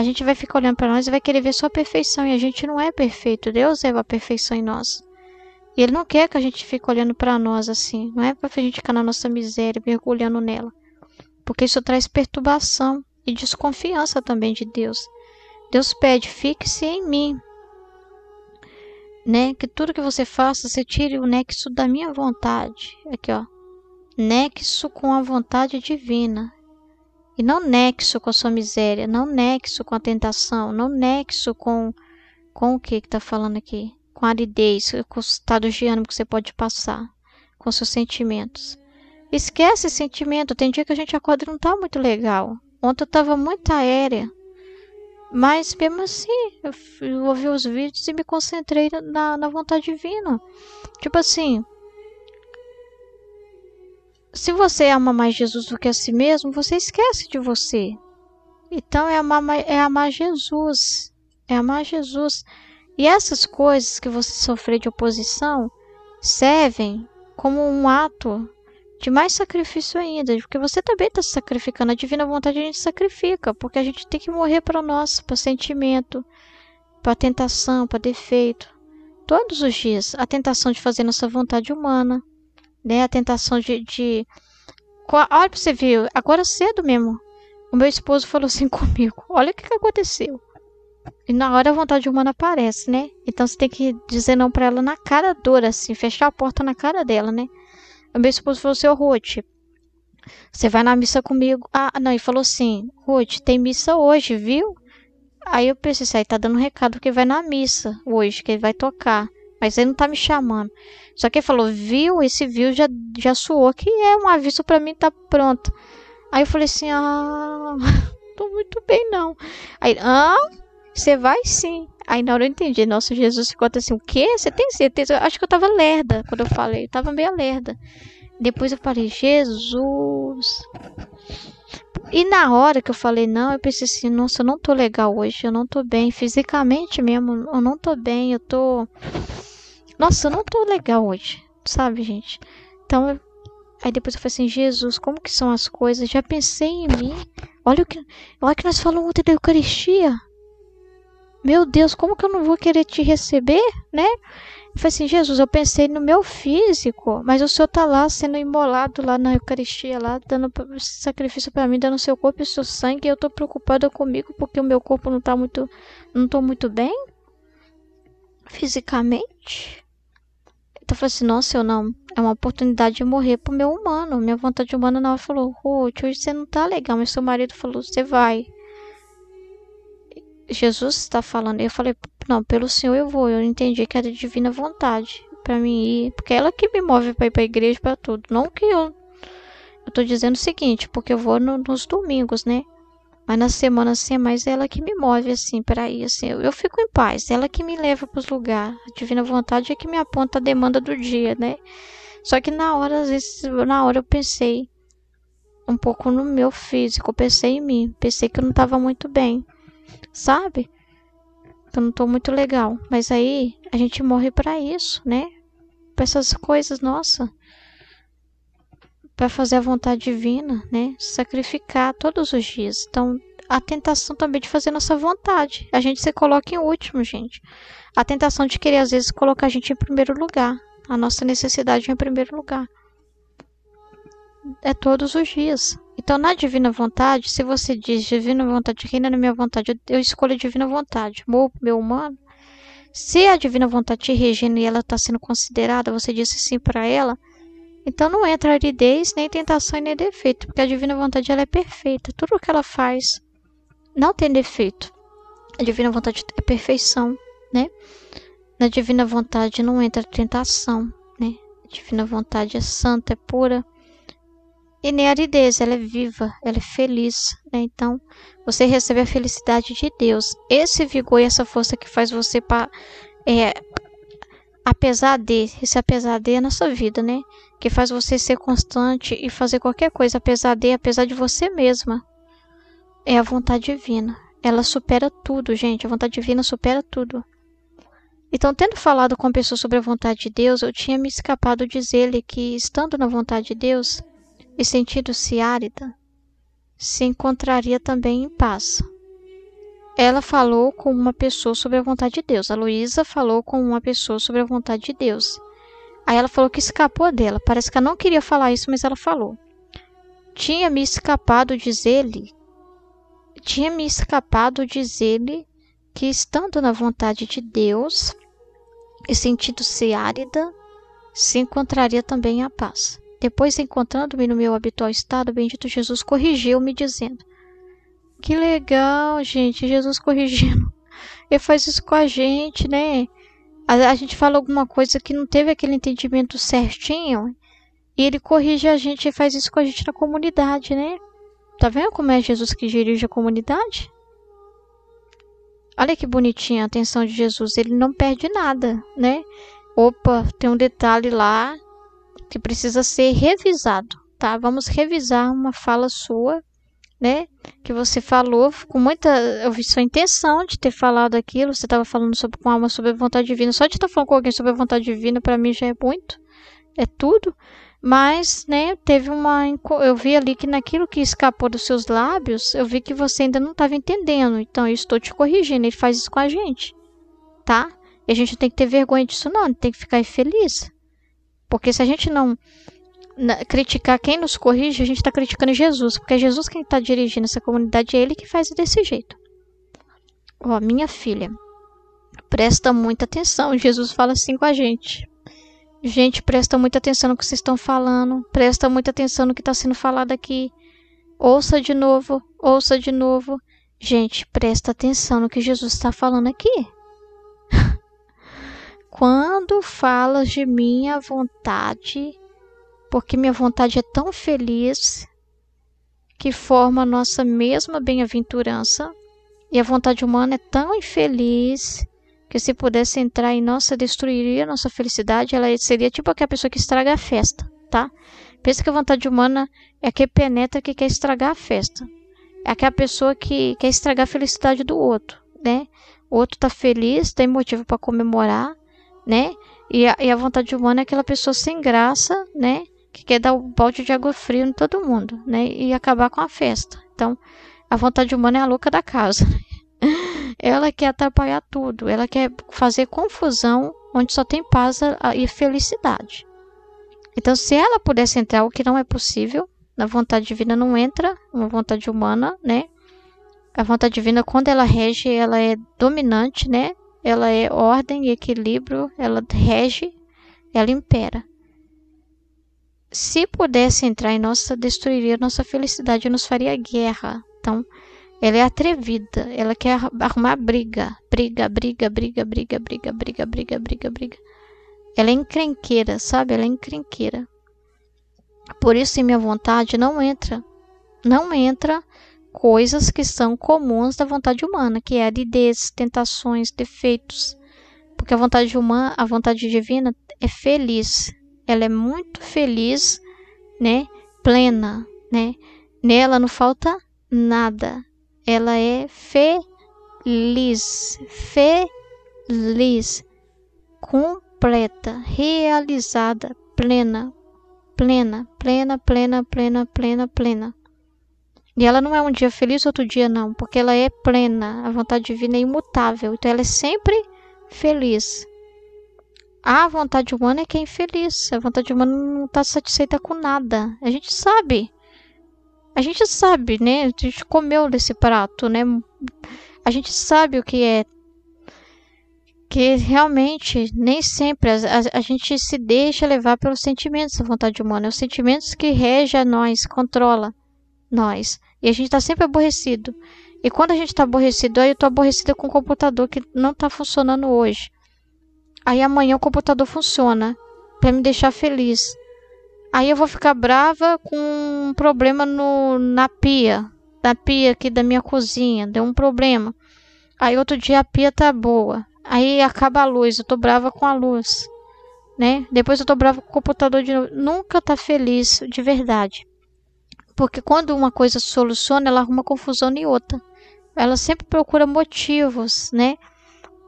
a gente vai ficar olhando para nós e vai querer ver só a perfeição. E a gente não é perfeito. Deus é a perfeição em nós. E Ele não quer que a gente fique olhando para nós assim. Não é para a gente ficar na nossa miséria, mergulhando nela. Porque isso traz perturbação e desconfiança também de Deus. Deus pede: fique-se em mim. Né? Que tudo que você faça, você tire o nexo da minha vontade. Aqui, ó. Nexo com a vontade divina. E não nexo com a sua miséria, não nexo com a tentação, não nexo com com o que que tá falando aqui? Com a aridez, com o estado de ânimo que você pode passar, com seus sentimentos. Esquece esse sentimento. Tem dia que a gente acorda e não tá muito legal. Ontem eu estava muito aérea. Mas mesmo assim, eu, eu ouvi os vídeos e me concentrei na, na vontade divina. Tipo assim, se você ama mais Jesus do que a si mesmo, você esquece de você. Então é amar, é amar Jesus. É amar Jesus. E essas coisas que você sofrer de oposição servem como um ato de mais sacrifício ainda, porque você também está se sacrificando. A divina vontade a gente sacrifica, porque a gente tem que morrer para nós, para sentimento, para tentação, para defeito. Todos os dias, a tentação de fazer nossa vontade humana, né? A tentação de. de... Olha pra você ver, agora cedo mesmo. O meu esposo falou assim comigo: Olha o que, que aconteceu. E na hora a vontade humana aparece, né? Então você tem que dizer não pra ela na cara dura, assim, fechar a porta na cara dela, né? O meu esposo falou assim: Ô Ruth, você vai na missa comigo? Ah, não, e falou assim: Ruth, tem missa hoje, viu? Aí eu pensei, assim, aí tá dando um recado que vai na missa hoje, que ele vai tocar mas ele não tá me chamando. Só que ele falou, viu? Esse viu já, já suou, que é um aviso para mim, tá pronto. Aí eu falei assim, ah, tô muito bem não. Aí, ah, você vai sim. Aí na hora eu entendi, nossa, Jesus ficou assim, o quê? Você tem certeza? Eu acho que eu tava lerda quando eu falei, eu tava meio lerda. Depois eu falei, Jesus. E na hora que eu falei não, eu pensei assim, nossa, eu não tô legal hoje, eu não tô bem, fisicamente mesmo, eu não tô bem, eu tô nossa, eu não tô legal hoje, sabe, gente? Então, eu... aí depois eu falei assim: Jesus, como que são as coisas? Já pensei em mim. Olha o que, olha o que nós falamos ontem da Eucaristia. Meu Deus, como que eu não vou querer te receber, né? Eu falei assim: Jesus, eu pensei no meu físico, mas o Senhor tá lá sendo imolado lá na Eucaristia, lá dando sacrifício para mim, dando seu corpo e seu sangue. E eu tô preocupada comigo porque o meu corpo não tá muito, não tô muito bem fisicamente. Então tá eu falei assim, nossa, eu não. É uma oportunidade de morrer pro meu humano. Minha vontade humana não falou, Ruth, hoje você não tá legal. Mas seu marido falou, você vai. Jesus está falando. Eu falei, não, pelo Senhor eu vou. Eu entendi que era divina vontade para mim ir. Porque é ela que me move para ir pra igreja, para tudo. Não que eu. Eu tô dizendo o seguinte, porque eu vou no, nos domingos, né? Mas na semana assim, é mais ela que me move assim para ir assim. Eu, eu, fico em paz, ela que me leva para os lugares. A divina vontade é que me aponta a demanda do dia, né? Só que na hora, às vezes, na hora eu pensei um pouco no meu físico, eu pensei em mim, pensei que eu não estava muito bem, sabe? Que eu não estou muito legal. Mas aí a gente morre para isso, né? para essas coisas, nossa para fazer a vontade divina, né? Sacrificar todos os dias. Então, a tentação também de fazer nossa vontade. A gente se coloca em último, gente. A tentação de querer às vezes colocar a gente em primeiro lugar, a nossa necessidade em primeiro lugar. É todos os dias. Então, na divina vontade, se você diz divina vontade reina na minha vontade, eu escolho a divina vontade, meu, meu humano. Se a divina vontade te regina e ela está sendo considerada, você disse sim para ela, então não entra é aridez, nem tentação e nem defeito, porque a divina vontade ela é perfeita. Tudo o que ela faz não tem defeito. A divina vontade é perfeição, né? Na divina vontade não entra tentação, né? A divina vontade é santa, é pura. E nem aridez, ela é viva, ela é feliz, né? Então, você recebe a felicidade de Deus. Esse vigor e essa força que faz você para é, apesar de, esse apesar de é na sua vida, né? que faz você ser constante e fazer qualquer coisa apesar de, apesar de você mesma. É a vontade divina. Ela supera tudo, gente. A vontade divina supera tudo. Então, tendo falado com a pessoa sobre a vontade de Deus, eu tinha me escapado dizer-lhe que, estando na vontade de Deus e sentindo-se árida, se encontraria também em paz. Ela falou com uma pessoa sobre a vontade de Deus. A Luísa falou com uma pessoa sobre a vontade de Deus. Aí ela falou que escapou dela. Parece que ela não queria falar isso, mas ela falou. Tinha me escapado dizer-lhe. Tinha me escapado dizer-lhe que estando na vontade de Deus e sentindo-se árida, se encontraria também a paz. Depois, encontrando-me no meu habitual estado, bendito Jesus corrigiu-me, dizendo: Que legal, gente, Jesus corrigindo. Ele faz isso com a gente, né? a, a gente fala alguma coisa que não teve aquele entendimento certinho e ele corrige a gente e faz isso com a gente na comunidade, né? Tá vendo como é Jesus que dirige a comunidade? Olha que bonitinha a atenção de Jesus, ele não perde nada, né? Opa, tem um detalhe lá que precisa ser revisado, tá? Vamos revisar uma fala sua né? Que você falou com muita. Eu vi sua intenção de ter falado aquilo. Você estava falando sobre, com alma sobre a vontade divina. Só de estar falando com alguém sobre a vontade divina, para mim já é muito. É tudo. Mas, né, teve uma. Eu vi ali que naquilo que escapou dos seus lábios, eu vi que você ainda não estava entendendo. Então, eu estou te corrigindo. Ele faz isso com a gente, tá? E a gente tem que ter vergonha disso, não. Tem que ficar feliz. Porque se a gente não criticar quem nos corrige, a gente está criticando Jesus, porque é Jesus quem está dirigindo essa comunidade, é ele que faz desse jeito. Ó, minha filha, presta muita atenção, Jesus fala assim com a gente. Gente, presta muita atenção no que vocês estão falando, presta muita atenção no que está sendo falado aqui. Ouça de novo, ouça de novo. Gente, presta atenção no que Jesus está falando aqui. Quando falas de minha vontade, porque minha vontade é tão feliz que forma a nossa mesma bem-aventurança, e a vontade humana é tão infeliz que se pudesse entrar em nossa, destruiria nossa felicidade, ela seria tipo aquela pessoa que estraga a festa, tá? Pensa que a vontade humana é que penetra que quer estragar a festa. É aquela pessoa que quer estragar a felicidade do outro, né? O outro tá feliz, tem motivo para comemorar, né? E a, e a vontade humana é aquela pessoa sem graça, né? que quer dar um balde de água fria em todo mundo, né? E acabar com a festa. Então, a vontade humana é a louca da casa. ela quer atrapalhar tudo, ela quer fazer confusão onde só tem paz e felicidade. Então, se ela pudesse entrar, o que não é possível, na vontade divina não entra, uma vontade humana, né? A vontade divina, quando ela rege, ela é dominante, né? Ela é ordem e equilíbrio, ela rege, ela impera se pudesse entrar em nossa, destruiria nossa felicidade e nos faria guerra. Então, ela é atrevida, ela quer arrumar briga, briga, briga, briga, briga, briga, briga, briga, briga, briga. Ela é encrenqueira, sabe? Ela é encrenqueira. Por isso, em minha vontade, não entra, não entra coisas que são comuns da vontade humana, que é aridez, tentações, defeitos. Porque a vontade humana, a vontade divina é feliz, ela é muito feliz, né? Plena, né? Nela não falta nada. Ela é feliz, feliz, completa, realizada, plena, plena, plena, plena, plena, plena, plena. E ela não é um dia feliz, outro dia não, porque ela é plena, a vontade divina é imutável, então ela é sempre feliz a vontade humana é que é infeliz. A vontade humana não está satisfeita com nada. A gente sabe. A gente sabe, né? A gente comeu desse prato, né? A gente sabe o que é. Que realmente nem sempre a, a, a gente se deixa levar pelos sentimentos da vontade humana. É os sentimentos que rege a nós, controla nós. E a gente está sempre aborrecido. E quando a gente está aborrecido, aí eu estou aborrecida com o computador que não está funcionando hoje. Aí amanhã o computador funciona para me deixar feliz. Aí eu vou ficar brava com um problema no, na pia, da pia aqui da minha cozinha, deu um problema. Aí outro dia a pia tá boa. Aí acaba a luz, eu tô brava com a luz, né? Depois eu tô brava com o computador de novo. Nunca tá feliz de verdade. Porque quando uma coisa soluciona, ela arruma confusão em outra. Ela sempre procura motivos, né?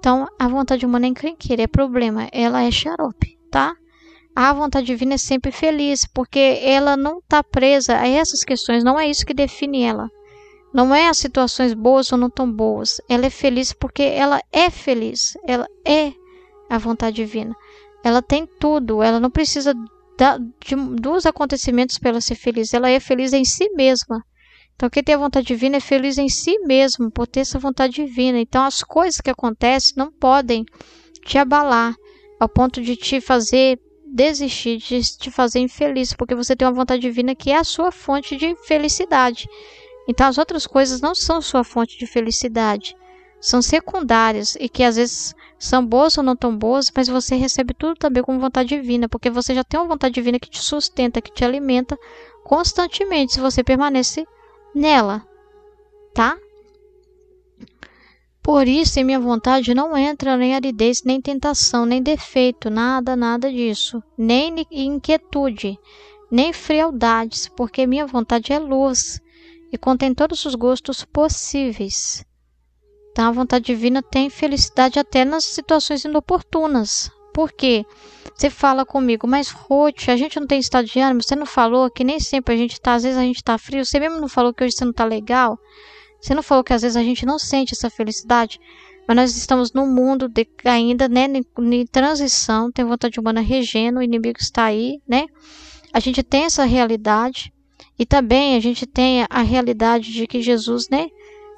Então, a vontade humana é encrenqueira, é problema, ela é xarope, tá? A vontade divina é sempre feliz, porque ela não está presa a essas questões, não é isso que define ela. Não é as situações boas ou não tão boas. Ela é feliz porque ela é feliz, ela é a vontade divina. Ela tem tudo, ela não precisa da, de, dos acontecimentos para ela ser feliz, ela é feliz em si mesma. Então, quem tem a vontade divina é feliz em si mesmo, por ter essa vontade divina. Então, as coisas que acontecem não podem te abalar ao ponto de te fazer desistir, de te fazer infeliz, porque você tem uma vontade divina que é a sua fonte de felicidade. Então, as outras coisas não são sua fonte de felicidade, são secundárias e que às vezes são boas ou não tão boas, mas você recebe tudo também com vontade divina, porque você já tem uma vontade divina que te sustenta, que te alimenta constantemente se você permanece nela, tá? Por isso, em minha vontade não entra nem aridez, nem tentação, nem defeito, nada, nada disso, nem inquietude, nem frialdades, porque minha vontade é luz e contém todos os gostos possíveis. Então, a vontade divina tem felicidade até nas situações inoportunas, porque você fala comigo, mas Rote, a gente não tem estado de ânimo, você não falou que nem sempre a gente tá, às vezes a gente tá frio, você mesmo não falou que hoje você não tá legal. Você não falou que às vezes a gente não sente essa felicidade, mas nós estamos num mundo de, ainda, né, em transição, tem vontade humana regendo, o inimigo está aí, né? A gente tem essa realidade e também a gente tem a realidade de que Jesus, né,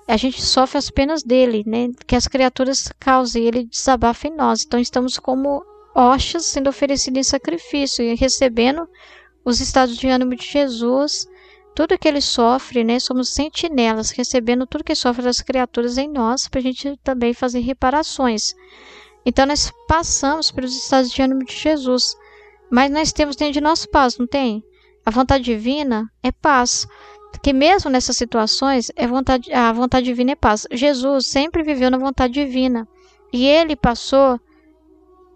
a gente sofre as penas dele, né? Que as criaturas causem, ele desabafa em nós. Então estamos como hostias sendo oferecidas em sacrifício e recebendo os estados de ânimo de Jesus, tudo que ele sofre, né? Somos sentinelas, recebendo tudo que sofre das criaturas em nós, para a gente também fazer reparações. Então nós passamos pelos estados de ânimo de Jesus, mas nós temos dentro de nós paz, não tem? A vontade divina é paz que mesmo nessas situações, é vontade, a vontade divina é paz. Jesus sempre viveu na vontade divina. E ele passou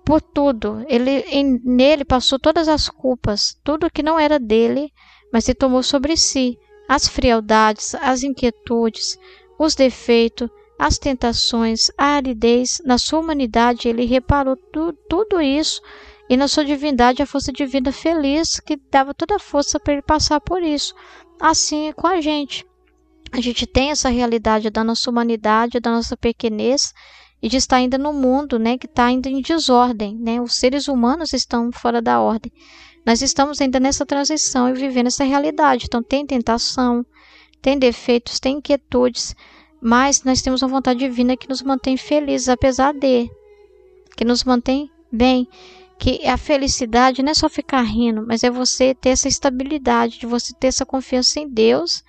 por tudo. Ele em, nele passou todas as culpas, tudo que não era dele, mas se tomou sobre si as frialdades, as inquietudes, os defeitos, as tentações, a aridez. Na sua humanidade, ele reparou tu, tudo isso e na sua divindade a força divina feliz que dava toda a força para ele passar por isso assim é com a gente. A gente tem essa realidade da nossa humanidade, da nossa pequenez e de estar ainda no mundo, né, que está ainda em desordem, né? Os seres humanos estão fora da ordem. Nós estamos ainda nessa transição e vivendo essa realidade. Então tem tentação, tem defeitos, tem inquietudes, mas nós temos uma vontade divina que nos mantém felizes apesar de, que nos mantém bem que a felicidade não é só ficar rindo, mas é você ter essa estabilidade, de você ter essa confiança em Deus,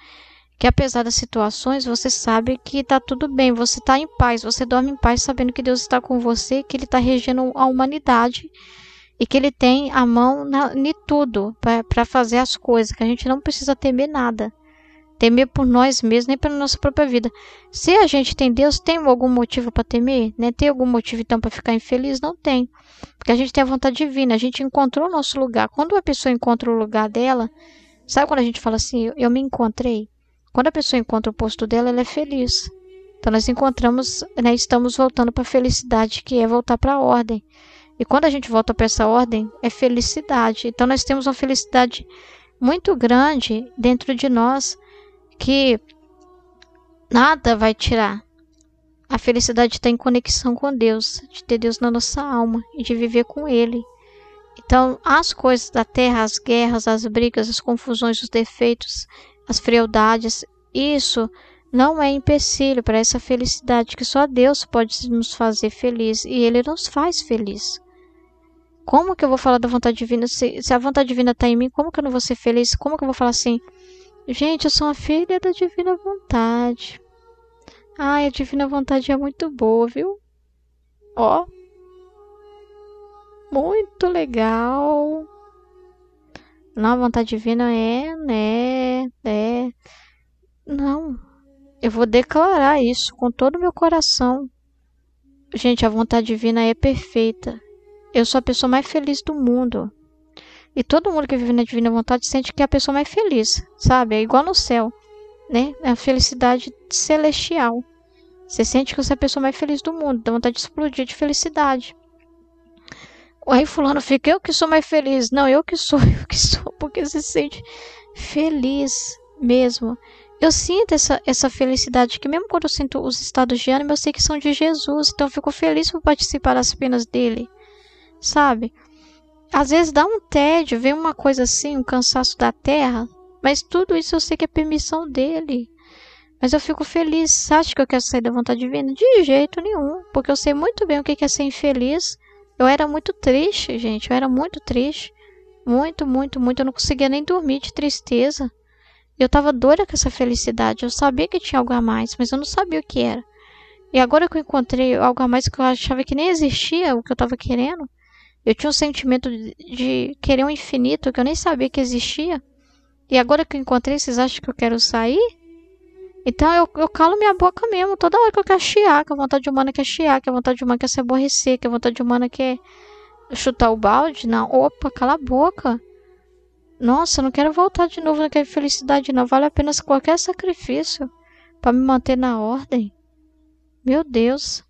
que apesar das situações, você sabe que está tudo bem, você está em paz, você dorme em paz sabendo que Deus está com você, que ele está regendo a humanidade e que ele tem a mão em tudo para fazer as coisas, que a gente não precisa temer nada temer por nós mesmos nem pela nossa própria vida. Se a gente tem Deus, tem algum motivo para temer? Né? Tem algum motivo então para ficar infeliz? Não tem. Porque a gente tem a vontade divina, a gente encontrou o nosso lugar. Quando a pessoa encontra o lugar dela, sabe quando a gente fala assim, eu me encontrei? Quando a pessoa encontra o posto dela, ela é feliz. Então nós encontramos, né, estamos voltando para a felicidade, que é voltar para a ordem. E quando a gente volta para essa ordem, é felicidade. Então nós temos uma felicidade muito grande dentro de nós que nada vai tirar. A felicidade está em conexão com Deus, de ter Deus na nossa alma e de viver com Ele. Então, as coisas da terra, as guerras, as brigas, as confusões, os defeitos, as frialdades, isso não é empecilho para essa felicidade que só Deus pode nos fazer feliz e Ele nos faz feliz. Como que eu vou falar da vontade divina se, se a vontade divina está em mim? Como que eu não vou ser feliz? Como que eu vou falar assim? Gente, eu sou uma filha da divina vontade. Ai, a divina vontade é muito boa, viu? Ó. Muito legal. Não, a vontade divina é, né? É. Não. Eu vou declarar isso com todo o meu coração. Gente, a vontade divina é perfeita. Eu sou a pessoa mais feliz do mundo. E todo mundo que vive na divina vontade sente que é a pessoa mais feliz, sabe? É igual no céu, né? É a felicidade celestial. Você sente que você é a pessoa mais feliz do mundo, dá vontade de explodir de felicidade. Aí fulano fica, eu que sou mais feliz. Não, eu que sou, eu que sou, porque você se sente feliz mesmo. Eu sinto essa, essa felicidade, que mesmo quando eu sinto os estados de ânimo, eu sei que são de Jesus, então eu fico feliz por participar das penas dele, sabe? Às vezes dá um tédio, vem uma coisa assim, um cansaço da terra, mas tudo isso eu sei que é permissão dele. Mas eu fico feliz. Você acha que eu quero sair da vontade divina? De jeito nenhum. Porque eu sei muito bem o que é ser infeliz. Eu era muito triste, gente. Eu era muito triste. Muito, muito, muito. Eu não conseguia nem dormir de tristeza. Eu tava doida com essa felicidade. Eu sabia que tinha algo a mais, mas eu não sabia o que era. E agora que eu encontrei algo a mais que eu achava que nem existia, o que eu tava querendo, eu tinha um sentimento de, de querer um infinito que eu nem sabia que existia. E agora que eu encontrei, vocês acham que eu quero sair? Então eu, eu calo minha boca mesmo. Toda hora que eu quero chiar, que a vontade humana quer chiar, que a vontade humana quer se aborrecer, que a vontade humana quer chutar o balde. Não, opa, cala a boca. Nossa, não quero voltar de novo naquela felicidade, não. Vale apenas qualquer sacrifício para me manter na ordem. Meu Deus.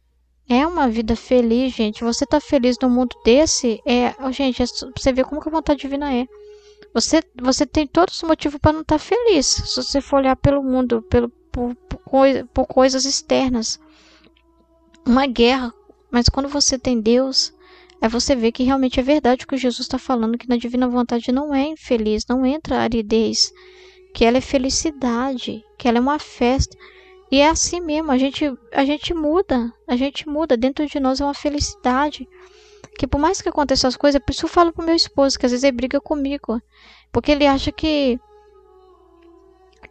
É uma vida feliz, gente. Você tá feliz num mundo desse, é, gente, é, você vê como que a vontade divina é. Você, você tem todos os motivos para não estar tá feliz. Se você for olhar pelo mundo, pelo, por, por, coisa, por coisas externas. Uma guerra. Mas quando você tem Deus, é você ver que realmente é verdade o que Jesus está falando, que na divina vontade não é infeliz, não entra aridez, que ela é felicidade, que ela é uma festa. E é assim mesmo, a gente, a gente muda, a gente muda. Dentro de nós é uma felicidade. Que por mais que aconteçam as coisas, por isso eu falo pro meu esposo, que às vezes ele briga comigo. Porque ele acha que.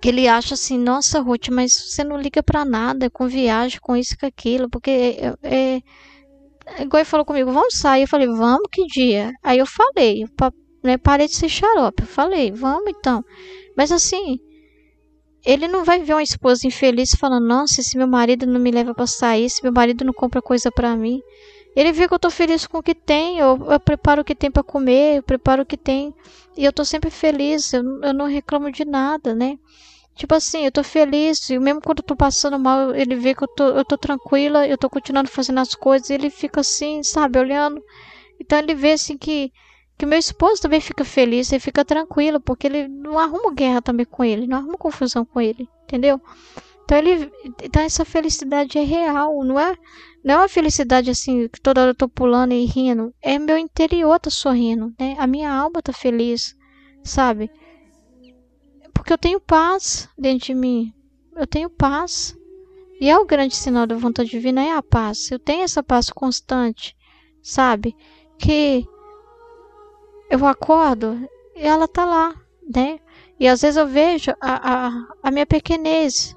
Que ele acha assim, nossa, Ruth, mas você não liga para nada, com viagem, com isso, com aquilo. Porque é, é, é igual ele falou comigo, vamos sair. Eu falei, vamos, que dia? Aí eu falei, eu, né, parei de ser xarope. Eu falei, vamos então. Mas assim, ele não vai ver uma esposa infeliz falando: Nossa, se meu marido não me leva para sair, se meu marido não compra coisa para mim. Ele vê que eu tô feliz com o que tem, eu, eu preparo o que tem para comer, eu preparo o que tem. E eu tô sempre feliz, eu, eu não reclamo de nada, né? Tipo assim, eu tô feliz, e mesmo quando eu tô passando mal, ele vê que eu tô, eu tô tranquila, eu tô continuando fazendo as coisas, ele fica assim, sabe, olhando. Então ele vê assim que que meu esposo também fica feliz e fica tranquilo, porque ele não arruma guerra também com ele, não arruma confusão com ele, entendeu? Então ele, então essa felicidade é real, não é, não é uma felicidade assim que toda hora eu tô pulando e rindo, é meu interior tá sorrindo, né? A minha alma tá feliz, sabe? Porque eu tenho paz dentro de mim, eu tenho paz. E é o grande sinal da vontade divina é a paz. Eu tenho essa paz constante, sabe? Que eu acordo e ela tá lá, né? E às vezes eu vejo a, a, a minha pequenez,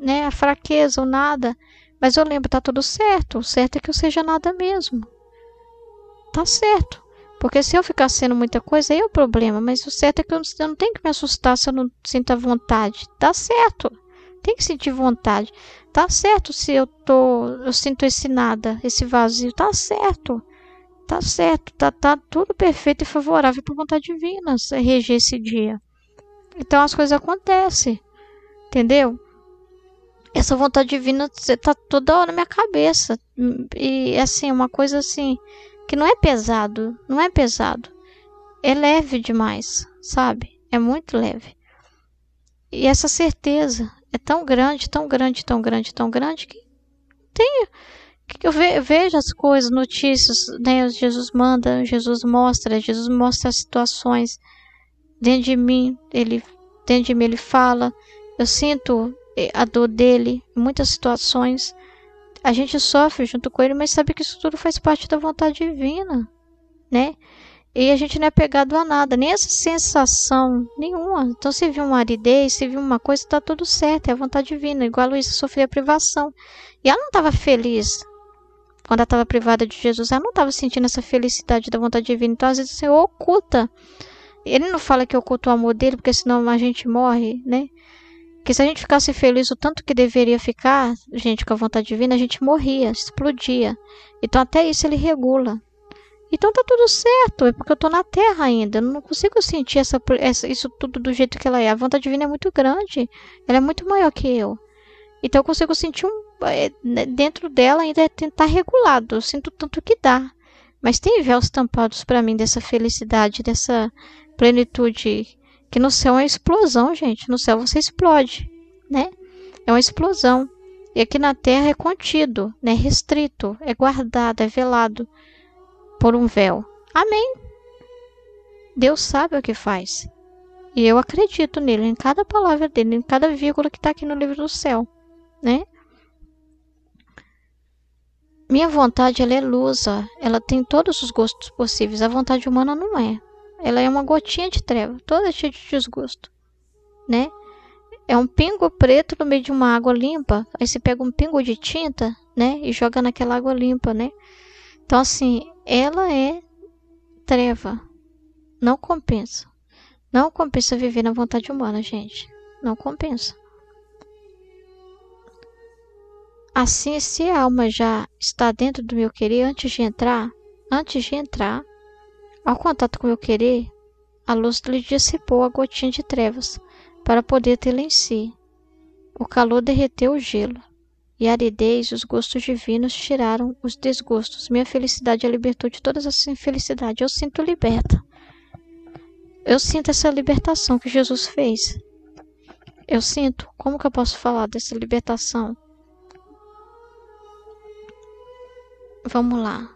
né? A fraqueza, o nada. Mas eu lembro, tá tudo certo. O certo é que eu seja nada mesmo. Tá certo. Porque se eu ficar sendo muita coisa, aí é o problema. Mas o certo é que eu não, tenho que me assustar se eu não sinto a vontade. Tá certo. Tem que sentir vontade. Tá certo se eu tô. Eu sinto esse nada, esse vazio. Tá certo tá certo, tá, tá tudo perfeito e favorável por vontade divina reger esse dia. Então as coisas acontecem, entendeu? Essa vontade divina tá toda hora na minha cabeça. E assim, uma coisa assim, que não é pesado, não é pesado. É leve demais, sabe? É muito leve. E essa certeza é tão grande, tão grande, tão grande, tão grande que tem que eu ve vejo as coisas, notícias, né? Jesus manda, Jesus mostra, Jesus mostra as situações dentro de mim, ele dentro de mim ele fala, eu sinto eh, a dor dele em muitas situações. A gente sofre junto com ele, mas sabe que isso tudo faz parte da vontade divina, né? E a gente não é pegado a nada, nem essa sensação nenhuma. Então, se viu uma aridez, se viu uma coisa, tá tudo certo, é a vontade divina. Igual a Luísa sofria privação. E ela não estava feliz, quando ela estava privada de Jesus, ela não estava sentindo essa felicidade da vontade divina. Então, às vezes, o Senhor oculta. Ele não fala que oculta o amor dele, porque senão a gente morre, né? Que se a gente ficasse feliz o tanto que deveria ficar, gente, com a vontade divina, a gente morria, explodia. Então, até isso ele regula. Então tá tudo certo, é porque eu tô na terra ainda, eu não consigo sentir essa, essa, isso tudo do jeito que ela é. A vontade divina é muito grande, ela é muito maior que eu. Então eu consigo sentir um é, né, dentro dela ainda é está regulado. Eu sinto tanto que dá. Mas tem véus tampados para mim dessa felicidade, dessa plenitude. Que no céu é uma explosão, gente. No céu você explode, né? É uma explosão. E aqui na terra é contido, né? Restrito, é guardado, é velado por um véu. Amém. Deus sabe o que faz. E eu acredito nele, em cada palavra dele, em cada vírgula que está aqui no livro do céu, né? Minha vontade ela é lusa, ela tem todos os gostos possíveis. A vontade humana não é. Ela é uma gotinha de treva, toda cheia de desgosto, né? É um pingo preto no meio de uma água limpa. Aí você pega um pingo de tinta, né, e joga naquela água limpa, né? Então assim, ela é treva. Não compensa. Não compensa viver na vontade humana, gente. Não compensa. Assim, se a alma já está dentro do meu querer antes de entrar, antes de entrar, ao contato com o meu querer, a luz lhe dissipou a gotinha de trevas para poder tê-la em si. O calor derreteu o gelo, e a aridez, os gostos divinos tiraram os desgostos. Minha felicidade é a libertou de todas as infelicidades. Eu sinto liberta. Eu sinto essa libertação que Jesus fez. Eu sinto, como que eu posso falar dessa libertação? Vamos lá.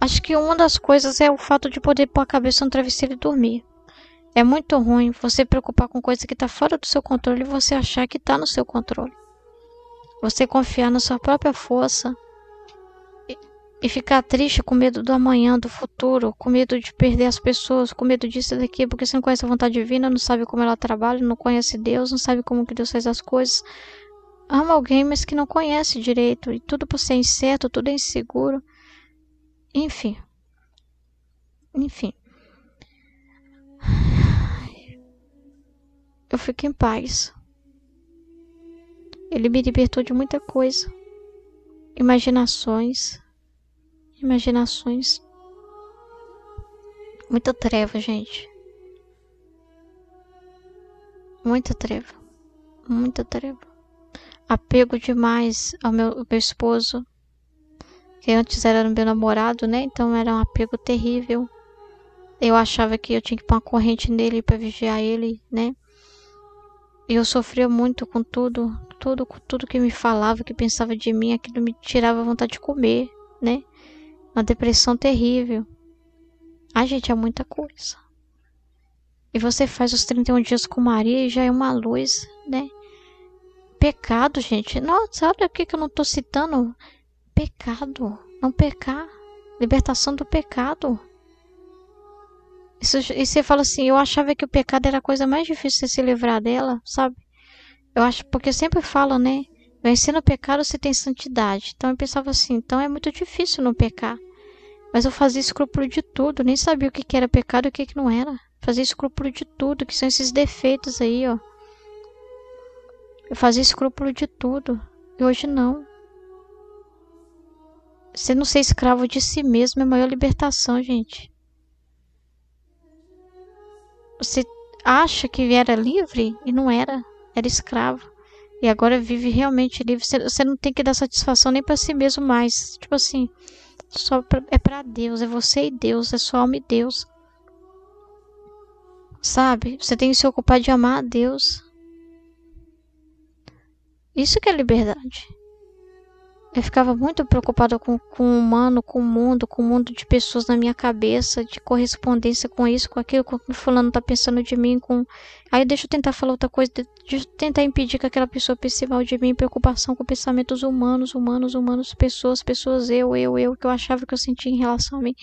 Acho que uma das coisas é o fato de poder pôr a cabeça no travesseiro e dormir. É muito ruim você preocupar com coisa que está fora do seu controle e você achar que está no seu controle. Você confiar na sua própria força e, e ficar triste com medo do amanhã, do futuro, com medo de perder as pessoas, com medo disso e daqui, porque você não conhece a vontade divina, não sabe como ela trabalha, não conhece Deus, não sabe como que Deus faz as coisas ama alguém, mas que não conhece direito, e tudo por ser incerto, tudo é inseguro. Enfim. Enfim. Eu fico em paz. Ele me libertou de muita coisa. Imaginações. Imaginações. Muita treva, gente. Muita treva. Muita treva apego demais ao meu, ao meu esposo, que antes era meu namorado, né? Então era um apego terrível. Eu achava que eu tinha que pôr uma corrente nele para vigiar ele, né? E eu sofria muito com tudo, tudo, com tudo que me falava, que pensava de mim, aquilo me tirava vontade de comer, né? Uma depressão terrível. A gente é muita coisa. E você faz os 31 dias com Maria e já é uma luz, né? Pecado, gente. Nossa, sabe o que eu não estou citando. Pecado. Não pecar. Libertação do pecado. Isso, e você fala assim, eu achava que o pecado era a coisa mais difícil de se livrar dela, sabe? Eu acho, porque sempre falo, né? Vencendo o pecado você tem santidade. Então eu pensava assim, então é muito difícil não pecar. Mas eu fazia escrúpulo de tudo, nem sabia o que, que era pecado e o que, que não era. Fazia escrúpulo de tudo, que são esses defeitos aí, ó. Eu fazia escrúpulo de tudo e hoje não. Você não ser escravo de si mesmo é a maior libertação, gente. Você acha que era livre e não era, era escravo. E agora vive realmente livre. Você, não tem que dar satisfação nem para si mesmo mais. Tipo assim, só pra, é para Deus, é você e Deus, é sua alma e Deus. Sabe? Você tem que se ocupar de amar a Deus. Isso que é liberdade. Eu ficava muito preocupada com, com o humano, com o mundo, com o mundo de pessoas na minha cabeça, de correspondência com isso, com aquilo, com o que fulano tá pensando de mim, com. Aí deixa eu tentar falar outra coisa, deixa eu tentar impedir que aquela pessoa pense mal de mim, preocupação com pensamentos humanos, humanos, humanos, pessoas, pessoas, eu, eu, eu, que eu achava que eu sentia em relação a mim.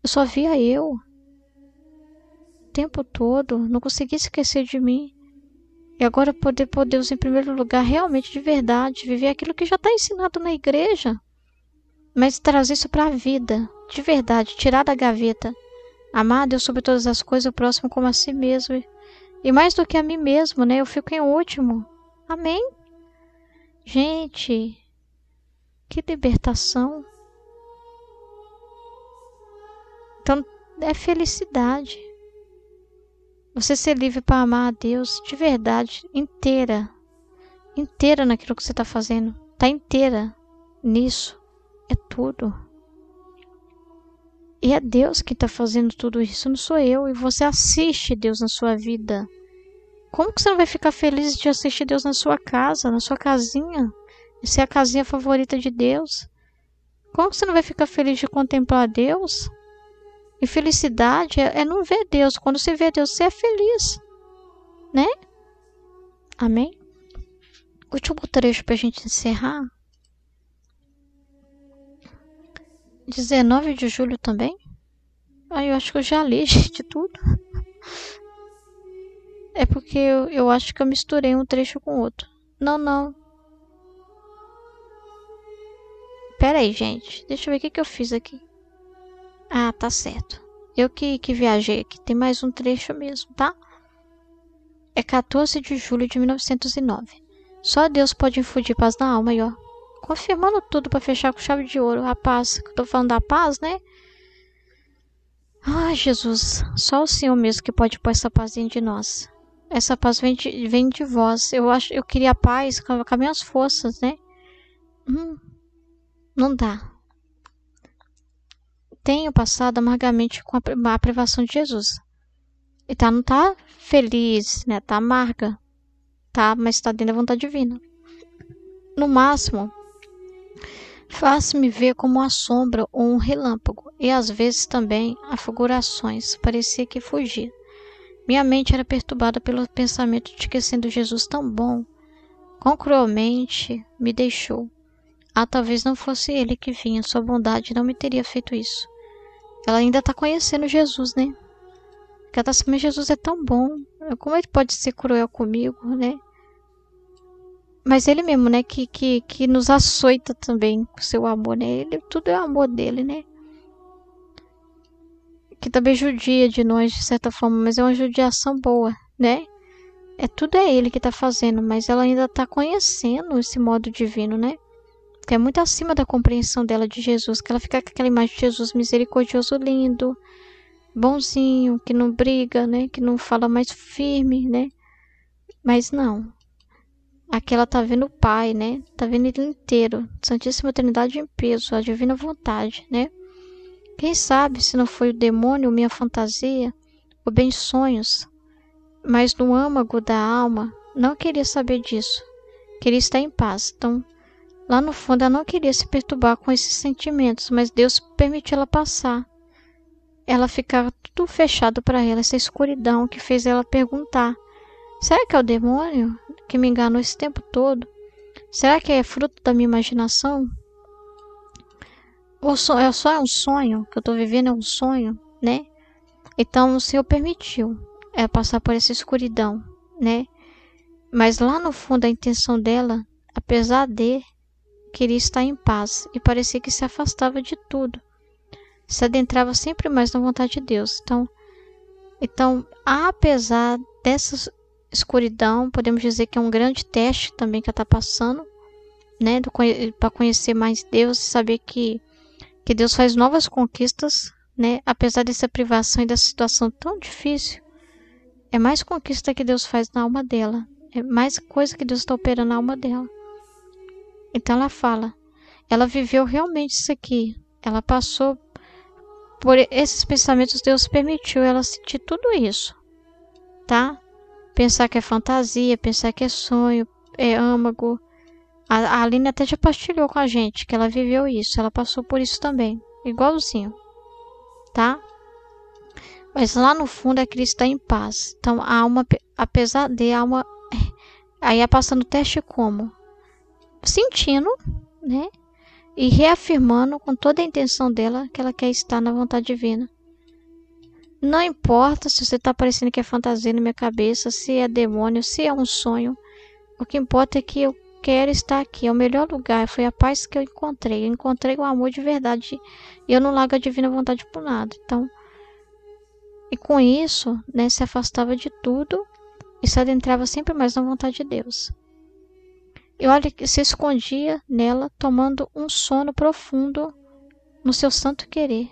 Eu só via eu. O tempo todo, não conseguia esquecer de mim. E agora poder pôr Deus em primeiro lugar, realmente de verdade, viver aquilo que já está ensinado na igreja, mas trazer isso para a vida, de verdade, tirar da gaveta. Amar Deus sobre todas as coisas, o próximo como a si mesmo. E mais do que a mim mesmo, né? Eu fico em último. Amém? Gente, que libertação. Então, é felicidade. Você ser livre para amar a Deus de verdade, inteira. Inteira naquilo que você está fazendo. está inteira nisso. É tudo. E é Deus que está fazendo tudo isso, não sou eu. E você assiste Deus na sua vida. Como que você não vai ficar feliz de assistir Deus na sua casa, na sua casinha? Essa é a casinha favorita de Deus. Como que você não vai ficar feliz de contemplar Deus? E felicidade é, é não ver Deus. Quando você vê Deus, você é feliz. Né? Amém? Último trecho para a gente encerrar. 19 de julho também. Aí ah, eu acho que eu já li, de tudo. É porque eu, eu acho que eu misturei um trecho com outro. Não, não. Pera aí, gente. Deixa eu ver o que, que eu fiz aqui. Ah, tá certo. Eu que, que viajei aqui, tem mais um trecho mesmo, tá? É 14 de julho de 1909. Só Deus pode infundir paz na alma, aí, ó. Confirmando tudo para fechar com chave de ouro. A paz, que eu tô falando da paz, né? Ai, Jesus, só o Senhor mesmo que pode pôr essa paz dentro de nós. Essa paz vem de, vem de vós. Eu acho, eu queria paz com, com minhas forças, né? Hum, não dá tenho passado amargamente com a, privação de Jesus. E tá, não tá feliz, né? Tá amarga. Tá, mas tá dentro da vontade divina. No máximo, faz-me ver como uma sombra ou um relâmpago, e às vezes também afigurações. Parecia que fugia. Minha mente era perturbada pelo pensamento de que sendo Jesus tão bom, quão cruelmente me deixou. Ah, talvez não fosse ele que vinha, sua bondade não me teria feito isso. Ela ainda está conhecendo Jesus, né? Porque ela tá Jesus é tão bom. Como ele pode ser cruel comigo, né? Mas ele mesmo, né? Que, que, que nos açoita também com seu amor, né? Ele, tudo é o amor dele, né? Que também judia de nós, de certa forma, mas é uma judiação boa, né? É tudo é ele que está fazendo, mas ela ainda está conhecendo esse modo divino, né? que é muito acima da compreensão dela de Jesus, que ela fica com aquela imagem de Jesus misericordioso, lindo, bonzinho, que não briga, né, que não fala mais firme, né? Mas não. Aqui ela tá vendo o Pai, né? Tá vendo ele inteiro, Santíssima Trindade em peso, a divina vontade, né? Quem sabe se não foi o demônio, minha fantasia, ou bem sonhos, mas no âmago da alma não queria saber disso. Queria estar em paz. Então, Lá no fundo, ela não queria se perturbar com esses sentimentos, mas Deus permitiu ela passar. Ela ficava tudo fechado para ela, essa escuridão que fez ela perguntar: será que é o demônio que me enganou esse tempo todo? Será que é fruto da minha imaginação? Ou só, é só um sonho que eu estou vivendo? É um sonho, né? Então o Senhor permitiu ela passar por essa escuridão, né? Mas lá no fundo, a intenção dela, apesar de queria estar em paz e parecia que se afastava de tudo. Se adentrava sempre mais na vontade de Deus. Então, então apesar dessa escuridão, podemos dizer que é um grande teste também que ela está passando, né, para conhecer mais Deus e saber que que Deus faz novas conquistas, né? Apesar dessa privação e dessa situação tão difícil, é mais conquista que Deus faz na alma dela, é mais coisa que Deus está operando na alma dela. Então ela fala, ela viveu realmente isso aqui. Ela passou por esses pensamentos, Deus permitiu ela sentir tudo isso, tá? Pensar que é fantasia, pensar que é sonho, é âmago. A, Aline até já partilhou com a gente que ela viveu isso, ela passou por isso também, igualzinho, tá? Mas lá no fundo a é Cris está em paz. Então a alma, apesar de a alma, aí é passando o teste como? sentindo, né? E reafirmando com toda a intenção dela que ela quer estar na vontade divina. Não importa se você está parecendo que é fantasia na minha cabeça, se é demônio, se é um sonho. O que importa é que eu quero estar aqui, é o melhor lugar. Foi a paz que eu encontrei. Eu encontrei o amor de verdade. E eu não largo a divina vontade por nada. Então, e com isso, né, se afastava de tudo e se adentrava sempre mais na vontade de Deus. E olha que se escondia nela, tomando um sono profundo no seu santo querer,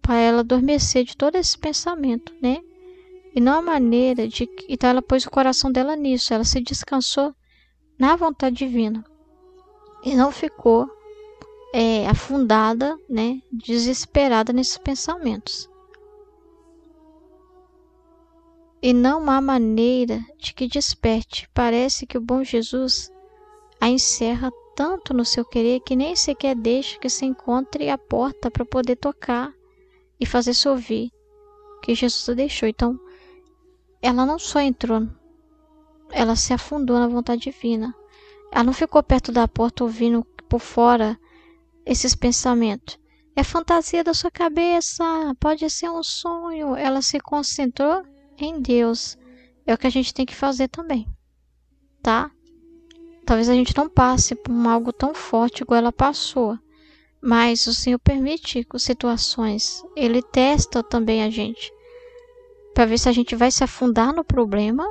para ela adormecer de todo esse pensamento, né? E não a maneira de. Então ela pôs o coração dela nisso, ela se descansou na vontade divina e não ficou é, afundada, né? Desesperada nesses pensamentos. E não há maneira de que desperte. Parece que o bom Jesus a encerra tanto no seu querer que nem sequer deixa que se encontre a porta para poder tocar e fazer se ouvir que Jesus a deixou. Então, ela não só entrou, ela se afundou na vontade divina. Ela não ficou perto da porta ouvindo por fora esses pensamentos. É fantasia da sua cabeça, pode ser um sonho. Ela se concentrou em Deus. É o que a gente tem que fazer também, tá? Talvez a gente não passe por algo tão forte igual ela passou, mas o Senhor permite situações, ele testa também a gente, para ver se a gente vai se afundar no problema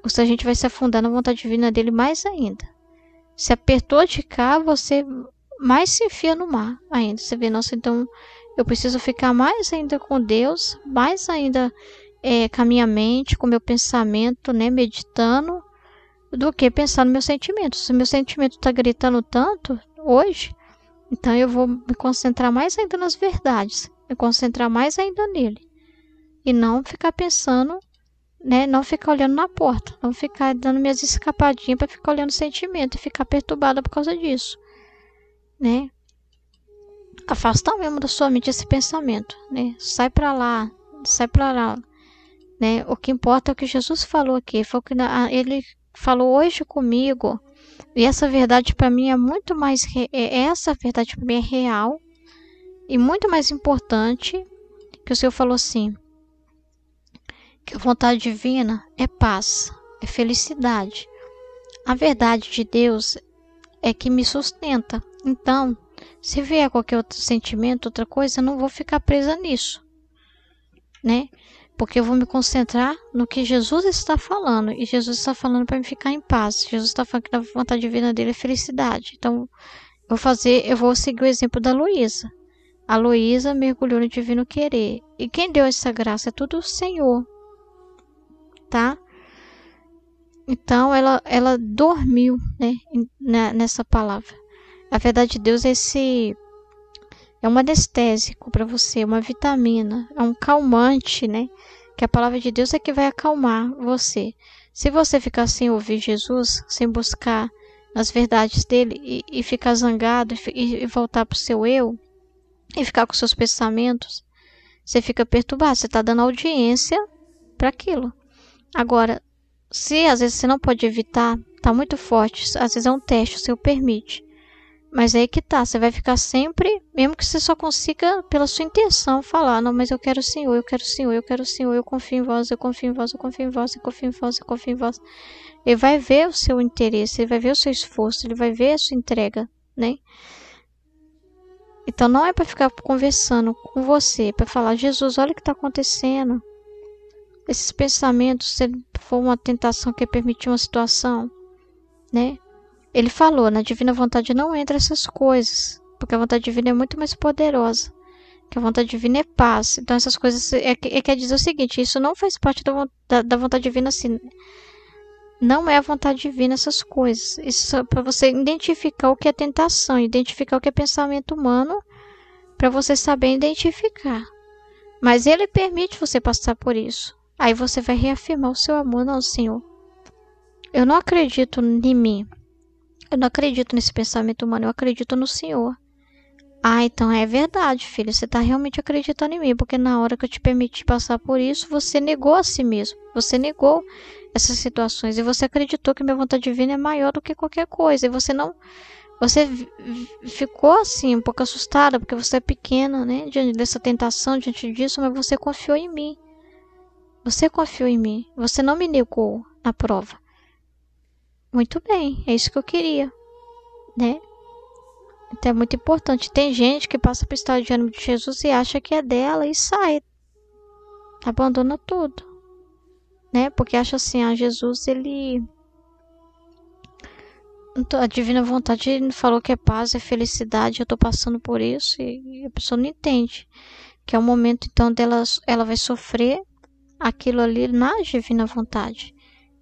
ou se a gente vai se afundar na vontade divina dele mais ainda. Se apertou de cá, você mais se enfia no mar ainda. Você vê, nossa, então eu preciso ficar mais ainda com Deus, mais ainda é, com a minha mente, com o meu pensamento, né, meditando, do que pensar no meu sentimento. Se meu sentimento está gritando tanto hoje, então eu vou me concentrar mais ainda nas verdades, me concentrar mais ainda nele. E não ficar pensando, né, não ficar olhando na porta, não ficar dando minhas escapadinhas para ficar olhando o sentimento e ficar perturbada por causa disso, né? Afastar mesmo da sua mente esse pensamento, né? Sai para lá, sai para lá. Né? O que importa é o que Jesus falou aqui, foi o que ele falou hoje comigo. E essa verdade para mim é muito mais re... É, essa verdade para mim é real e muito mais importante que o Senhor falou assim, que a vontade divina é paz, é felicidade. A verdade de Deus é que me sustenta. Então, se vier qualquer outro sentimento, outra coisa, eu não vou ficar presa nisso, né? porque eu vou me concentrar no que Jesus está falando. E Jesus está falando para me ficar em paz. Jesus está falando que a vontade divina dele é felicidade. Então, eu vou fazer, eu vou seguir o exemplo da Luísa. A Luísa mergulhou no divino querer. E quem deu essa graça é tudo o Senhor. Tá? Então ela ela dormiu, né, né nessa palavra. A verdade de Deus é esse é um anestésico para você, uma vitamina, é um calmante, né? Que a palavra de Deus é que vai acalmar você. Se você ficar sem ouvir Jesus, sem buscar as verdades dele e, e ficar zangado e, e voltar para o seu eu e ficar com seus pensamentos, você fica perturbado, você está dando audiência para aquilo. Agora, se às vezes você não pode evitar, está muito forte, às vezes é um teste, o Senhor permite. Mas aí que tá, você vai ficar sempre, mesmo que você só consiga, pela sua intenção, falar: Não, mas eu quero o Senhor, eu quero o Senhor, eu quero o Senhor, eu confio em vós, eu confio em vós, eu confio em vós, eu confio em vós, eu confio em vós. Ele vai ver o seu interesse, ele vai ver o seu esforço, ele vai ver a sua entrega, né? Então não é para ficar conversando com você, é para falar: Jesus, olha o que está acontecendo. Esses pensamentos, se for uma tentação que é permitir uma situação, né? Ele falou: na divina vontade não entra essas coisas, porque a vontade divina é muito mais poderosa. Que a vontade divina é paz. Então, essas coisas. É, é quer dizer o seguinte: isso não faz parte do, da, da vontade divina assim. Não é a vontade divina essas coisas. Isso é para você identificar o que é tentação, identificar o que é pensamento humano, para você saber identificar. Mas ele permite você passar por isso. Aí você vai reafirmar o seu amor, não, Senhor. Eu não acredito em mim. Eu não acredito nesse pensamento humano, eu acredito no Senhor. Ah, então é verdade, filho. Você está realmente acreditando em mim, porque na hora que eu te permiti passar por isso, você negou a si mesmo. Você negou essas situações e você acreditou que minha vontade divina é maior do que qualquer coisa. E você não, você ficou assim um pouco assustada porque você é pequena, né? Diante dessa tentação, diante disso, mas você confiou em mim. Você confiou em mim. Você não me negou na prova. Muito bem, é isso que eu queria, né? Então é muito importante. Tem gente que passa pela estado de ânimo de Jesus e acha que é dela e sai, abandona tudo, né? Porque acha assim, ah, Jesus ele a divina vontade falou que é paz, é felicidade, eu tô passando por isso e a pessoa não entende que é o momento então dela ela vai sofrer aquilo ali na divina vontade.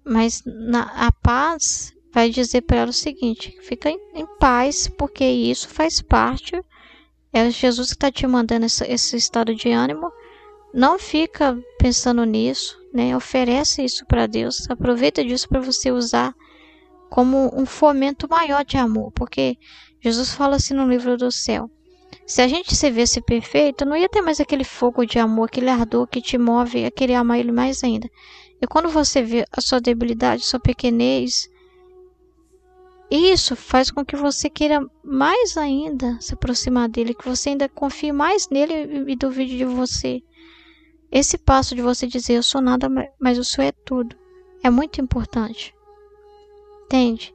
Mas na, a paz vai dizer para ela o seguinte: fica em, em, paz, porque isso faz parte. É Jesus que está te mandando essa, esse estado de ânimo. Não fica pensando nisso, né? Oferece isso para Deus. Aproveita disso para você usar como um fomento maior de amor, porque Jesus fala assim no livro do céu. Se a gente se visse perfeito, não ia ter mais aquele fogo de amor, aquele ardor que te move a querer amar ele mais ainda. E quando você vê a sua debilidade, sua pequenez, isso faz com que você queira mais ainda se aproximar dele, que você ainda confie mais nele e duvide de você. Esse passo de você dizer eu sou nada, mas o senhor é tudo, é muito importante. Entende?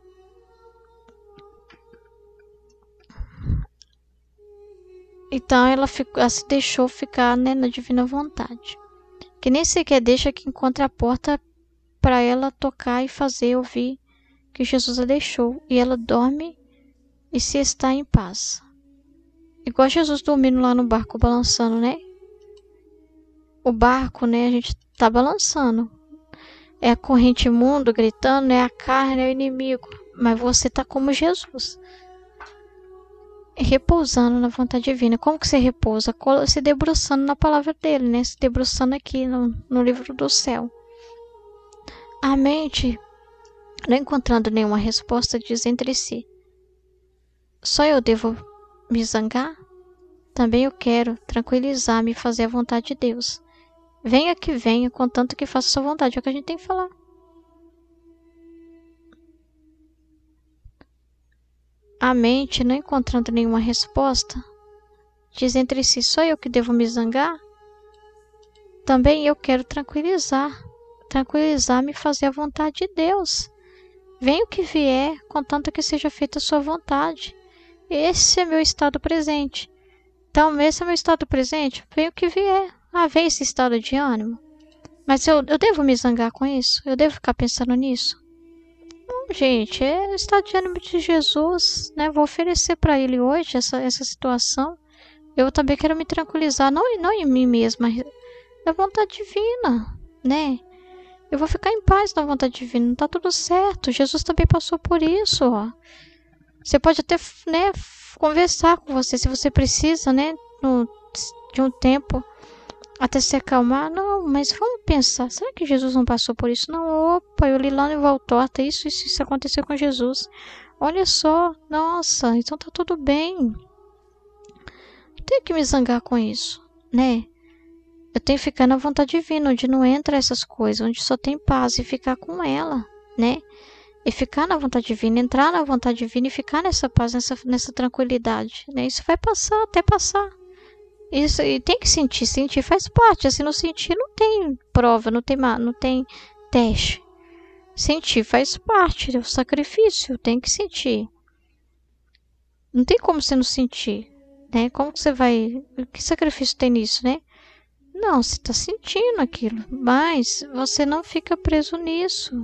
Então ela, ficou, ela se deixou ficar né, na divina vontade que nem sequer deixa que encontre a porta para ela tocar e fazer ouvir que Jesus a deixou, e ela dorme e se está em paz. Igual Jesus dormindo lá no barco balançando, né? O barco, né, a gente tá balançando. É a corrente mundo gritando, é a carne, é o inimigo, mas você tá como Jesus repousando na vontade divina. Como que você repousa? Se debruçando na palavra dele, né? Se debruçando aqui no, no livro do céu. A mente, não encontrando nenhuma resposta, diz entre si: Só eu devo me zangar? Também eu quero tranquilizar-me e fazer a vontade de Deus. Venha que venha, contanto que faça sua vontade. É o que a gente tem que falar. A mente, não encontrando nenhuma resposta, diz entre si: sou eu que devo me zangar? Também eu quero tranquilizar. Tranquilizar me fazer a vontade de Deus. Venha o que vier, contanto que seja feita a sua vontade. Esse é meu estado presente. Então, esse é meu estado presente. Venha o que vier. Ah, vem esse estado de ânimo. Mas eu, eu devo me zangar com isso? Eu devo ficar pensando nisso? gente, é o estado de ânimo de Jesus, né? Vou oferecer para ele hoje essa, essa situação. Eu também quero me tranquilizar, não, não em mim mesma, na vontade divina, né? Eu vou ficar em paz na vontade divina, tá tudo certo. Jesus também passou por isso, ó. Você pode até, né, conversar com você se você precisa, né, no, de um tempo até se acalmar. Não, mas vamos pensar, será que Jesus não passou por isso? Não, opa, eu li lá no voltou até isso, isso, isso aconteceu com Jesus. Olha só, nossa, então tá tudo bem. Não tenho que me zangar com isso, né? Eu tenho que ficar na vontade divina, onde não entra essas coisas, onde só tem paz e ficar com ela, né? E ficar na vontade divina, entrar na vontade divina e ficar nessa paz, nessa, nessa tranquilidade, né? Isso vai passar, até passar. Isso e tem que sentir, sentir faz parte. Se assim, não sentir, não tem prova, não tem, não tem teste. Sentir faz parte do é sacrifício, tem que sentir. Não tem como você não sentir, né? Como que você vai. Que sacrifício tem nisso, né? Não, você está sentindo aquilo, mas você não fica preso nisso,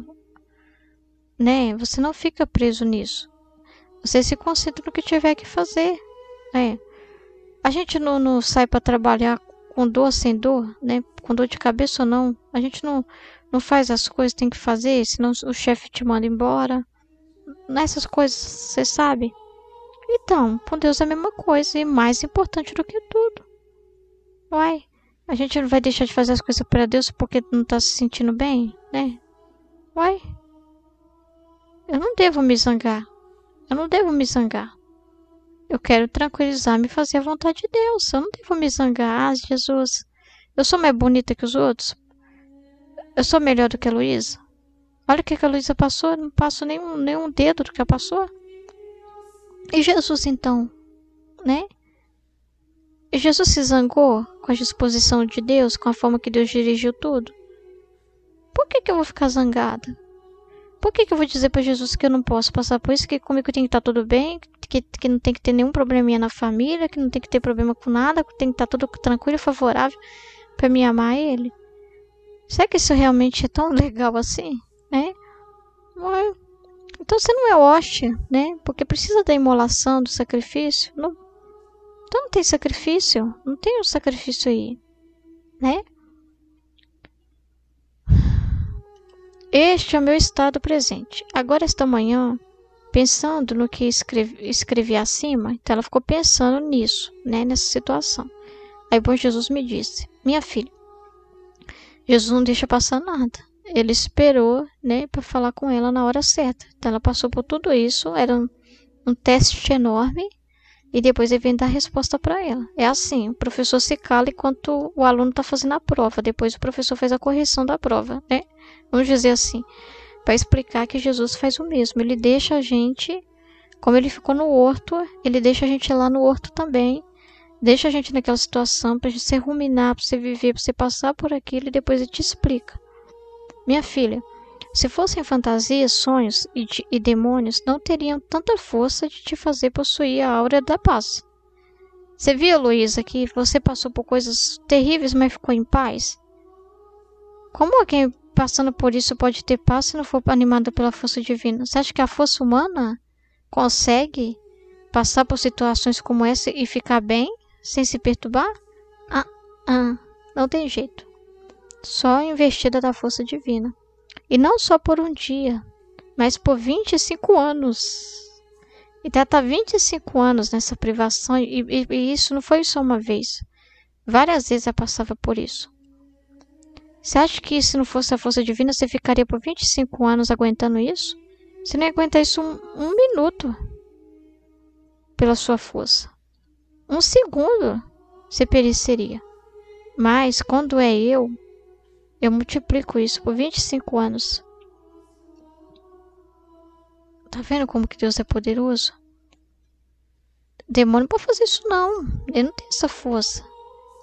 né? Você não fica preso nisso. Você se concentra no que tiver que fazer, né? A gente não, não sai para trabalhar com dor, sem dor, né? Com dor de cabeça ou não. A gente não, não faz as coisas que tem que fazer, senão o chefe te manda embora. Nessas coisas, você sabe? Então, com Deus é a mesma coisa e mais importante do que tudo. Uai, a gente não vai deixar de fazer as coisas para Deus porque não tá se sentindo bem, né? Uai, eu não devo me zangar. Eu não devo me zangar. Eu quero tranquilizar-me fazer a vontade de Deus. Eu não devo me zangar, ah, Jesus. Eu sou mais bonita que os outros? Eu sou melhor do que a Luísa? Olha o que, a Luísa passou, eu não passo nenhum, um dedo do que ela passou. E Jesus então, né? E Jesus se zangou com a disposição de Deus, com a forma que Deus dirigiu tudo? Por que, que eu vou ficar zangada? Por que, que eu vou dizer para Jesus que eu não posso passar por isso, que comigo tem que estar tá tudo bem, que que, que não tem que ter nenhum probleminha na família, que não tem que ter problema com nada, que tem que estar tá tudo tranquilo e favorável para me amar ele. Será que isso realmente é tão legal assim, né? É. Então você não é hoste, né? Porque precisa da imolação, do sacrifício. Não. Então não tem sacrifício, não tem um sacrifício aí, né? Este é o meu estado presente. Agora, esta manhã, pensando no que escrevi, escrevi acima, então ela ficou pensando nisso, né, nessa situação. Aí bom Jesus me disse: Minha filha, Jesus não deixa passar nada. Ele esperou, né, para falar com ela na hora certa. Então ela passou por tudo isso, era um, um teste enorme, e depois ele vem dar a resposta para ela. É assim, o professor se cala enquanto o aluno está fazendo a prova, depois o professor faz a correção da prova, né? Vamos dizer assim para explicar que Jesus faz o mesmo. Ele deixa a gente, como ele ficou no horto, ele deixa a gente lá no horto também. Deixa a gente naquela situação para você ruminar, para você viver, para você passar por aquilo e depois ele te explica. Minha filha, se fossem fantasias, sonhos e, de, e demônios, não teriam tanta força de te fazer possuir a aura da paz. Você viu, Luísa, que você passou por coisas terríveis, mas ficou em paz? Como alguém passando por isso pode ter paz se não for animada pela força divina? Você acha que a força humana consegue passar por situações como essa e ficar bem sem se perturbar? Ah, ah, não tem jeito. Só investida da força divina. E não só por um dia, mas por 25 anos. E está 25 anos nessa privação, e, e, e isso não foi só uma vez. Várias vezes eu passava por isso. Você acha que se não fosse a força divina, você ficaria por 25 anos aguentando isso? Você nem aguenta isso um, um minuto pela sua força. Um segundo você pereceria. Mas quando é eu, eu multiplico isso por 25 anos. Tá vendo como que Deus é poderoso? Demônio não pode fazer isso não. Ele não tem essa força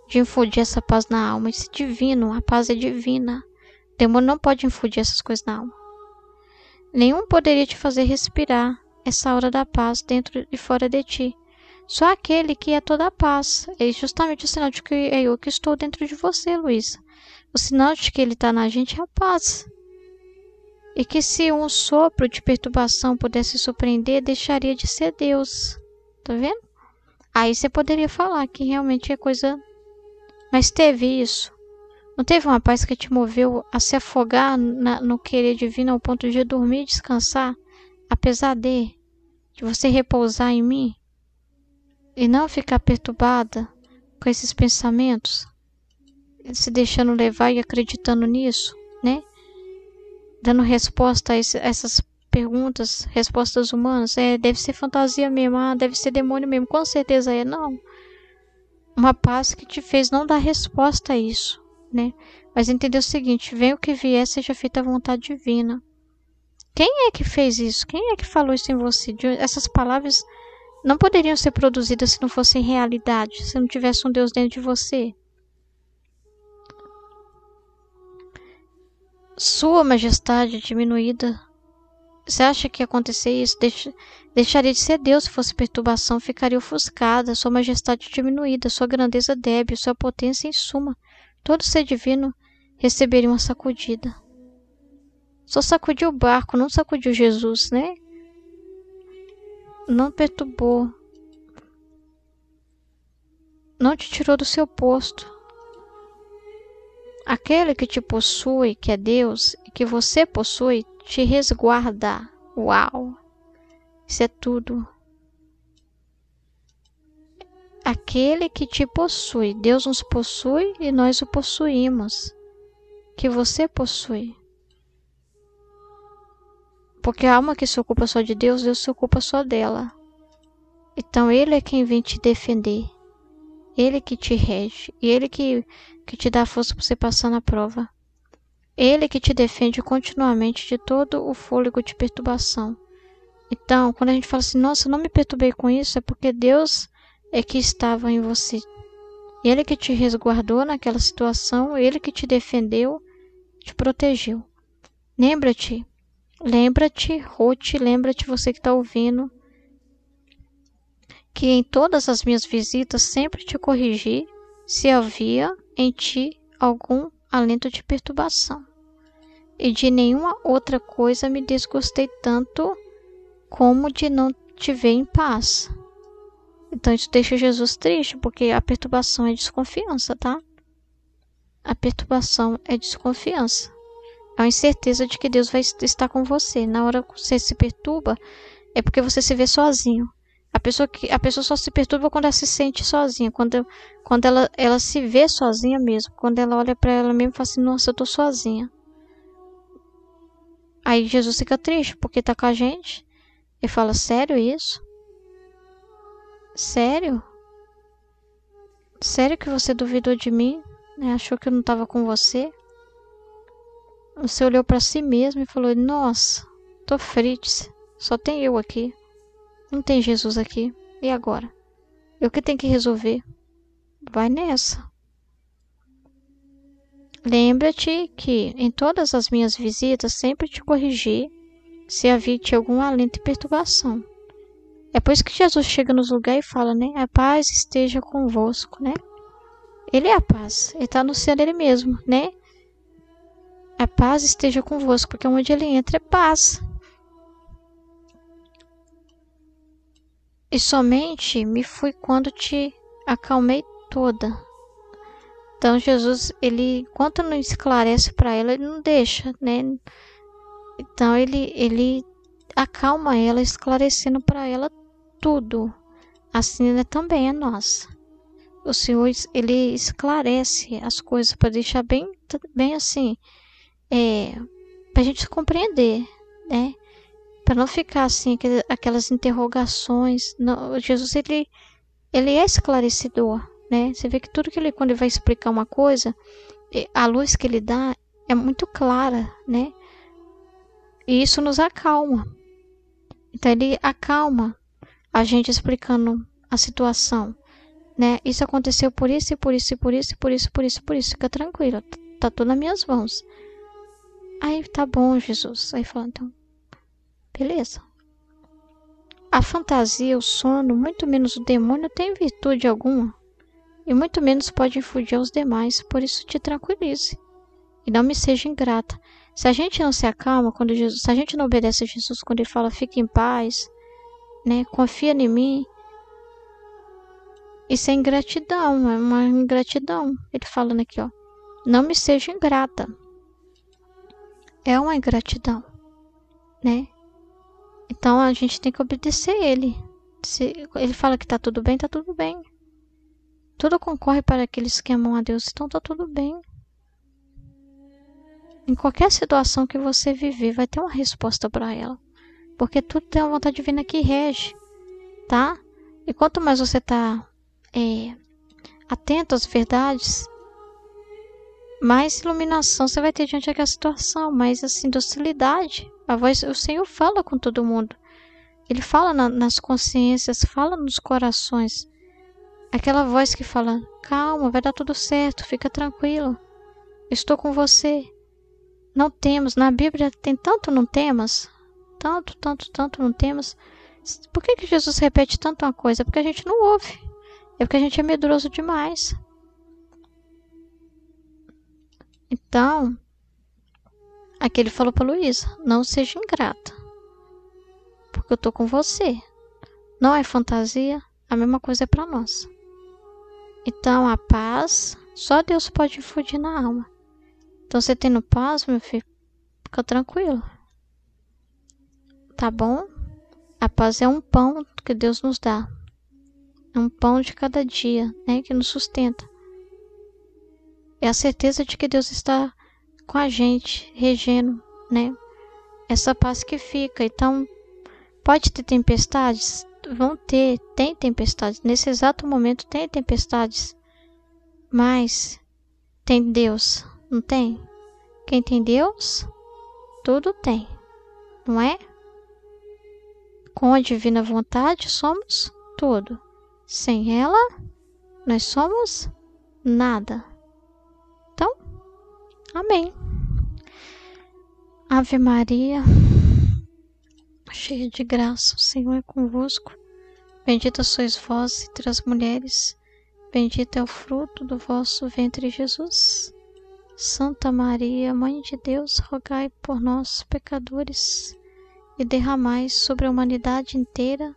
de infundir essa paz na alma. Isso é divino, a paz é divina. O demônio não pode infundir essas coisas na alma. Nenhum poderia te fazer respirar essa hora da paz dentro e fora de ti. Só aquele que é toda a paz. É justamente o sinal de que é eu que estou dentro de você, Luísa. O sinal de que ele está na gente é a paz. E que se um sopro de perturbação pudesse surpreender, deixaria de ser Deus. Tá vendo? Aí você poderia falar que realmente é coisa mas teve isso? Não teve uma paz que te moveu a se afogar na, no querer divino ao ponto de dormir e descansar, apesar de, de você repousar em mim? E não ficar perturbada com esses pensamentos? Se deixando levar e acreditando nisso, né? Dando resposta a, esse, a essas perguntas, respostas humanas. É, deve ser fantasia mesmo, ah, deve ser demônio mesmo. Com certeza é, não uma paz que te fez não dar resposta a isso, né? Mas entender o seguinte: vem o que vier, seja feita a vontade divina. Quem é que fez isso? Quem é que falou isso em você? essas palavras não poderiam ser produzidas se não fossem realidade, se não tivesse um Deus dentro de você. Sua majestade diminuída. Você acha que ia acontecer isso? Deixa, Deixaria de ser Deus se fosse perturbação, ficaria ofuscada, sua majestade diminuída, sua grandeza débil, sua potência em suma. Todo ser divino receberia uma sacudida. Só sacudiu o barco, não sacudiu Jesus, né? Não perturbou. Não te tirou do seu posto. Aquele que te possui, que é Deus, e que você possui, te resguarda. Uau! Isso é tudo. Aquele que te possui, Deus nos possui e nós o possuímos. Que você possui. Porque a alma que se ocupa só de Deus, Deus se ocupa só dela. Então Ele é quem vem te defender. Ele que te rege. E Ele que, que te dá força para você passar na prova. Ele que te defende continuamente de todo o fôlego de perturbação. Então, quando a gente fala assim, nossa, eu não me perturbei com isso, é porque Deus é que estava em você. Ele que te resguardou naquela situação, ele que te defendeu, te protegeu. Lembra-te, lembra-te, Ruth, lembra-te você que está ouvindo, que em todas as minhas visitas sempre te corrigi se havia em ti algum alento de perturbação. E de nenhuma outra coisa me desgostei tanto como de não te ver em paz. Então isso deixa Jesus triste, porque a perturbação é desconfiança, tá? A perturbação é desconfiança. É a incerteza de que Deus vai estar com você. Na hora que você se perturba, é porque você se vê sozinho. A pessoa, que, a pessoa só se perturba quando ela se sente sozinha, quando, quando ela, ela se vê sozinha mesmo, quando ela olha para ela mesma e fala assim: Nossa, eu tô sozinha. Aí Jesus fica triste porque tá com a gente. E fala: Sério isso? Sério? Sério que você duvidou de mim? Né, achou que eu não estava com você? Você olhou para si mesmo e falou: Nossa, tô frite, só tem eu aqui. Não tem Jesus aqui. E agora? Eu que tenho que resolver. Vai nessa. Lembra-te que em todas as minhas visitas sempre te corrigi se havia de algum alento e perturbação. É por isso que Jesus chega nos lugares e fala, né? A paz esteja convosco, né? Ele é a paz, ele está anunciando ele mesmo, né? A paz esteja convosco, porque onde ele entra é paz. E somente me fui quando te acalmei toda. Então Jesus, ele, enquanto não esclarece para ela, ele não deixa, né? Então ele ele acalma ela, esclarecendo para ela tudo. A cena também é nossa. O Senhor ele esclarece as coisas para deixar bem bem assim, é, para a gente compreender, né? Para não ficar assim aquelas interrogações. Não, Jesus ele ele é esclarecedor, né? Você vê que tudo que ele quando ele vai explicar uma coisa, a luz que ele dá é muito clara, né? E isso nos acalma. Então ele acalma a gente explicando a situação, né? Isso aconteceu por isso, e por isso, e por isso, e por isso, por isso, por isso. Fica tranquilo tá tudo nas minhas mãos. Aí tá bom, Jesus. Aí fala, então, beleza. A fantasia, o sono, muito menos o demônio tem virtude alguma e muito menos pode infundir aos demais, por isso te tranquilize e não me seja ingrata. Se a gente não se acalma, quando Jesus, se a gente não obedece a Jesus quando ele fala, fique em paz, né? Confia em mim. Isso é ingratidão, é uma ingratidão. Ele falando aqui, ó. Não me seja ingrata. É uma ingratidão, né? Então a gente tem que obedecer ele. Se ele fala que tá tudo bem, tá tudo bem. Tudo concorre para aqueles que amam a Deus, então tá tudo bem. Em qualquer situação que você viver, vai ter uma resposta para ela. Porque tudo tem uma vontade divina que rege, tá? E quanto mais você tá é, atento às verdades, mais iluminação você vai ter diante daquela situação, mais assim, docilidade. A voz, o Senhor fala com todo mundo. Ele fala na, nas consciências, fala nos corações. Aquela voz que fala: calma, vai dar tudo certo, fica tranquilo, estou com você. Não temos, na Bíblia tem tanto não temos tanto, tanto, tanto não temos Por que, que Jesus repete tanto uma coisa? Porque a gente não ouve. É porque a gente é medroso demais. Então, aqui ele falou para Luísa: não seja ingrata, porque eu tô com você. Não é fantasia, a mesma coisa é para nós. Então, a paz só Deus pode infundir na alma. Então você tendo paz, meu filho, fica tranquilo. Tá bom? A paz é um pão que Deus nos dá. É um pão de cada dia, né? Que nos sustenta. É a certeza de que Deus está com a gente, regendo, né? Essa paz que fica. Então, pode ter tempestades? Vão ter, tem tempestades. Nesse exato momento tem tempestades. Mas tem Deus. Não tem? Quem tem Deus, tudo tem, não é? Com a divina vontade somos tudo. Sem ela, nós somos nada. Então, amém. Ave Maria, cheia de graça, o Senhor é convosco. Bendita sois vós entre as mulheres, bendito é o fruto do vosso ventre, Jesus. Santa Maria, Mãe de Deus, rogai por nós, pecadores, e derramai sobre a humanidade inteira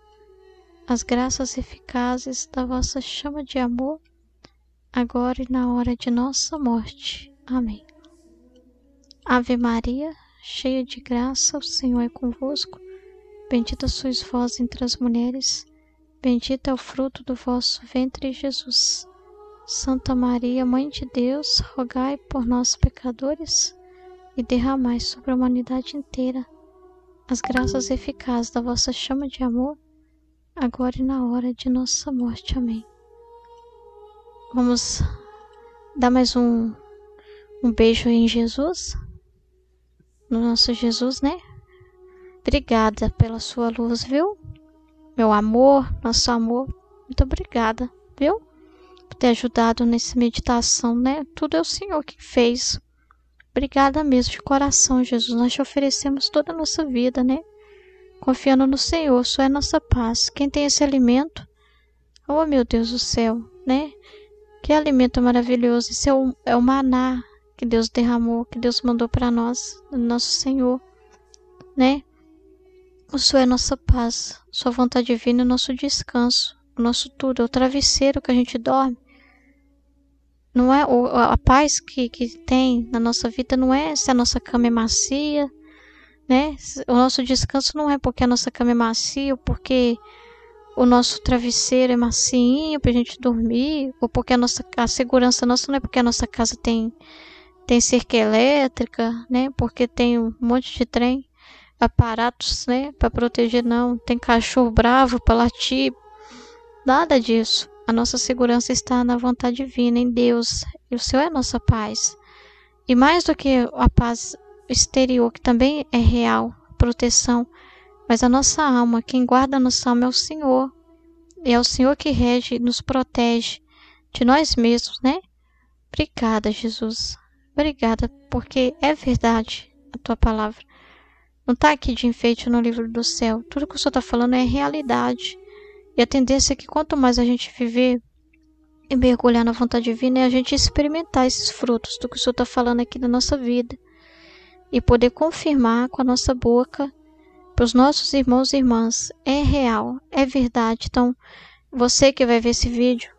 as graças eficazes da vossa chama de amor, agora e na hora de nossa morte. Amém. Ave Maria, cheia de graça, o Senhor é convosco. Bendita sois vós entre as mulheres, bendito é o fruto do vosso ventre, Jesus. Santa Maria, Mãe de Deus, rogai por nós, pecadores, e derramai sobre a humanidade inteira as graças eficazes da vossa chama de amor, agora e na hora de nossa morte. Amém. Vamos dar mais um, um beijo em Jesus, no nosso Jesus, né? Obrigada pela sua luz, viu? Meu amor, nosso amor, muito obrigada, viu? ter ajudado nessa meditação, né? Tudo é o Senhor que fez. Obrigada mesmo de coração, Jesus. Nós te oferecemos toda a nossa vida, né? Confiando no Senhor, só é nossa paz. Quem tem esse alimento, oh meu Deus do céu, né? Que alimento maravilhoso. Esse é o, é o maná que Deus derramou, que Deus mandou para nós, nosso Senhor, né? O Senhor é nossa paz, Sua vontade divina é o nosso descanso, o nosso tudo, é o travesseiro que a gente dorme, não é o, a paz que, que tem na nossa vida não é se a nossa cama é macia, né? O nosso descanso não é porque a nossa cama é macia, ou porque o nosso travesseiro é macio para a gente dormir, ou porque a nossa a segurança nossa não é porque a nossa casa tem tem cerca elétrica, né? Porque tem um monte de trem, aparatos, né, para proteger não, tem cachorro bravo para latir. Nada disso. A nossa segurança está na vontade divina, em Deus. E o Senhor é a nossa paz. E mais do que a paz exterior, que também é real, proteção, mas a nossa alma, quem guarda a nossa alma é o Senhor. E é o Senhor que rege e nos protege de nós mesmos, né? Obrigada, Jesus. Obrigada, porque é verdade a tua palavra. Não está aqui de enfeite no livro do céu. Tudo que o Senhor está falando é realidade. E a tendência é que quanto mais a gente viver e mergulhar na vontade divina, é a gente experimentar esses frutos do que o Senhor está falando aqui na nossa vida. E poder confirmar com a nossa boca para os nossos irmãos e irmãs: é real, é verdade. Então, você que vai ver esse vídeo,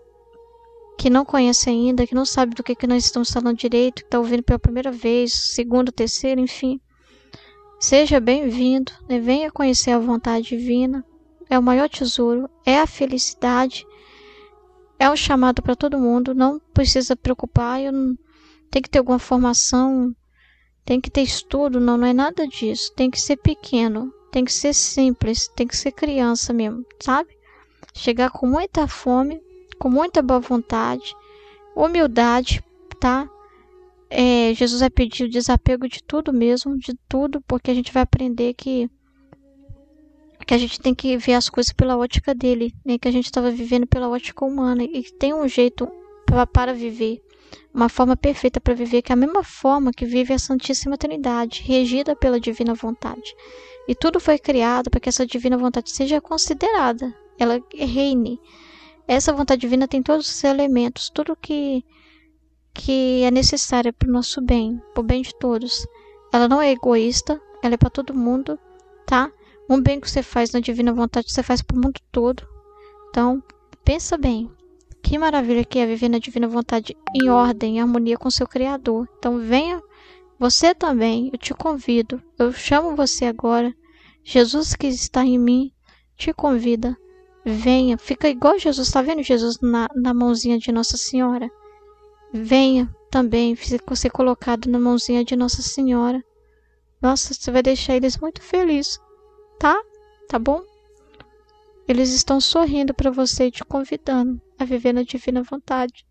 que não conhece ainda, que não sabe do que, que nós estamos falando direito, que está ouvindo pela primeira vez, segunda, terceira, enfim. Seja bem-vindo, né? venha conhecer a vontade divina é o maior tesouro, é a felicidade, é um chamado para todo mundo, não precisa preocupar, não... tem que ter alguma formação, tem que ter estudo, não, não é nada disso, tem que ser pequeno, tem que ser simples, tem que ser criança mesmo, sabe? Chegar com muita fome, com muita boa vontade, humildade, tá? É, Jesus vai pedir o desapego de tudo mesmo, de tudo, porque a gente vai aprender que que a gente tem que ver as coisas pela ótica dele, né? Que a gente estava vivendo pela ótica humana e tem um jeito pra, para viver, uma forma perfeita para viver, que é a mesma forma que vive a Santíssima Trindade, regida pela divina vontade. E tudo foi criado para que essa divina vontade seja considerada, ela reine. Essa vontade divina tem todos os elementos, tudo que que é necessário para o nosso bem, para o bem de todos. Ela não é egoísta, ela é para todo mundo, tá? Um bem que você faz na divina vontade, você faz para o mundo todo. Então, pensa bem. Que maravilha que é viver na divina vontade em ordem, em harmonia com seu Criador. Então, venha você também, eu te convido. Eu chamo você agora. Jesus que está em mim te convida. Venha, fica igual Jesus, está vendo Jesus na, na mãozinha de Nossa Senhora? Venha também ser colocado na mãozinha de Nossa Senhora. Nossa, você vai deixar eles muito felizes tá? Tá bom? Eles estão sorrindo para você e te convidando a viver na divina vontade.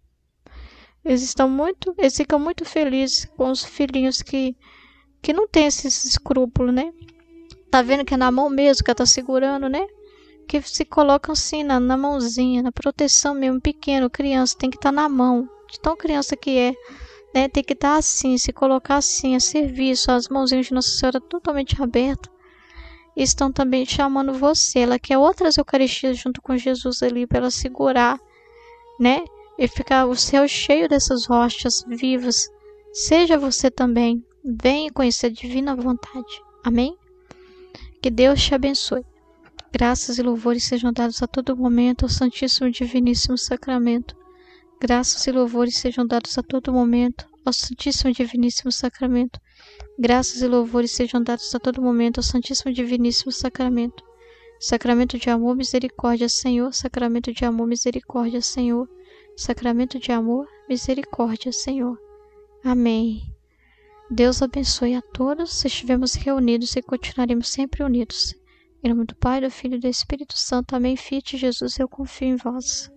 Eles estão muito, eles ficam muito felizes com os filhinhos que que não tem esses escrúpulos, né? Tá vendo que é na mão mesmo que ela tá segurando, né? Que se colocam assim na, na mãozinha, na proteção mesmo, pequeno, criança, tem que estar tá na mão, de tão criança que é, né? Tem que estar tá assim, se colocar assim, a serviço, as mãozinhas de Nossa Senhora totalmente abertas estão também chamando você. Ela quer outras Eucaristias junto com Jesus ali para ela segurar, né? E ficar o céu cheio dessas rochas vivas. Seja você também. Venha conhecer a divina vontade. Amém? Que Deus te abençoe. Graças e louvores sejam dados a todo momento ao Santíssimo e Diviníssimo Sacramento. Graças e louvores sejam dados a todo momento ao Santíssimo e Diviníssimo Sacramento Graças e louvores sejam dados a todo momento ao Santíssimo Diviníssimo Sacramento. Sacramento de amor, misericórdia, Senhor. Sacramento de amor, misericórdia, Senhor. Sacramento de amor, misericórdia, Senhor. Amém. Deus abençoe a todos. Estivemos reunidos e continuaremos sempre unidos. Em nome do Pai, do Filho e do Espírito Santo. Amém. Fiat Jesus, eu confio em vós.